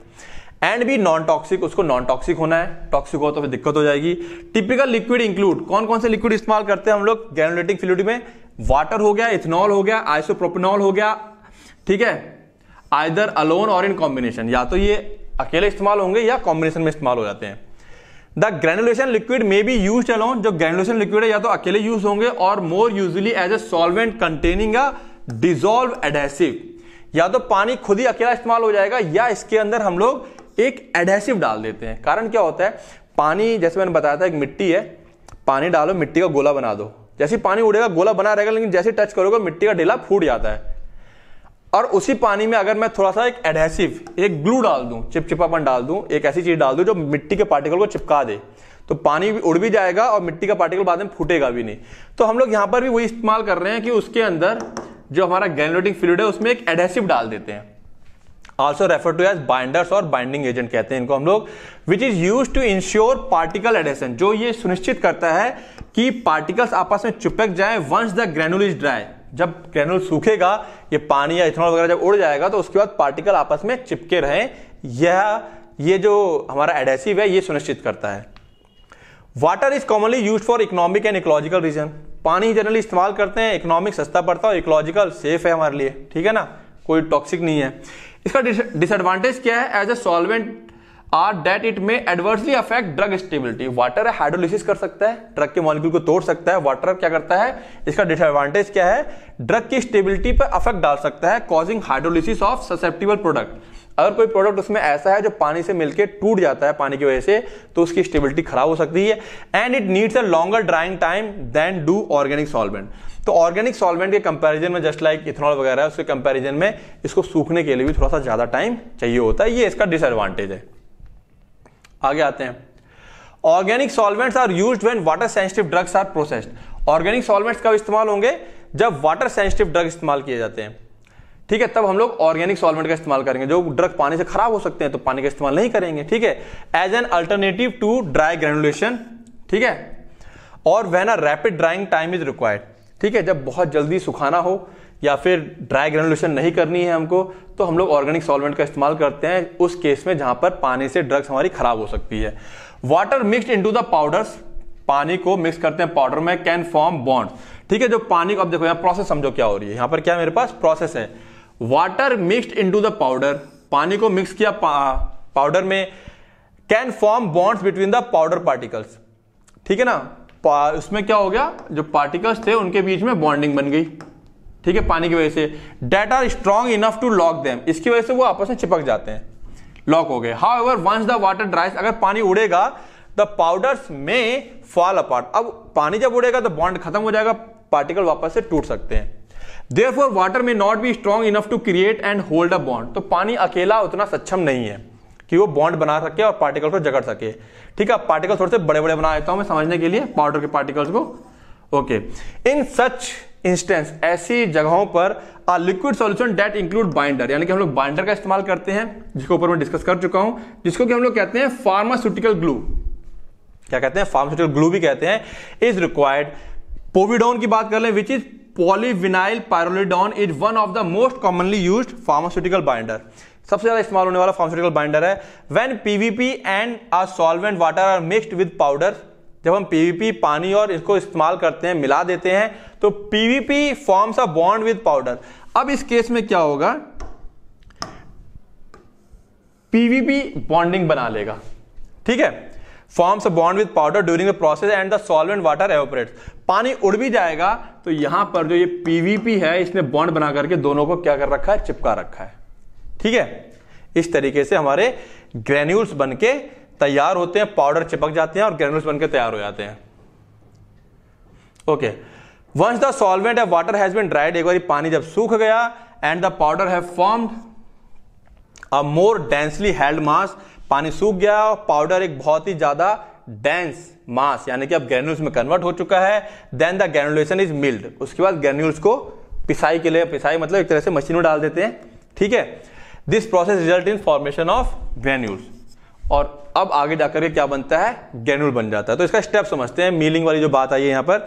एंड बी नॉन टॉक्सिक उसको नॉन टॉक्सिक होना है टॉक्सिक हो तो फिर दिक्कत हो जाएगी टिपिकल लिक्विड इंक्लूड कौन कौन से लिक्विड इस्तेमाल करते हैं हम लोग गैनोलेटिक फ्लूड में वाटर हो गया इथेनॉल हो गया आइसोप्रोपिनॉल हो गया ठीक है आइदर अलोन और इन कॉम्बिनेशन या तो ये अकेले इस्तेमाल होंगे या कॉम्बिनेशन में इस्तेमाल हो जाते हैं the granulation liquid may be use alone जो ग्रेनुलेशन लिक्विड है या तो अकेले यूज होंगे और more usually as a solvent containing a dissolve adhesive या तो पानी खुद ही अकेला इस्तेमाल हो जाएगा या इसके अंदर हम लोग एक एडहेसिव डाल देते हैं कारण क्या होता है पानी जैसे मैंने बताया था एक मिट्टी है पानी डालो मिट्टी का गोला बना दो जैसे पानी उड़ेगा गोला बना रहेगा लेकिन जैसे टच करोगे मिट्टी का ढेला फूट जाता है और उसी पानी में अगर मैं थोड़ा सा एक एडहेसिव एक ग्लू डाल दूं चिपचिपापन डाल दूं एक ऐसी चीज डाल दूं जो मिट्टी के पार्टिकल को चिपका दे तो पानी भी उड़ भी जाएगा और मिट्टी का पार्टिकल बाद में फूटेगा भी नहीं तो हम लोग यहां पर भी वही इस्तेमाल कर रहे हैं कि उसके अंदर जो हमारा ग्रेनुलेटिंग फ्लूड है उसमें एक एडहेसिव डाल देते हैं also refer to as binders और बाइंडिंग एजेंट कहते हैं इनको हम लोग which is use to ensure particle adhesion जो ये सुनिश्चित करता है कि पार्टिकल्स आपस में चिपक जाए once the granule is dry जब ग्रेनुल सूखेगा ये पानी या इथेनॉल वगैरह जब उड़ जाएगा तो उसके बाद पार्टिकल आपस में चिपके रहें यह ये जो हमारा एडेसिव है ये सुनिश्चित करता है water is commonly use for economic and ecological reason पानी जनरली इस्तेमाल करते हैं इकोनॉमिक सस्ता पड़ता है इकोलॉजिकल सेफ है हमारे लिए ठीक है ना कोई टॉक्सिक नहीं है इसका डिसएडवांटेज क्या है as a solvent are that it may adversely affect drug stability water hydrolysis कर सकता है ड्रग के मॉलिक्यूल को तोड़ सकता है वाटर क्या करता है इसका डिसएडवांटेज क्या है ड्रग की स्टेबिलिटी पर अफेक्ट डाल सकता है causing hydrolysis of susceptible product अगर कोई प्रोडक्ट उसमें ऐसा है जो पानी से मिलकर टूट जाता है पानी की वजह से तो उसकी स्टेबिलिटी खराब हो सकती है and it needs a longer drying time then do organic solvent तो ऑर्गेनिक सॉल्वेंट के कंपैरिजन में जस्ट लाइक इथेनॉल वगैरह उसके कंपैरिजन में इसको सूखने के लिए भी थोड़ा सा ज़्यादा टाइम चाहिए होता है ये इसका डिसएडवांटेज है आगे आते हैं organic solvents are used when water sensitive drugs are processed organic solvents कब इस्तेमाल होंगे जब वाटर सेंसिटिव ड्रग इस्तेमाल किए जाते हैं ठीक है तब हम लोग ऑर्गेनिक सॉल्वेंट का इस्तेमाल करेंगे जो ड्रग पानी से खराब हो सकते हैं तो पानी का इस्तेमाल नहीं करेंगे ठीक है as an alternative to dry granulation ठीक है और वह a rapid drying time is required ठीक है जब बहुत जल्दी सुखाना हो या फिर ड्राई ग्रेनुलेशन नहीं करनी है हमको तो हम लोग ऑर्गेनिक सॉल्वेंट का इस्तेमाल करते हैं उस केस में जहां पर पानी से ड्रग्स हमारी खराब हो सकती है water mixed into the powders पानी को मिक्स करते हैं पाउडर में कैन फॉर्म बॉन्ड ठीक है जो पानी को अब देखो यहां प्रोसेस समझो क्या हो रही है यहां पर क्या मेरे पास प्रोसेस है water mixed to the powder पानी को मिक्स किया पाउडर में can form bonds between the powder particles ठीक है ना उसमें क्या हो गया जो पार्टिकल्स थे उनके बीच में बॉन्डिंग बन गई ठीक है पानी की वजह से that are strong enough to lock them इसकी वजह से वो आपस में चिपक जाते हैं लॉक हो गए however once the water dries अगर पानी उड़ेगा द पाउडर्स में फॉल अपार्ट अब पानी जब उड़ेगा तो बॉन्ड खत्म हो जाएगा पार्टिकल वापस से टूट सकते हैं therefore water may not be strong enough to create and hold a bond तो पानी अकेला उतना सक्षम नहीं है कि वो बॉन्ड बना सके और पार्टिकल को जगड़ सके ठीक है पार्टिकल थोड़े से बड़े बड़े बना देता हूं मैं समझने के लिए पाउडर के पार्टिकल्स को ओके इन सच इंस्टेंस ऐसी जगहों पर a liquid solution that include binder यानी कि हम लोग बाइंडर का इस्तेमाल करते हैं जिसको ऊपर मैं डिस्कस कर चुका हूं जिसको कि हम लोग कहते हैं फार्मास्यूटिकल ग्लू क्या कहते हैं फार्मास्यूटिकल ग्लू भी कहते हैं इज रिक्वायर्ड पोविडोन की बात कर लें which is polyvinyl pyrrolidone is one of the most commonly use pharmaceutical binder सबसे ज्यादा इस्तेमाल होने वाला फार्मास्यूटिकल बाइंडर है when PVP and a solvent water are mixed with powder जब हम पीवीपी पानी और इसको इस्तेमाल करते हैं मिला देते हैं तो PVP forms a bond with powder अब इस केस में क्या होगा पीवीपी बॉन्डिंग बना लेगा ठीक है forms a bond with powder during the process and the solvent water evaporate पानी उड़ भी जाएगा तो यहां पर जो ये पीवीपी है इसने बॉन्ड बना करके दोनों को क्या कर रखा है चिपका रखा है ठीक है इस तरीके से हमारे ग्रेन्यूल्स बनके तैयार होते हैं पाउडर चिपक जाते हैं और ग्रेनुल्स बनकर तैयार हो जाते हैं okay once the solvent and water has been dried एक बार पानी जब सूख गया and the powder have formed a more densely held mass पानी सूख गया और पाउडर एक बहुत ही ज्यादा डेंस मास यानी कि अब ग्रेन्यूल्स में कन्वर्ट हो चुका है then the granulation is milled उसके बाद ग्रेन्यूल्स को पिसाई के लिए पिसाई मतलब एक तरह से मशीन में डाल देते हैं ठीक है this process result in formation of granules और अब आगे जाकर के क्या बनता है ग्रेनुल बन जाता है तो इसका स्टेप समझते हैं मीलिंग वाली जो बात आई है यहाँ पर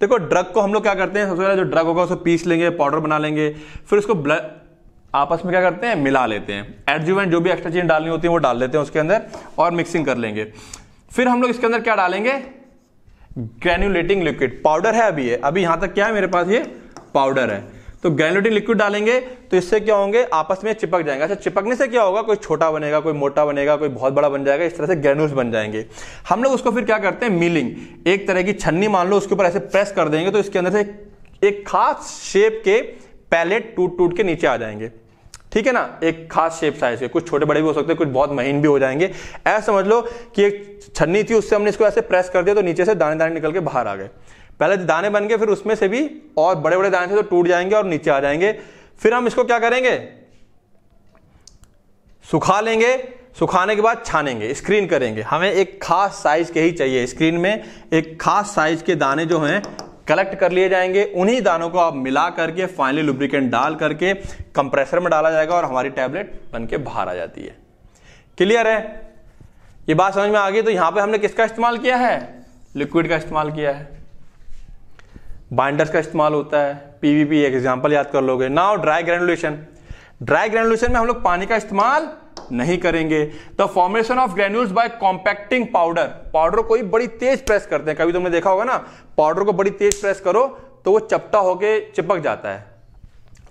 देखो ड्रग को हम लोग क्या करते हैं सबसे पहले जो ड्रग होगा उसको पीस लेंगे पाउडर बना लेंगे फिर उसको ब्लड आपस में क्या करते हैं मिला लेते हैं एडजुवेंट जो भी एक्स्ट्रा चीज डालनी होती है वो डाल देते हैं उसके अंदर और मिक्सिंग कर लेंगे फिर हम लोग इसके अंदर क्या डालेंगे ग्रेन्यूलेटिंग लिक्विड पाउडर है अभी ये अभी यहां तक क्या है मेरे पास ये पाउडर है तो ग्रेनुलेटिन लिक्विड डालेंगे तो इससे क्या होंगे आपस में चिपक जाएंगे अच्छा चिपकने से क्या होगा कोई छोटा बनेगा कोई मोटा बनेगा कोई बहुत बड़ा बन जाएगा इस तरह से ग्रेनुल्स बन जाएंगे हम लोग उसको फिर क्या करते हैं मिलिंग एक तरह की छन्नी मान लो उसके ऊपर ऐसे प्रेस कर देंगे तो इसके अंदर से एक खास शेप के पैलेट टूट टूट के नीचे आ जाएंगे ठीक है ना एक खास शेप साइज के कुछ छोटे बड़े भी हो सकते हैं कुछ बहुत महीन भी हो जाएंगे ऐसा समझ लो कि एक छन्नी थी उससे हमने इसको ऐसे प्रेस कर दिया तो नीचे से दाने दाने निकल के बाहर आ गए पहले तो दाने बन गए फिर उसमें से भी और बड़े बड़े दाने से तो टूट जाएंगे और नीचे आ जाएंगे फिर हम इसको क्या करेंगे सुखा लेंगे सुखाने के बाद छानेंगे स्क्रीन करेंगे हमें एक खास साइज के ही चाहिए स्क्रीन में एक खास साइज के दाने जो हैं कलेक्ट कर लिए जाएंगे उन्हीं दानों को आप मिला करके फाइनली लुब्रिकेंट डाल करके कंप्रेसर में डाला जाएगा और हमारी टैबलेट बन के बाहर आ जाती है क्लियर है ये बात समझ में आ गई तो यहां पे हमने किसका इस्तेमाल किया है लिक्विड का इस्तेमाल किया है बाइंडर्स का इस्तेमाल होता है पीवीपी एक एग्जाम्पल याद कर लोगे now dry granulation dry granulation में हम लोग पानी का इस्तेमाल नहीं करेंगे the formation of granules by compacting powder powder को बड़ी तेज प्रेस करते हैं कभी तुमने देखा होगा ना पाउडर को बड़ी तेज प्रेस करो तो वो चपटा होके चिपक जाता है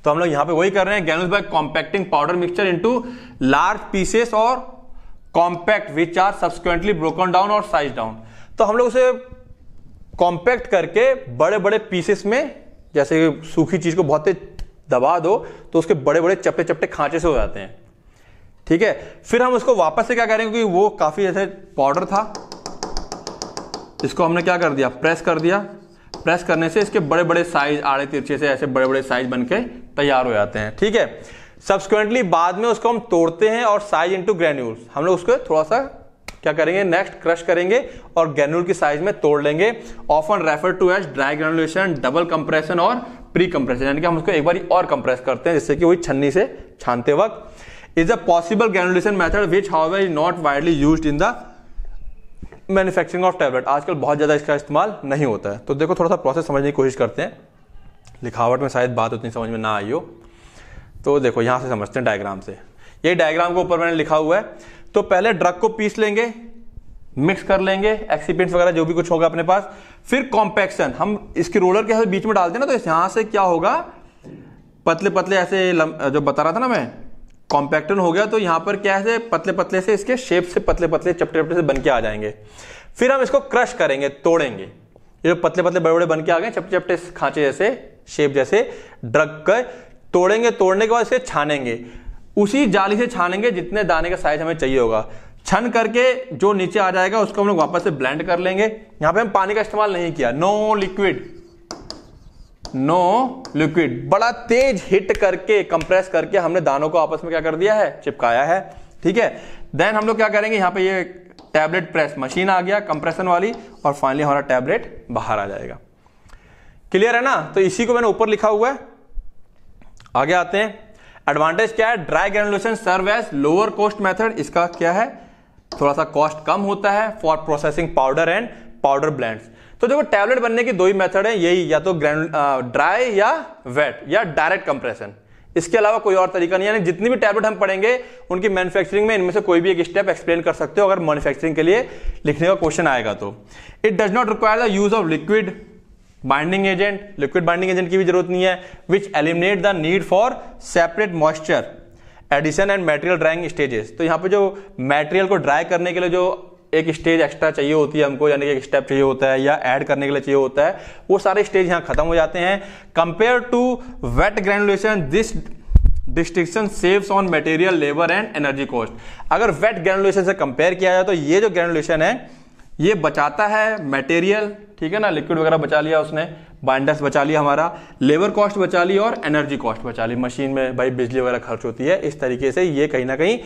तो हम लोग यहां पे वही कर रहे हैं granules by compacting powder mixture into large pieces और compact which are subsequently broken down और साइज डाउन तो हम लोग उसे कॉम्पैक्ट करके बड़े बड़े पीसेस में जैसे सूखी चीज़ को बहुत दबा दो तो उसके बड़े बड़े चपटे चपटे खांचे से हो जाते हैं ठीक है फिर हम उसको वापस से क्या करेंगे क्योंकि वो काफ़ी जैसे पाउडर था इसको हमने क्या कर दिया प्रेस कर दिया प्रेस करने से इसके बड़े बड़े साइज आड़े तिरछे से ऐसे बड़े बड़े साइज बन के तैयार हो जाते हैं ठीक है सब्सिक्वेंटली बाद में उसको हम तोड़ते हैं और साइज इंटू ग्रेन्यूल्स हम लोग उसको थोड़ा सा क्या करेंगे नेक्स्ट क्रश करेंगे और ग्रेनुलर की साइज में तोड़ लेंगे often refer to as dry granulation double compression और प्री कंप्रेशन यानी कि हम उसको एक बार और कंप्रेस करते हैं जिससे कि वही छन्नी से छानते वक्त is a possible granulation method which how is not widely use in the manufacturing of tablet आजकल बहुत ज़्यादा इसका इस्तेमाल नहीं होता है तो देखो थोड़ा सा प्रोसेस समझने की कोशिश करते हैं लिखावट में शायद बात उतनी समझ में ना आई हो तो देखो यहां से समझते हैं डायग्राम से ये डायग्राम के ऊपर मैंने लिखा हुआ है तो पहले ड्रग को पीस लेंगे मिक्स कर लेंगे एक्सीपेंट वगैरह जो भी कुछ होगा अपने पास फिर कॉम्पैक्शन हम इसके रोलर के बीच में डालते हैं ना तो यहां से क्या होगा पतले पतले ऐसे जो बता रहा था ना मैं कॉम्पैक्टन हो गया तो यहां पर क्या है पतले पतले से इसके शेप से पतले पतले चपटे चपटे से बन के आ जाएंगे फिर हम इसको क्रश करेंगे तोड़ेंगे ये जो पतले पतले बड़े बड़े बन के आ गए चपटे चपटे खांचे जैसे शेप जैसे ड्रग कर तोड़ेंगे तोड़ने के बाद इसे छानेंगे उसी जाली से छानेंगे जितने दाने का साइज हमें चाहिए होगा छन करके जो नीचे आ जाएगा उसको हम लोग वापस से ब्लेंड कर लेंगे यहां पे हम पानी का इस्तेमाल नहीं किया नो लिक्विड नो लिक्विड बड़ा तेज हिट करके कंप्रेस करके हमने दानों को आपस में क्या कर दिया है चिपकाया है ठीक है देन हम लोग क्या करेंगे यहां पे ये टैबलेट प्रेस मशीन आ गया कंप्रेशन वाली और फाइनली हमारा टैबलेट बाहर आ जाएगा क्लियर है ना तो इसी को मैंने ऊपर लिखा हुआ है आगे आते हैं एडवांटेज क्या है dry granulation serve as lower cost method इसका क्या है थोड़ा सा कॉस्ट कम होता है for processing powder and powder blend तो देखो टैबलेट बनने की दो ही मेथड है यही या तो ड्राई या वेट या डायरेक्ट कंप्रेशन इसके अलावा कोई और तरीका नहीं यानी जितनी भी टैबलेट हम पढ़ेंगे उनकी मैन्युफैक्चरिंग में इनमें से कोई भी एक स्टेप एक्सप्लेन कर सकते हो अगर मैन्युफैक्चरिंग के लिए लिखने का क्वेश्चन आएगा तो it does not require the use of liquid binding agent liquid binding agent की भी जरूरत नहीं है which eliminate the need for separate moisture addition and material drying stages तो यहाँ पे जो मेटेरियल को ड्राई करने के लिए जो एक स्टेज एक्स्ट्रा चाहिए होती है हमको यानी कि एक स्टेप चाहिए होता है या ऐड करने के लिए चाहिए होता है वो सारे स्टेज यहाँ खत्म हो जाते हैं compare to wet granulation this distinction saves on material labour and energy cost अगर वेट ग्रेनुलेशन से कंपेयर किया जाए तो ये जो ग्रेनुलेशन है ये बचाता है मटेरियल ठीक है ना लिक्विड वगैरह बचा लिया उसने बाइंडर्स बचा लिया हमारा लेबर कॉस्ट बचा ली और एनर्जी कॉस्ट बचा ली मशीन में भाई बिजली वगैरह खर्च होती है इस तरीके से ये कहीं ना कहीं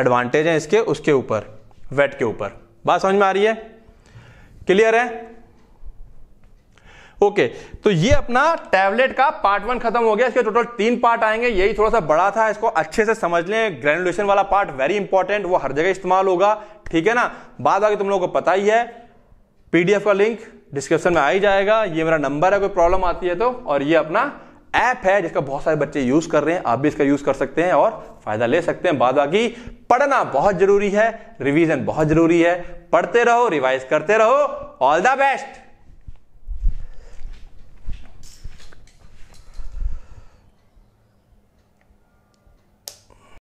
एडवांटेज है इसके उसके ऊपर वेट के ऊपर बात समझ में आ रही है क्लियर है ओके तो ये अपना टैबलेट का पार्ट वन खत्म हो गया इसके टोटल तीन पार्ट आएंगे यही थोड़ा सा बड़ा था इसको अच्छे से समझ लें ग्रेनुलेशन वाला पार्ट वेरी इंपॉर्टेंट वो हर जगह इस्तेमाल होगा ठीक है ना बाद आगे तुम लोगों को पता ही है पीडीएफ का लिंक डिस्क्रिप्शन में आ ही जाएगा ये मेरा नंबर है कोई प्रॉब्लम आती है तो और ये अपना ऐप है जिसका बहुत सारे बच्चे यूज कर रहे हैं आप भी इसका यूज कर सकते हैं और फायदा ले सकते हैं बाद बाकी पढ़ना बहुत जरूरी है रिवीजन बहुत जरूरी है पढ़ते रहो रिवाइज करते रहो ऑल द बेस्ट